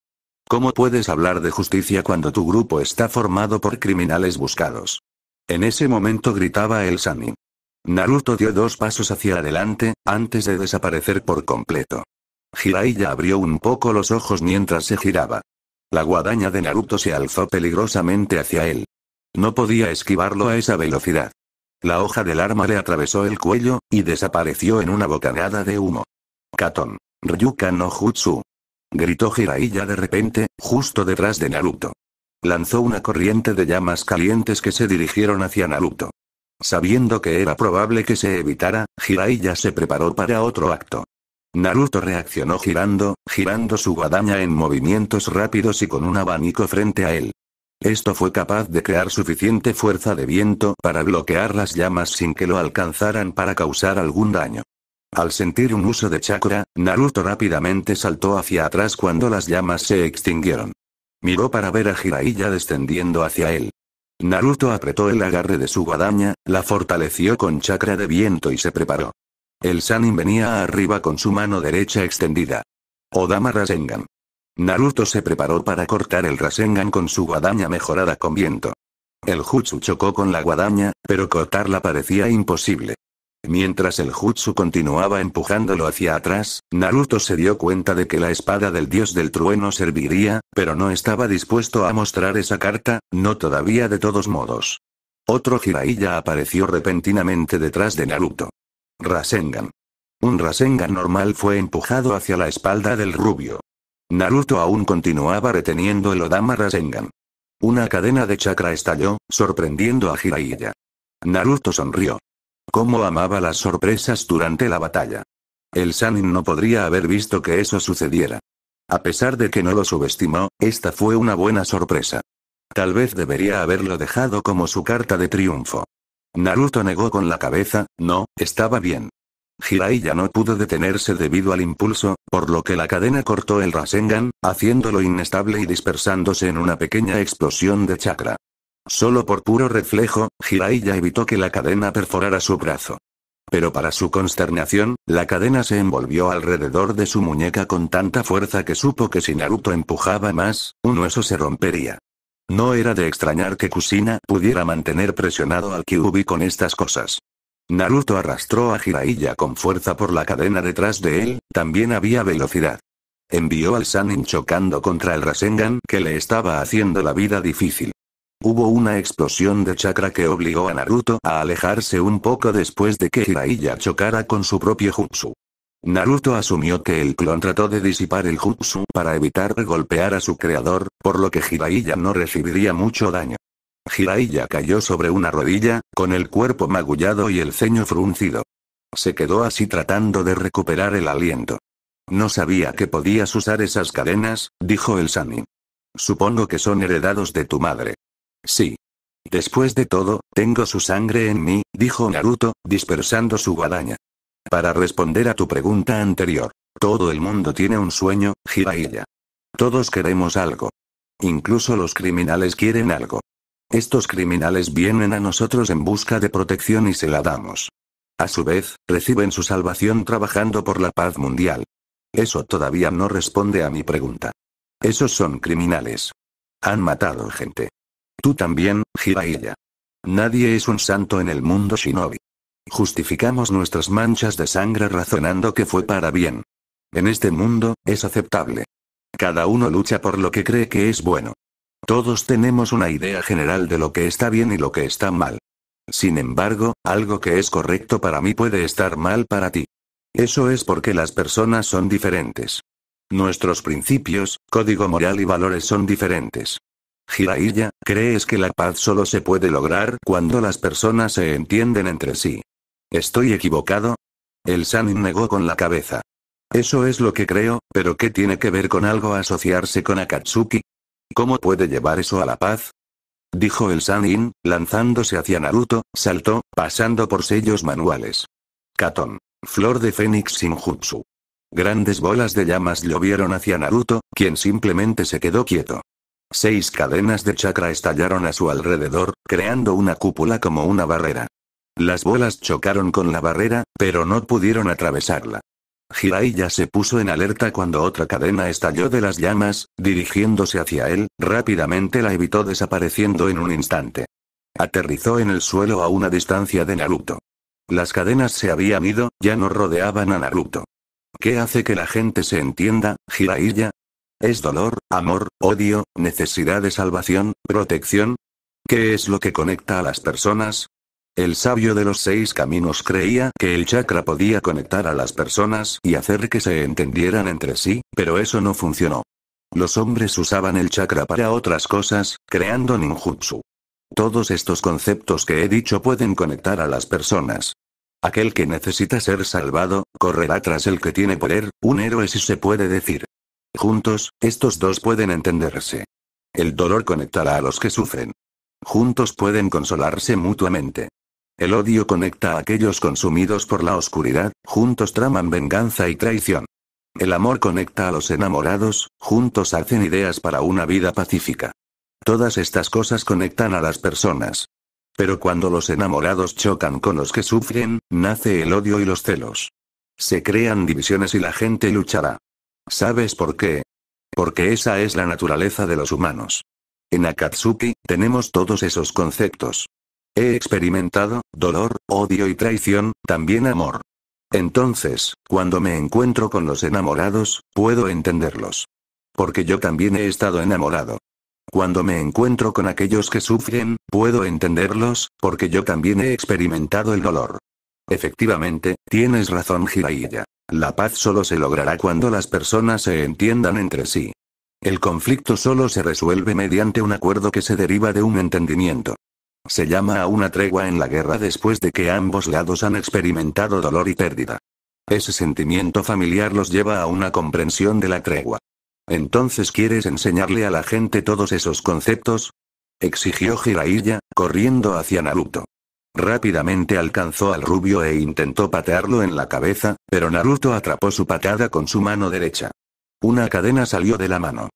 ¿Cómo puedes hablar de justicia cuando tu grupo está formado por criminales buscados? En ese momento gritaba el Sami. Naruto dio dos pasos hacia adelante, antes de desaparecer por completo. Jiraiya abrió un poco los ojos mientras se giraba. La guadaña de Naruto se alzó peligrosamente hacia él. No podía esquivarlo a esa velocidad. La hoja del arma le atravesó el cuello, y desapareció en una bocanada de humo. Katon. Ryuka no Jutsu. Gritó Jiraiya de repente, justo detrás de Naruto. Lanzó una corriente de llamas calientes que se dirigieron hacia Naruto. Sabiendo que era probable que se evitara, Jiraiya se preparó para otro acto. Naruto reaccionó girando, girando su guadaña en movimientos rápidos y con un abanico frente a él. Esto fue capaz de crear suficiente fuerza de viento para bloquear las llamas sin que lo alcanzaran para causar algún daño. Al sentir un uso de chakra, Naruto rápidamente saltó hacia atrás cuando las llamas se extinguieron. Miró para ver a Jiraiya descendiendo hacia él. Naruto apretó el agarre de su guadaña, la fortaleció con chakra de viento y se preparó. El Sanin venía arriba con su mano derecha extendida. Odama Rasengan. Naruto se preparó para cortar el Rasengan con su guadaña mejorada con viento. El jutsu chocó con la guadaña, pero cortarla parecía imposible. Mientras el jutsu continuaba empujándolo hacia atrás, Naruto se dio cuenta de que la espada del dios del trueno serviría, pero no estaba dispuesto a mostrar esa carta, no todavía de todos modos. Otro Jiraiya apareció repentinamente detrás de Naruto. Rasengan. Un Rasengan normal fue empujado hacia la espalda del rubio. Naruto aún continuaba reteniendo el Odama Rasengan. Una cadena de chakra estalló, sorprendiendo a Jiraiya. Naruto sonrió. Cómo amaba las sorpresas durante la batalla. El Sanin no podría haber visto que eso sucediera. A pesar de que no lo subestimó, esta fue una buena sorpresa. Tal vez debería haberlo dejado como su carta de triunfo. Naruto negó con la cabeza, no, estaba bien. Hiraiya no pudo detenerse debido al impulso, por lo que la cadena cortó el Rasengan, haciéndolo inestable y dispersándose en una pequeña explosión de chakra. Solo por puro reflejo, Hiraiya evitó que la cadena perforara su brazo. Pero para su consternación, la cadena se envolvió alrededor de su muñeca con tanta fuerza que supo que si Naruto empujaba más, un hueso se rompería. No era de extrañar que Kusina pudiera mantener presionado al Kyubi con estas cosas. Naruto arrastró a Jiraiya con fuerza por la cadena detrás de él, también había velocidad. Envió al Sanin chocando contra el Rasengan que le estaba haciendo la vida difícil. Hubo una explosión de chakra que obligó a Naruto a alejarse un poco después de que Jiraiya chocara con su propio jutsu. Naruto asumió que el clon trató de disipar el jutsu para evitar golpear a su creador, por lo que Jiraiya no recibiría mucho daño. Jiraiya cayó sobre una rodilla, con el cuerpo magullado y el ceño fruncido. Se quedó así tratando de recuperar el aliento. No sabía que podías usar esas cadenas, dijo el Sami. Supongo que son heredados de tu madre. Sí. Después de todo, tengo su sangre en mí, dijo Naruto, dispersando su guadaña. Para responder a tu pregunta anterior, todo el mundo tiene un sueño, Jiraiya. Todos queremos algo. Incluso los criminales quieren algo. Estos criminales vienen a nosotros en busca de protección y se la damos. A su vez, reciben su salvación trabajando por la paz mundial. Eso todavía no responde a mi pregunta. Esos son criminales. Han matado gente. Tú también, Jiraiya. Nadie es un santo en el mundo shinobi. Justificamos nuestras manchas de sangre razonando que fue para bien. En este mundo, es aceptable. Cada uno lucha por lo que cree que es bueno. Todos tenemos una idea general de lo que está bien y lo que está mal. Sin embargo, algo que es correcto para mí puede estar mal para ti. Eso es porque las personas son diferentes. Nuestros principios, código moral y valores son diferentes. Jiraiya, ¿crees que la paz solo se puede lograr cuando las personas se entienden entre sí? ¿Estoy equivocado? El Sanin negó con la cabeza. Eso es lo que creo, pero ¿qué tiene que ver con algo asociarse con Akatsuki? ¿Cómo puede llevar eso a la paz? Dijo el Sanin, lanzándose hacia Naruto, saltó, pasando por sellos manuales. Katon. Flor de Fénix Sinjutsu. Grandes bolas de llamas llovieron hacia Naruto, quien simplemente se quedó quieto. Seis cadenas de chakra estallaron a su alrededor, creando una cúpula como una barrera. Las bolas chocaron con la barrera, pero no pudieron atravesarla. Jiraiya se puso en alerta cuando otra cadena estalló de las llamas, dirigiéndose hacia él, rápidamente la evitó desapareciendo en un instante. Aterrizó en el suelo a una distancia de Naruto. Las cadenas se habían ido, ya no rodeaban a Naruto. ¿Qué hace que la gente se entienda, Jiraiya? ¿Es dolor, amor, odio, necesidad de salvación, protección? ¿Qué es lo que conecta a las personas? El sabio de los seis caminos creía que el chakra podía conectar a las personas y hacer que se entendieran entre sí, pero eso no funcionó. Los hombres usaban el chakra para otras cosas, creando ninjutsu. Todos estos conceptos que he dicho pueden conectar a las personas. Aquel que necesita ser salvado, correrá tras el que tiene poder, un héroe si se puede decir. Juntos, estos dos pueden entenderse. El dolor conectará a los que sufren. Juntos pueden consolarse mutuamente. El odio conecta a aquellos consumidos por la oscuridad, juntos traman venganza y traición. El amor conecta a los enamorados, juntos hacen ideas para una vida pacífica. Todas estas cosas conectan a las personas. Pero cuando los enamorados chocan con los que sufren, nace el odio y los celos. Se crean divisiones y la gente luchará. ¿Sabes por qué? Porque esa es la naturaleza de los humanos. En Akatsuki, tenemos todos esos conceptos. He experimentado, dolor, odio y traición, también amor. Entonces, cuando me encuentro con los enamorados, puedo entenderlos. Porque yo también he estado enamorado. Cuando me encuentro con aquellos que sufren, puedo entenderlos, porque yo también he experimentado el dolor. Efectivamente, tienes razón Jiraiya. La paz solo se logrará cuando las personas se entiendan entre sí. El conflicto solo se resuelve mediante un acuerdo que se deriva de un entendimiento. Se llama a una tregua en la guerra después de que ambos lados han experimentado dolor y pérdida. Ese sentimiento familiar los lleva a una comprensión de la tregua. ¿Entonces quieres enseñarle a la gente todos esos conceptos? exigió Jiraiya, corriendo hacia Naruto. Rápidamente alcanzó al rubio e intentó patearlo en la cabeza, pero Naruto atrapó su patada con su mano derecha. Una cadena salió de la mano.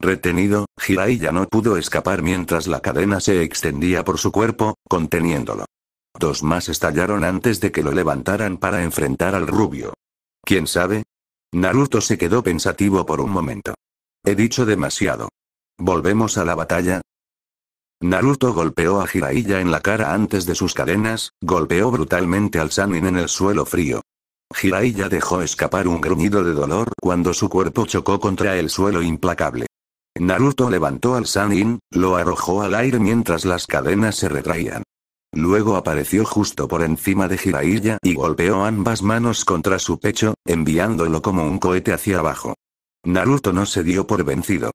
Retenido, Jiraiya no pudo escapar mientras la cadena se extendía por su cuerpo, conteniéndolo. Dos más estallaron antes de que lo levantaran para enfrentar al rubio. ¿Quién sabe? Naruto se quedó pensativo por un momento. He dicho demasiado. ¿Volvemos a la batalla? Naruto golpeó a Jiraiya en la cara antes de sus cadenas, golpeó brutalmente al Sanin en el suelo frío. Jiraiya dejó escapar un gruñido de dolor cuando su cuerpo chocó contra el suelo implacable. Naruto levantó al Sanin, lo arrojó al aire mientras las cadenas se retraían. Luego apareció justo por encima de Jiraiya y golpeó ambas manos contra su pecho, enviándolo como un cohete hacia abajo. Naruto no se dio por vencido.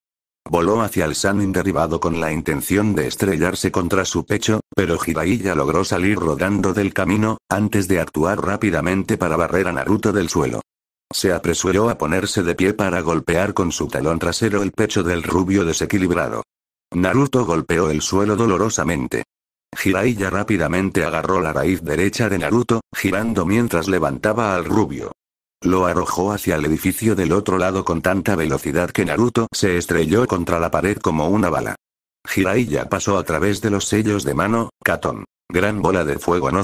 Voló hacia el Sanin derribado con la intención de estrellarse contra su pecho, pero Jiraiya logró salir rodando del camino, antes de actuar rápidamente para barrer a Naruto del suelo. Se apresuró a ponerse de pie para golpear con su talón trasero el pecho del rubio desequilibrado. Naruto golpeó el suelo dolorosamente. Jiraiya rápidamente agarró la raíz derecha de Naruto, girando mientras levantaba al rubio. Lo arrojó hacia el edificio del otro lado con tanta velocidad que Naruto se estrelló contra la pared como una bala. Jiraiya pasó a través de los sellos de mano, Katon. Gran bola de fuego no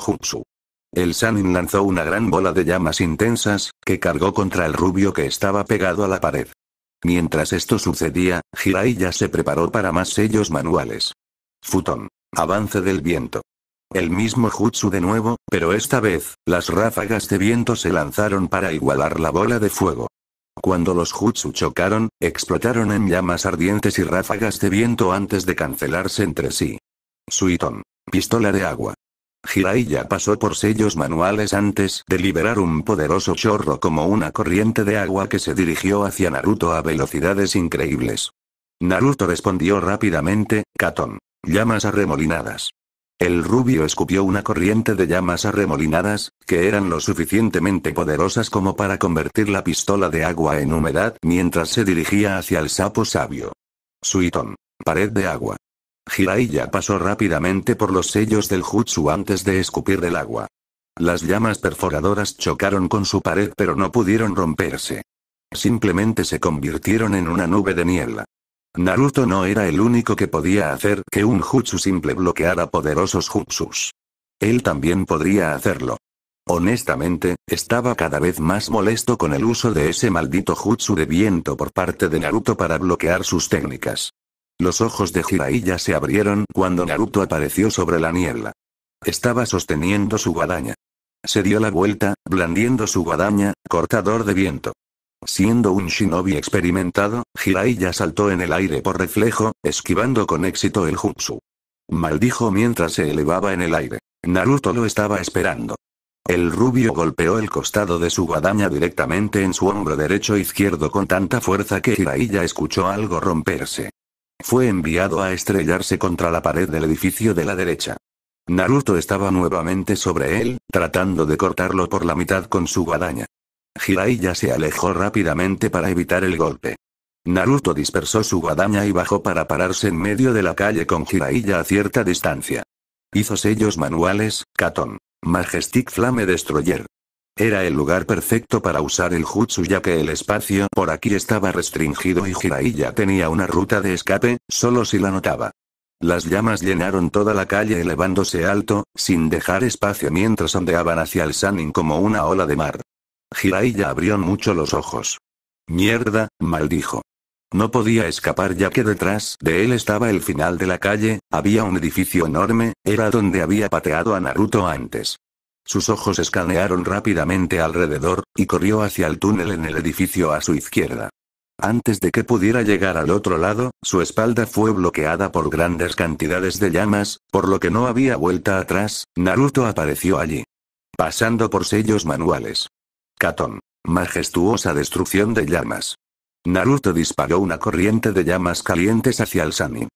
el Sanin lanzó una gran bola de llamas intensas, que cargó contra el rubio que estaba pegado a la pared. Mientras esto sucedía, Hirai ya se preparó para más sellos manuales. Futon. Avance del viento. El mismo jutsu de nuevo, pero esta vez, las ráfagas de viento se lanzaron para igualar la bola de fuego. Cuando los jutsu chocaron, explotaron en llamas ardientes y ráfagas de viento antes de cancelarse entre sí. Suiton. Pistola de agua jiraiya pasó por sellos manuales antes de liberar un poderoso chorro como una corriente de agua que se dirigió hacia Naruto a velocidades increíbles. Naruto respondió rápidamente, Katon, Llamas arremolinadas. El rubio escupió una corriente de llamas arremolinadas, que eran lo suficientemente poderosas como para convertir la pistola de agua en humedad mientras se dirigía hacia el sapo sabio. Suiton. Pared de agua. Hiraiya pasó rápidamente por los sellos del jutsu antes de escupir del agua. Las llamas perforadoras chocaron con su pared pero no pudieron romperse. Simplemente se convirtieron en una nube de niebla. Naruto no era el único que podía hacer que un jutsu simple bloqueara poderosos jutsus. Él también podría hacerlo. Honestamente, estaba cada vez más molesto con el uso de ese maldito jutsu de viento por parte de Naruto para bloquear sus técnicas. Los ojos de Jiraiya se abrieron cuando Naruto apareció sobre la niebla. Estaba sosteniendo su guadaña. Se dio la vuelta, blandiendo su guadaña, cortador de viento. Siendo un shinobi experimentado, Jiraiya saltó en el aire por reflejo, esquivando con éxito el jutsu. Maldijo mientras se elevaba en el aire. Naruto lo estaba esperando. El rubio golpeó el costado de su guadaña directamente en su hombro derecho izquierdo con tanta fuerza que Jiraiya escuchó algo romperse. Fue enviado a estrellarse contra la pared del edificio de la derecha. Naruto estaba nuevamente sobre él, tratando de cortarlo por la mitad con su guadaña. Jiraiya se alejó rápidamente para evitar el golpe. Naruto dispersó su guadaña y bajó para pararse en medio de la calle con Jiraiya a cierta distancia. Hizo sellos manuales, Katon. Majestic Flame Destroyer. Era el lugar perfecto para usar el jutsu ya que el espacio por aquí estaba restringido y Jiraiya tenía una ruta de escape, solo si la notaba. Las llamas llenaron toda la calle elevándose alto, sin dejar espacio mientras ondeaban hacia el Sanin como una ola de mar. Jiraiya abrió mucho los ojos. Mierda, maldijo. No podía escapar ya que detrás de él estaba el final de la calle, había un edificio enorme, era donde había pateado a Naruto antes. Sus ojos escanearon rápidamente alrededor, y corrió hacia el túnel en el edificio a su izquierda. Antes de que pudiera llegar al otro lado, su espalda fue bloqueada por grandes cantidades de llamas, por lo que no había vuelta atrás, Naruto apareció allí. Pasando por sellos manuales. Catón. Majestuosa destrucción de llamas. Naruto disparó una corriente de llamas calientes hacia el Sami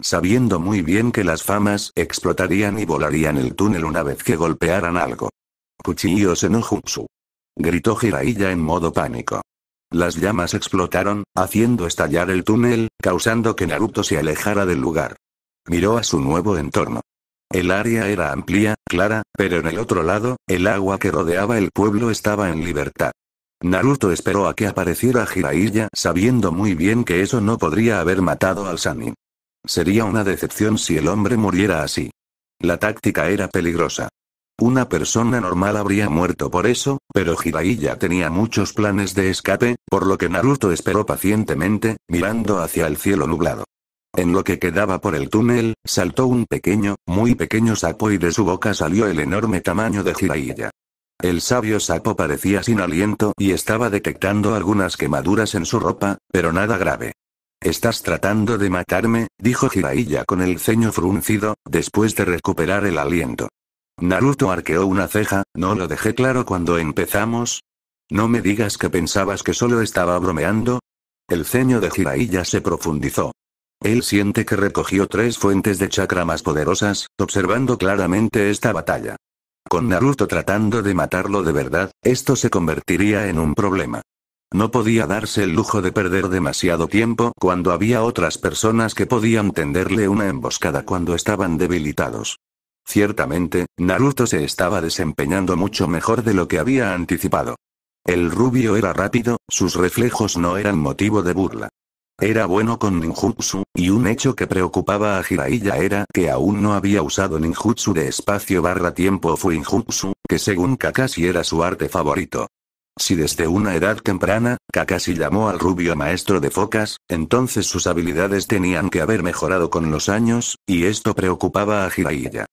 sabiendo muy bien que las famas explotarían y volarían el túnel una vez que golpearan algo. Cuchillos en Gritó Jiraiya en modo pánico. Las llamas explotaron, haciendo estallar el túnel, causando que Naruto se alejara del lugar. Miró a su nuevo entorno. El área era amplia, clara, pero en el otro lado, el agua que rodeaba el pueblo estaba en libertad. Naruto esperó a que apareciera Jiraiya sabiendo muy bien que eso no podría haber matado al Sanin. Sería una decepción si el hombre muriera así. La táctica era peligrosa. Una persona normal habría muerto por eso, pero Jiraiya tenía muchos planes de escape, por lo que Naruto esperó pacientemente, mirando hacia el cielo nublado. En lo que quedaba por el túnel, saltó un pequeño, muy pequeño sapo y de su boca salió el enorme tamaño de Jiraiya. El sabio sapo parecía sin aliento y estaba detectando algunas quemaduras en su ropa, pero nada grave. Estás tratando de matarme, dijo Jiraiya con el ceño fruncido, después de recuperar el aliento. Naruto arqueó una ceja, no lo dejé claro cuando empezamos. No me digas que pensabas que solo estaba bromeando. El ceño de Jiraiya se profundizó. Él siente que recogió tres fuentes de chakra más poderosas, observando claramente esta batalla. Con Naruto tratando de matarlo de verdad, esto se convertiría en un problema. No podía darse el lujo de perder demasiado tiempo cuando había otras personas que podían tenderle una emboscada cuando estaban debilitados. Ciertamente, Naruto se estaba desempeñando mucho mejor de lo que había anticipado. El rubio era rápido, sus reflejos no eran motivo de burla. Era bueno con ninjutsu, y un hecho que preocupaba a Hiraiya era que aún no había usado ninjutsu de espacio barra tiempo o fuinjutsu, que según Kakashi era su arte favorito. Si desde una edad temprana, Kakashi llamó al rubio maestro de focas, entonces sus habilidades tenían que haber mejorado con los años, y esto preocupaba a Jiraiya.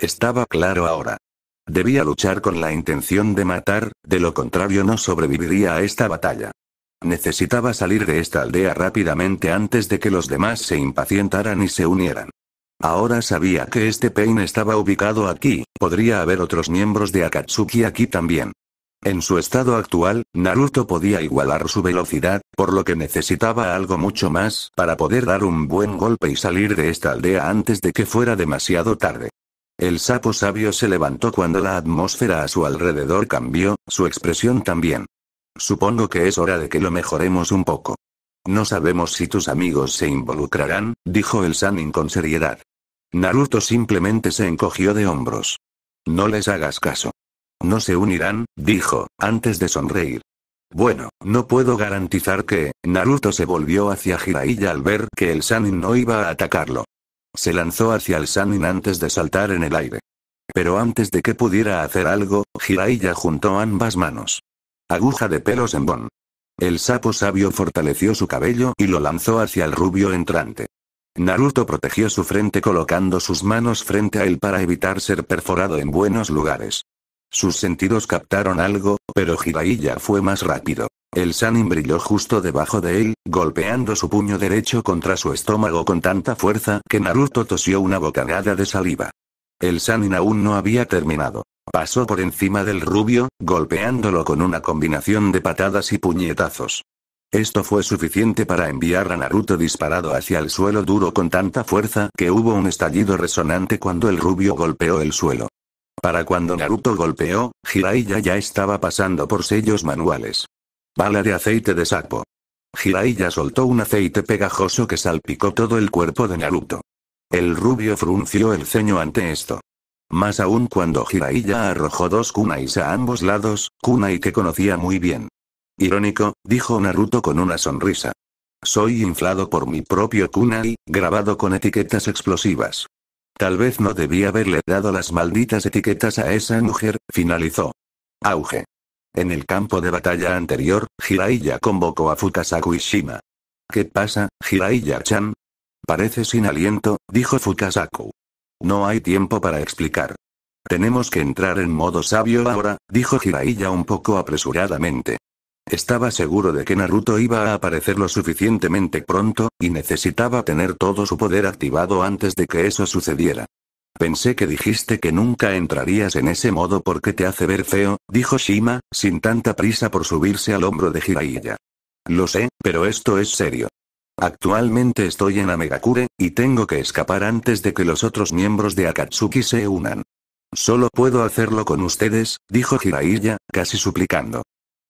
Estaba claro ahora. Debía luchar con la intención de matar, de lo contrario no sobreviviría a esta batalla. Necesitaba salir de esta aldea rápidamente antes de que los demás se impacientaran y se unieran. Ahora sabía que este Pain estaba ubicado aquí, podría haber otros miembros de Akatsuki aquí también. En su estado actual, Naruto podía igualar su velocidad, por lo que necesitaba algo mucho más para poder dar un buen golpe y salir de esta aldea antes de que fuera demasiado tarde. El sapo sabio se levantó cuando la atmósfera a su alrededor cambió, su expresión también. Supongo que es hora de que lo mejoremos un poco. No sabemos si tus amigos se involucrarán, dijo el Sanin con seriedad. Naruto simplemente se encogió de hombros. No les hagas caso. No se unirán, dijo, antes de sonreír. Bueno, no puedo garantizar que, Naruto se volvió hacia Jiraiya al ver que el Sanin no iba a atacarlo. Se lanzó hacia el Sanin antes de saltar en el aire. Pero antes de que pudiera hacer algo, Jiraiya juntó ambas manos. Aguja de pelos en bon. El sapo sabio fortaleció su cabello y lo lanzó hacia el rubio entrante. Naruto protegió su frente colocando sus manos frente a él para evitar ser perforado en buenos lugares. Sus sentidos captaron algo, pero Jiraiya fue más rápido. El Sanin brilló justo debajo de él, golpeando su puño derecho contra su estómago con tanta fuerza que Naruto tosió una bocanada de saliva. El Sanin aún no había terminado. Pasó por encima del rubio, golpeándolo con una combinación de patadas y puñetazos. Esto fue suficiente para enviar a Naruto disparado hacia el suelo duro con tanta fuerza que hubo un estallido resonante cuando el rubio golpeó el suelo. Para cuando Naruto golpeó, Jiraiya ya estaba pasando por sellos manuales. Bala de aceite de sapo. Jiraiya soltó un aceite pegajoso que salpicó todo el cuerpo de Naruto. El rubio frunció el ceño ante esto. Más aún cuando Jiraiya arrojó dos kunais a ambos lados, kunai que conocía muy bien. Irónico, dijo Naruto con una sonrisa. Soy inflado por mi propio kunai, grabado con etiquetas explosivas. Tal vez no debía haberle dado las malditas etiquetas a esa mujer, finalizó. Auge. En el campo de batalla anterior, Hiraiya convocó a Fukasaku Shima. ¿Qué pasa, hiraiya chan Parece sin aliento, dijo Fukasaku. No hay tiempo para explicar. Tenemos que entrar en modo sabio ahora, dijo Hiraiya un poco apresuradamente. Estaba seguro de que Naruto iba a aparecer lo suficientemente pronto, y necesitaba tener todo su poder activado antes de que eso sucediera. Pensé que dijiste que nunca entrarías en ese modo porque te hace ver feo, dijo Shima, sin tanta prisa por subirse al hombro de Jiraiya. Lo sé, pero esto es serio. Actualmente estoy en Amegakure, y tengo que escapar antes de que los otros miembros de Akatsuki se unan. Solo puedo hacerlo con ustedes, dijo Jiraiya, casi suplicando.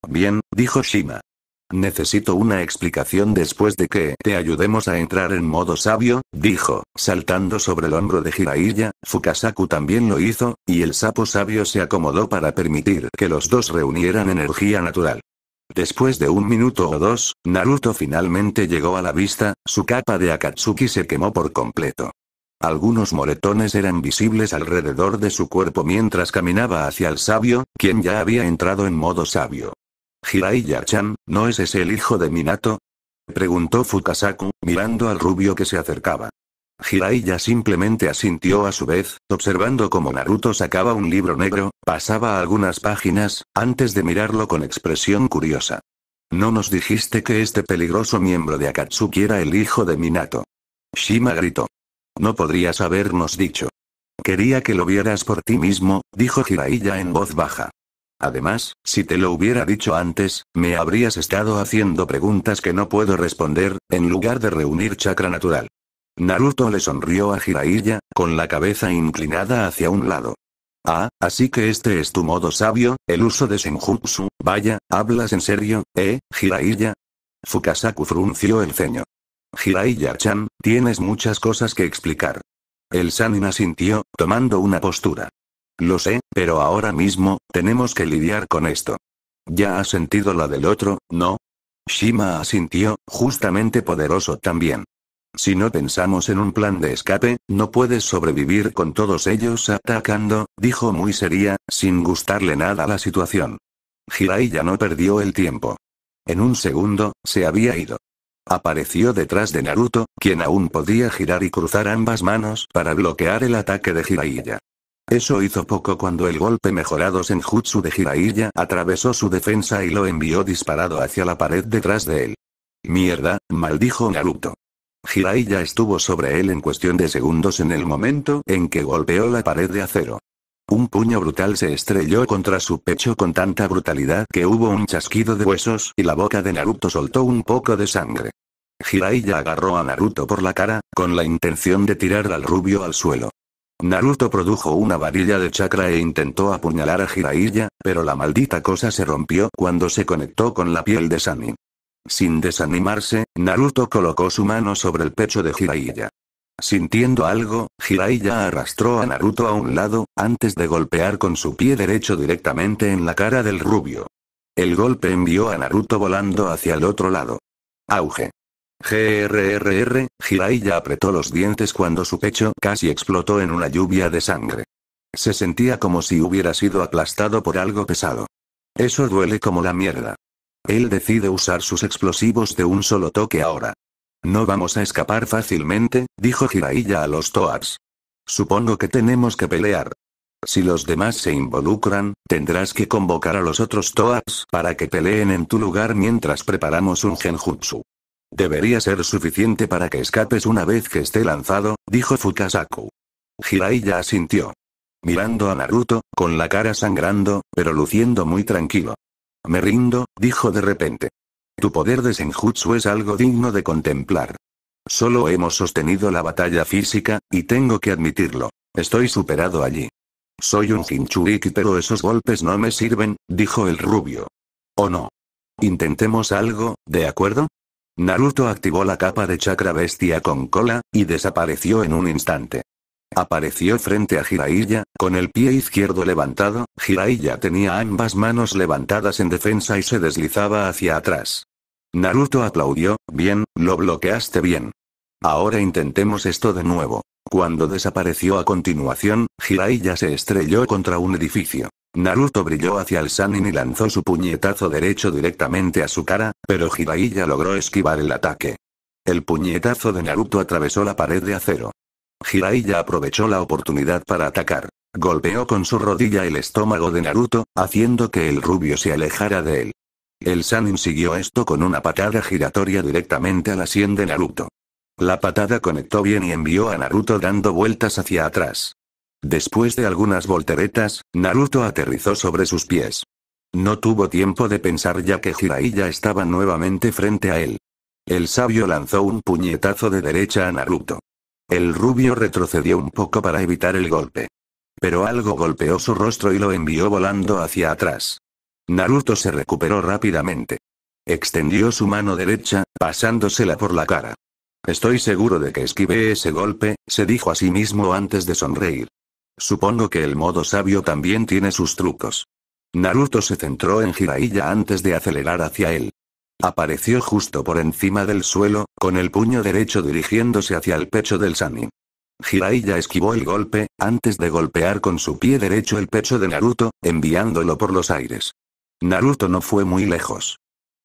Bien, dijo Shima. Necesito una explicación después de que te ayudemos a entrar en modo sabio, dijo, saltando sobre el hombro de Jiraiya, Fukasaku también lo hizo, y el sapo sabio se acomodó para permitir que los dos reunieran energía natural. Después de un minuto o dos, Naruto finalmente llegó a la vista, su capa de Akatsuki se quemó por completo. Algunos moretones eran visibles alrededor de su cuerpo mientras caminaba hacia el sabio, quien ya había entrado en modo sabio. Hiraiya-chan, ¿no es ese el hijo de Minato? Preguntó Fukasaku, mirando al rubio que se acercaba. Hiraiya simplemente asintió a su vez, observando cómo Naruto sacaba un libro negro, pasaba algunas páginas, antes de mirarlo con expresión curiosa. No nos dijiste que este peligroso miembro de Akatsuki era el hijo de Minato. Shima gritó. No podrías habernos dicho. Quería que lo vieras por ti mismo, dijo Hiraiya en voz baja. Además, si te lo hubiera dicho antes, me habrías estado haciendo preguntas que no puedo responder, en lugar de reunir chakra natural. Naruto le sonrió a Jiraiya, con la cabeza inclinada hacia un lado. Ah, así que este es tu modo sabio, el uso de Senjutsu, vaya, hablas en serio, ¿eh, Jiraiya? Fukasaku frunció el ceño. Jiraiya-chan, tienes muchas cosas que explicar. El Sanin asintió, tomando una postura. Lo sé, pero ahora mismo, tenemos que lidiar con esto. Ya has sentido la del otro, ¿no? Shima asintió, justamente poderoso también. Si no pensamos en un plan de escape, no puedes sobrevivir con todos ellos atacando, dijo muy seria, sin gustarle nada la situación. Jiraiya no perdió el tiempo. En un segundo, se había ido. Apareció detrás de Naruto, quien aún podía girar y cruzar ambas manos para bloquear el ataque de Jiraiya. Eso hizo poco cuando el golpe mejorado Senjutsu de Hiraiya atravesó su defensa y lo envió disparado hacia la pared detrás de él. Mierda, maldijo Naruto. Jiraiya estuvo sobre él en cuestión de segundos en el momento en que golpeó la pared de acero. Un puño brutal se estrelló contra su pecho con tanta brutalidad que hubo un chasquido de huesos y la boca de Naruto soltó un poco de sangre. Hiraiya agarró a Naruto por la cara, con la intención de tirar al rubio al suelo. Naruto produjo una varilla de chakra e intentó apuñalar a Jiraiya, pero la maldita cosa se rompió cuando se conectó con la piel de Sani. Sin desanimarse, Naruto colocó su mano sobre el pecho de Jiraiya. Sintiendo algo, Jiraiya arrastró a Naruto a un lado, antes de golpear con su pie derecho directamente en la cara del rubio. El golpe envió a Naruto volando hacia el otro lado. Auge. GRRR, Jiraiya apretó los dientes cuando su pecho casi explotó en una lluvia de sangre. Se sentía como si hubiera sido aplastado por algo pesado. Eso duele como la mierda. Él decide usar sus explosivos de un solo toque ahora. No vamos a escapar fácilmente, dijo Jiraiya a los Toads. Supongo que tenemos que pelear. Si los demás se involucran, tendrás que convocar a los otros Toads para que peleen en tu lugar mientras preparamos un genjutsu. Debería ser suficiente para que escapes una vez que esté lanzado, dijo Fukasaku. Hirai ya asintió. Mirando a Naruto, con la cara sangrando, pero luciendo muy tranquilo. Me rindo, dijo de repente. Tu poder de Senjutsu es algo digno de contemplar. Solo hemos sostenido la batalla física, y tengo que admitirlo. Estoy superado allí. Soy un Jinchuriki pero esos golpes no me sirven, dijo el rubio. ¿O no? Intentemos algo, ¿de acuerdo? Naruto activó la capa de chakra bestia con cola, y desapareció en un instante. Apareció frente a Jiraiya, con el pie izquierdo levantado, Jiraiya tenía ambas manos levantadas en defensa y se deslizaba hacia atrás. Naruto aplaudió, bien, lo bloqueaste bien. Ahora intentemos esto de nuevo. Cuando desapareció a continuación, Jiraiya se estrelló contra un edificio. Naruto brilló hacia el Sanin y lanzó su puñetazo derecho directamente a su cara, pero Jiraiya logró esquivar el ataque. El puñetazo de Naruto atravesó la pared de acero. Jiraiya aprovechó la oportunidad para atacar. Golpeó con su rodilla el estómago de Naruto, haciendo que el rubio se alejara de él. El Sanin siguió esto con una patada giratoria directamente a la sien de Naruto. La patada conectó bien y envió a Naruto dando vueltas hacia atrás. Después de algunas volteretas, Naruto aterrizó sobre sus pies. No tuvo tiempo de pensar ya que Jiraiya estaba nuevamente frente a él. El sabio lanzó un puñetazo de derecha a Naruto. El rubio retrocedió un poco para evitar el golpe. Pero algo golpeó su rostro y lo envió volando hacia atrás. Naruto se recuperó rápidamente. Extendió su mano derecha, pasándosela por la cara. Estoy seguro de que esquivé ese golpe, se dijo a sí mismo antes de sonreír. Supongo que el modo sabio también tiene sus trucos. Naruto se centró en Jiraiya antes de acelerar hacia él. Apareció justo por encima del suelo, con el puño derecho dirigiéndose hacia el pecho del Sami. Jiraiya esquivó el golpe, antes de golpear con su pie derecho el pecho de Naruto, enviándolo por los aires. Naruto no fue muy lejos.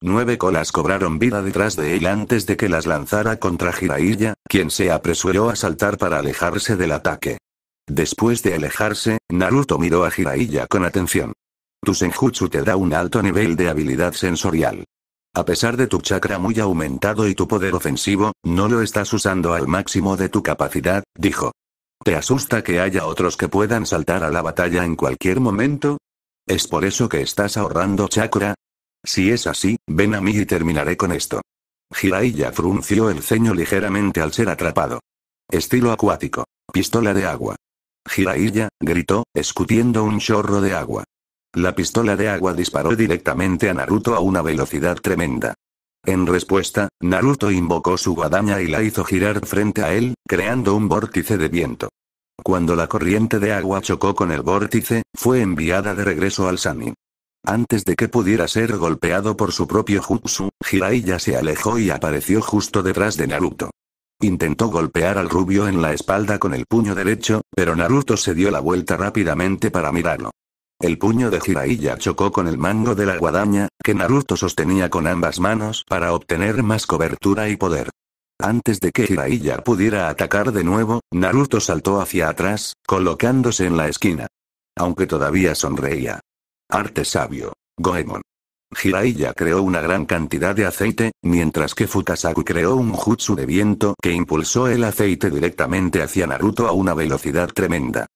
Nueve colas cobraron vida detrás de él antes de que las lanzara contra Jiraiya, quien se apresuró a saltar para alejarse del ataque. Después de alejarse, Naruto miró a Jiraiya con atención. Tu senjutsu te da un alto nivel de habilidad sensorial. A pesar de tu chakra muy aumentado y tu poder ofensivo, no lo estás usando al máximo de tu capacidad, dijo. ¿Te asusta que haya otros que puedan saltar a la batalla en cualquier momento? ¿Es por eso que estás ahorrando chakra? Si es así, ven a mí y terminaré con esto. Jiraiya frunció el ceño ligeramente al ser atrapado. Estilo acuático. Pistola de agua. Jiraiya, gritó, escupiendo un chorro de agua. La pistola de agua disparó directamente a Naruto a una velocidad tremenda. En respuesta, Naruto invocó su guadaña y la hizo girar frente a él, creando un vórtice de viento. Cuando la corriente de agua chocó con el vórtice, fue enviada de regreso al Sanin. Antes de que pudiera ser golpeado por su propio jutsu, Jiraiya se alejó y apareció justo detrás de Naruto. Intentó golpear al rubio en la espalda con el puño derecho, pero Naruto se dio la vuelta rápidamente para mirarlo. El puño de Jiraiya chocó con el mango de la guadaña, que Naruto sostenía con ambas manos para obtener más cobertura y poder. Antes de que Jiraiya pudiera atacar de nuevo, Naruto saltó hacia atrás, colocándose en la esquina. Aunque todavía sonreía. Arte sabio. Goemon. Hiraiya creó una gran cantidad de aceite, mientras que Fukasaku creó un jutsu de viento que impulsó el aceite directamente hacia Naruto a una velocidad tremenda.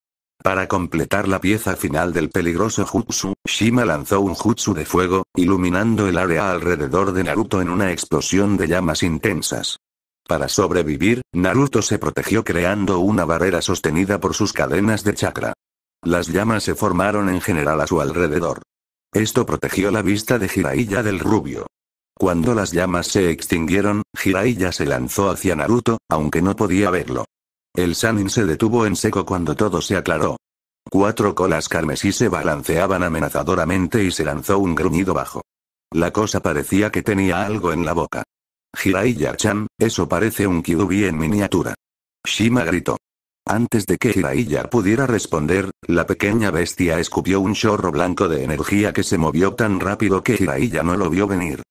Para completar la pieza final del peligroso jutsu, Shima lanzó un jutsu de fuego, iluminando el área alrededor de Naruto en una explosión de llamas intensas. Para sobrevivir, Naruto se protegió creando una barrera sostenida por sus cadenas de chakra. Las llamas se formaron en general a su alrededor. Esto protegió la vista de Jiraiya del rubio. Cuando las llamas se extinguieron, Jiraiya se lanzó hacia Naruto, aunque no podía verlo. El Sanin se detuvo en seco cuando todo se aclaró. Cuatro colas carmesí se balanceaban amenazadoramente y se lanzó un gruñido bajo. La cosa parecía que tenía algo en la boca. Jiraiya-chan, eso parece un Kyuubi en miniatura. Shima gritó. Antes de que Hiraiya pudiera responder, la pequeña bestia escupió un chorro blanco de energía que se movió tan rápido que Hiraiya no lo vio venir.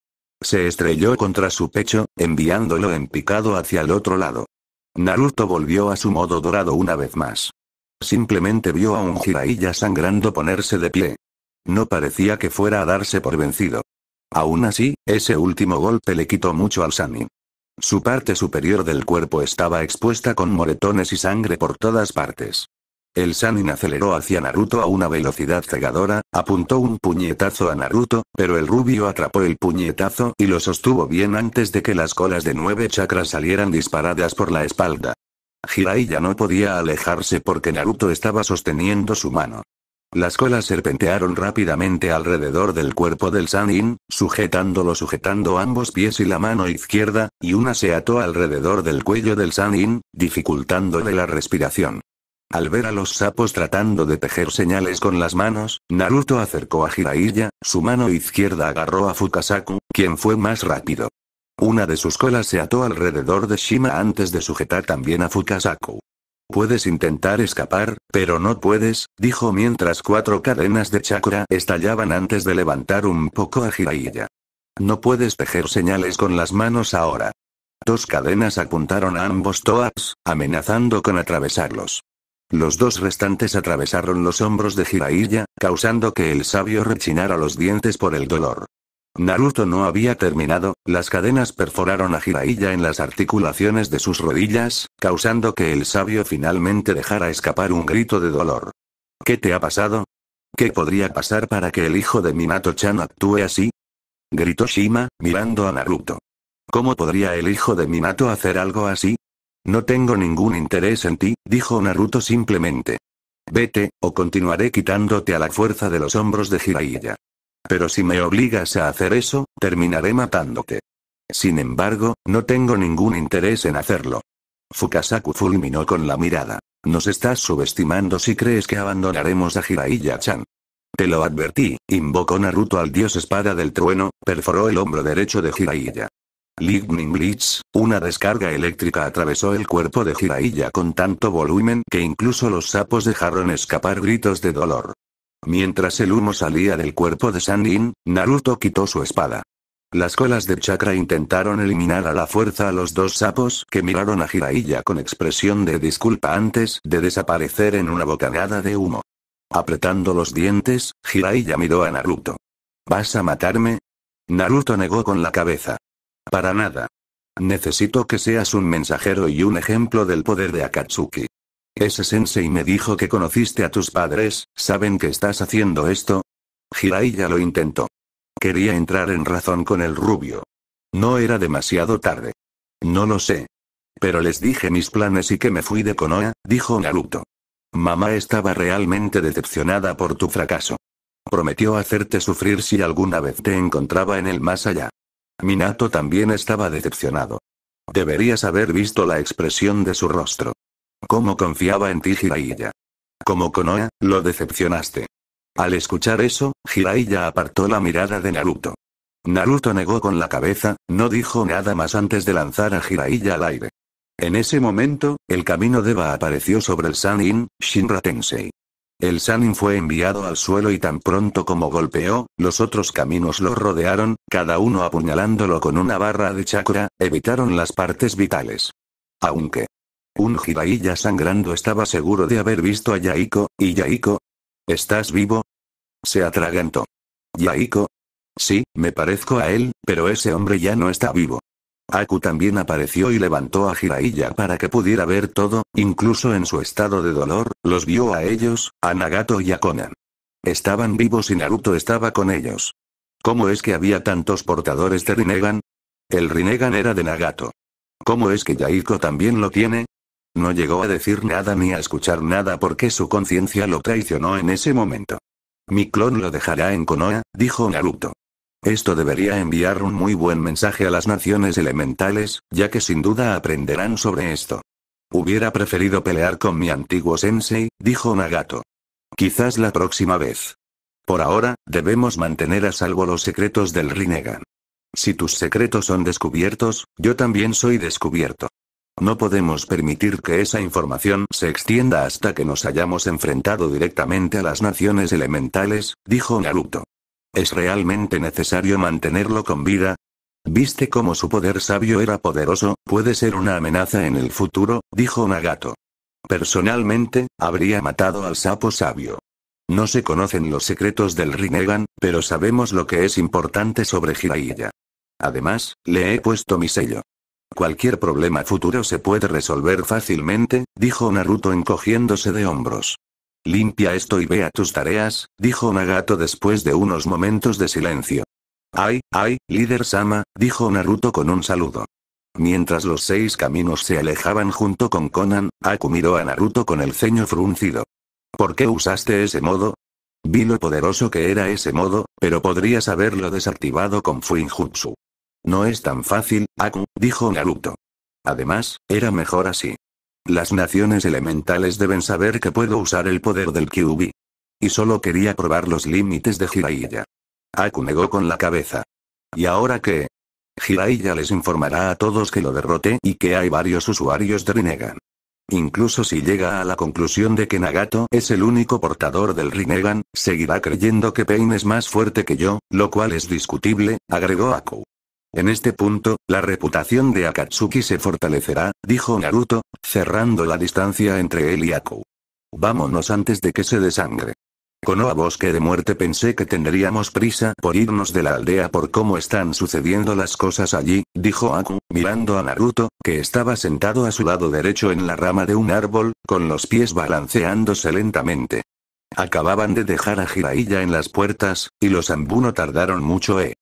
Se estrelló contra su pecho, enviándolo en picado hacia el otro lado. Naruto volvió a su modo dorado una vez más. Simplemente vio a un Jiraiya sangrando ponerse de pie. No parecía que fuera a darse por vencido. Aún así, ese último golpe le quitó mucho al Sami. Su parte superior del cuerpo estaba expuesta con moretones y sangre por todas partes. El Sanin aceleró hacia Naruto a una velocidad cegadora, apuntó un puñetazo a Naruto, pero el rubio atrapó el puñetazo y lo sostuvo bien antes de que las colas de nueve chakras salieran disparadas por la espalda. Hirai ya no podía alejarse porque Naruto estaba sosteniendo su mano. Las colas serpentearon rápidamente alrededor del cuerpo del Sanin, sujetándolo sujetando ambos pies y la mano izquierda, y una se ató alrededor del cuello del Sanin, dificultándole la respiración. Al ver a los sapos tratando de tejer señales con las manos, Naruto acercó a Jiraiya, su mano izquierda agarró a Fukasaku, quien fue más rápido. Una de sus colas se ató alrededor de Shima antes de sujetar también a Fukasaku. Puedes intentar escapar, pero no puedes, dijo mientras cuatro cadenas de chakra estallaban antes de levantar un poco a Jiraiya. No puedes tejer señales con las manos ahora. Dos cadenas apuntaron a ambos toas, amenazando con atravesarlos. Los dos restantes atravesaron los hombros de Jiraiya, causando que el sabio rechinara los dientes por el dolor. Naruto no había terminado, las cadenas perforaron a Jiraiya en las articulaciones de sus rodillas, causando que el sabio finalmente dejara escapar un grito de dolor. ¿Qué te ha pasado? ¿Qué podría pasar para que el hijo de Minato-chan actúe así? Gritó Shima, mirando a Naruto. ¿Cómo podría el hijo de Minato hacer algo así? No tengo ningún interés en ti, dijo Naruto simplemente. Vete, o continuaré quitándote a la fuerza de los hombros de Jiraiya. Pero si me obligas a hacer eso, terminaré matándote. Sin embargo, no tengo ningún interés en hacerlo. Fukasaku fulminó con la mirada. Nos estás subestimando si crees que abandonaremos a Jiraiya-chan. Te lo advertí, invocó Naruto al dios espada del trueno, perforó el hombro derecho de Jiraiya. Lightning Blitz, una descarga eléctrica atravesó el cuerpo de Jiraiya con tanto volumen que incluso los sapos dejaron escapar gritos de dolor. Mientras el humo salía del cuerpo de Sandin, Naruto quitó su espada. Las colas de chakra intentaron eliminar a la fuerza a los dos sapos que miraron a Jiraiya con expresión de disculpa antes de desaparecer en una bocanada de humo. Apretando los dientes, Jiraiya miró a Naruto. ¿Vas a matarme? Naruto negó con la cabeza. Para nada. Necesito que seas un mensajero y un ejemplo del poder de Akatsuki. Ese sensei me dijo que conociste a tus padres, ¿saben que estás haciendo esto? Hirai ya lo intentó. Quería entrar en razón con el rubio. No era demasiado tarde. No lo sé. Pero les dije mis planes y que me fui de Konoha, dijo Naruto. Mamá estaba realmente decepcionada por tu fracaso. Prometió hacerte sufrir si alguna vez te encontraba en el más allá. Minato también estaba decepcionado. Deberías haber visto la expresión de su rostro. ¿Cómo confiaba en ti Jiraiya. Como Konoha, lo decepcionaste. Al escuchar eso, Jiraiya apartó la mirada de Naruto. Naruto negó con la cabeza, no dijo nada más antes de lanzar a Jiraiya al aire. En ese momento, el camino Eva apareció sobre el Sanin, Shinra Tensei. El Sanin fue enviado al suelo y tan pronto como golpeó, los otros caminos lo rodearon, cada uno apuñalándolo con una barra de chakra, evitaron las partes vitales. Aunque un jiraiya sangrando estaba seguro de haber visto a Yaiko, y Yaiko. ¿Estás vivo? Se atragantó. Yaiko. Sí, me parezco a él, pero ese hombre ya no está vivo. Aku también apareció y levantó a Jiraiya para que pudiera ver todo, incluso en su estado de dolor, los vio a ellos, a Nagato y a Konan. Estaban vivos y Naruto estaba con ellos. ¿Cómo es que había tantos portadores de Rinnegan? El Rinnegan era de Nagato. ¿Cómo es que Yaiko también lo tiene? No llegó a decir nada ni a escuchar nada porque su conciencia lo traicionó en ese momento. Mi clon lo dejará en Konoha, dijo Naruto. Esto debería enviar un muy buen mensaje a las naciones elementales, ya que sin duda aprenderán sobre esto. Hubiera preferido pelear con mi antiguo sensei, dijo Nagato. Quizás la próxima vez. Por ahora, debemos mantener a salvo los secretos del Rinnegan. Si tus secretos son descubiertos, yo también soy descubierto. No podemos permitir que esa información se extienda hasta que nos hayamos enfrentado directamente a las naciones elementales, dijo Naruto. ¿Es realmente necesario mantenerlo con vida? ¿Viste cómo su poder sabio era poderoso? Puede ser una amenaza en el futuro, dijo Nagato. Personalmente, habría matado al sapo sabio. No se conocen los secretos del Rinnegan, pero sabemos lo que es importante sobre Jiraiya. Además, le he puesto mi sello. Cualquier problema futuro se puede resolver fácilmente, dijo Naruto encogiéndose de hombros. Limpia esto y vea tus tareas, dijo Nagato después de unos momentos de silencio. Ay, ay, líder Sama, dijo Naruto con un saludo. Mientras los seis caminos se alejaban junto con Conan, Aku a Naruto con el ceño fruncido. ¿Por qué usaste ese modo? Vi lo poderoso que era ese modo, pero podrías haberlo desactivado con Fuinjutsu. No es tan fácil, Aku, dijo Naruto. Además, era mejor así. Las naciones elementales deben saber que puedo usar el poder del Kyubi. Y solo quería probar los límites de Jiraiya. Aku negó con la cabeza. ¿Y ahora qué? Jiraiya les informará a todos que lo derrote y que hay varios usuarios de Rinnegan. Incluso si llega a la conclusión de que Nagato es el único portador del Rinnegan, seguirá creyendo que Pain es más fuerte que yo, lo cual es discutible, agregó Aku. En este punto, la reputación de Akatsuki se fortalecerá, dijo Naruto, cerrando la distancia entre él y Aku. Vámonos antes de que se desangre. Con a Bosque de Muerte pensé que tendríamos prisa por irnos de la aldea por cómo están sucediendo las cosas allí, dijo Aku, mirando a Naruto, que estaba sentado a su lado derecho en la rama de un árbol, con los pies balanceándose lentamente. Acababan de dejar a Jiraiya en las puertas, y los Ambu no tardaron mucho, eh.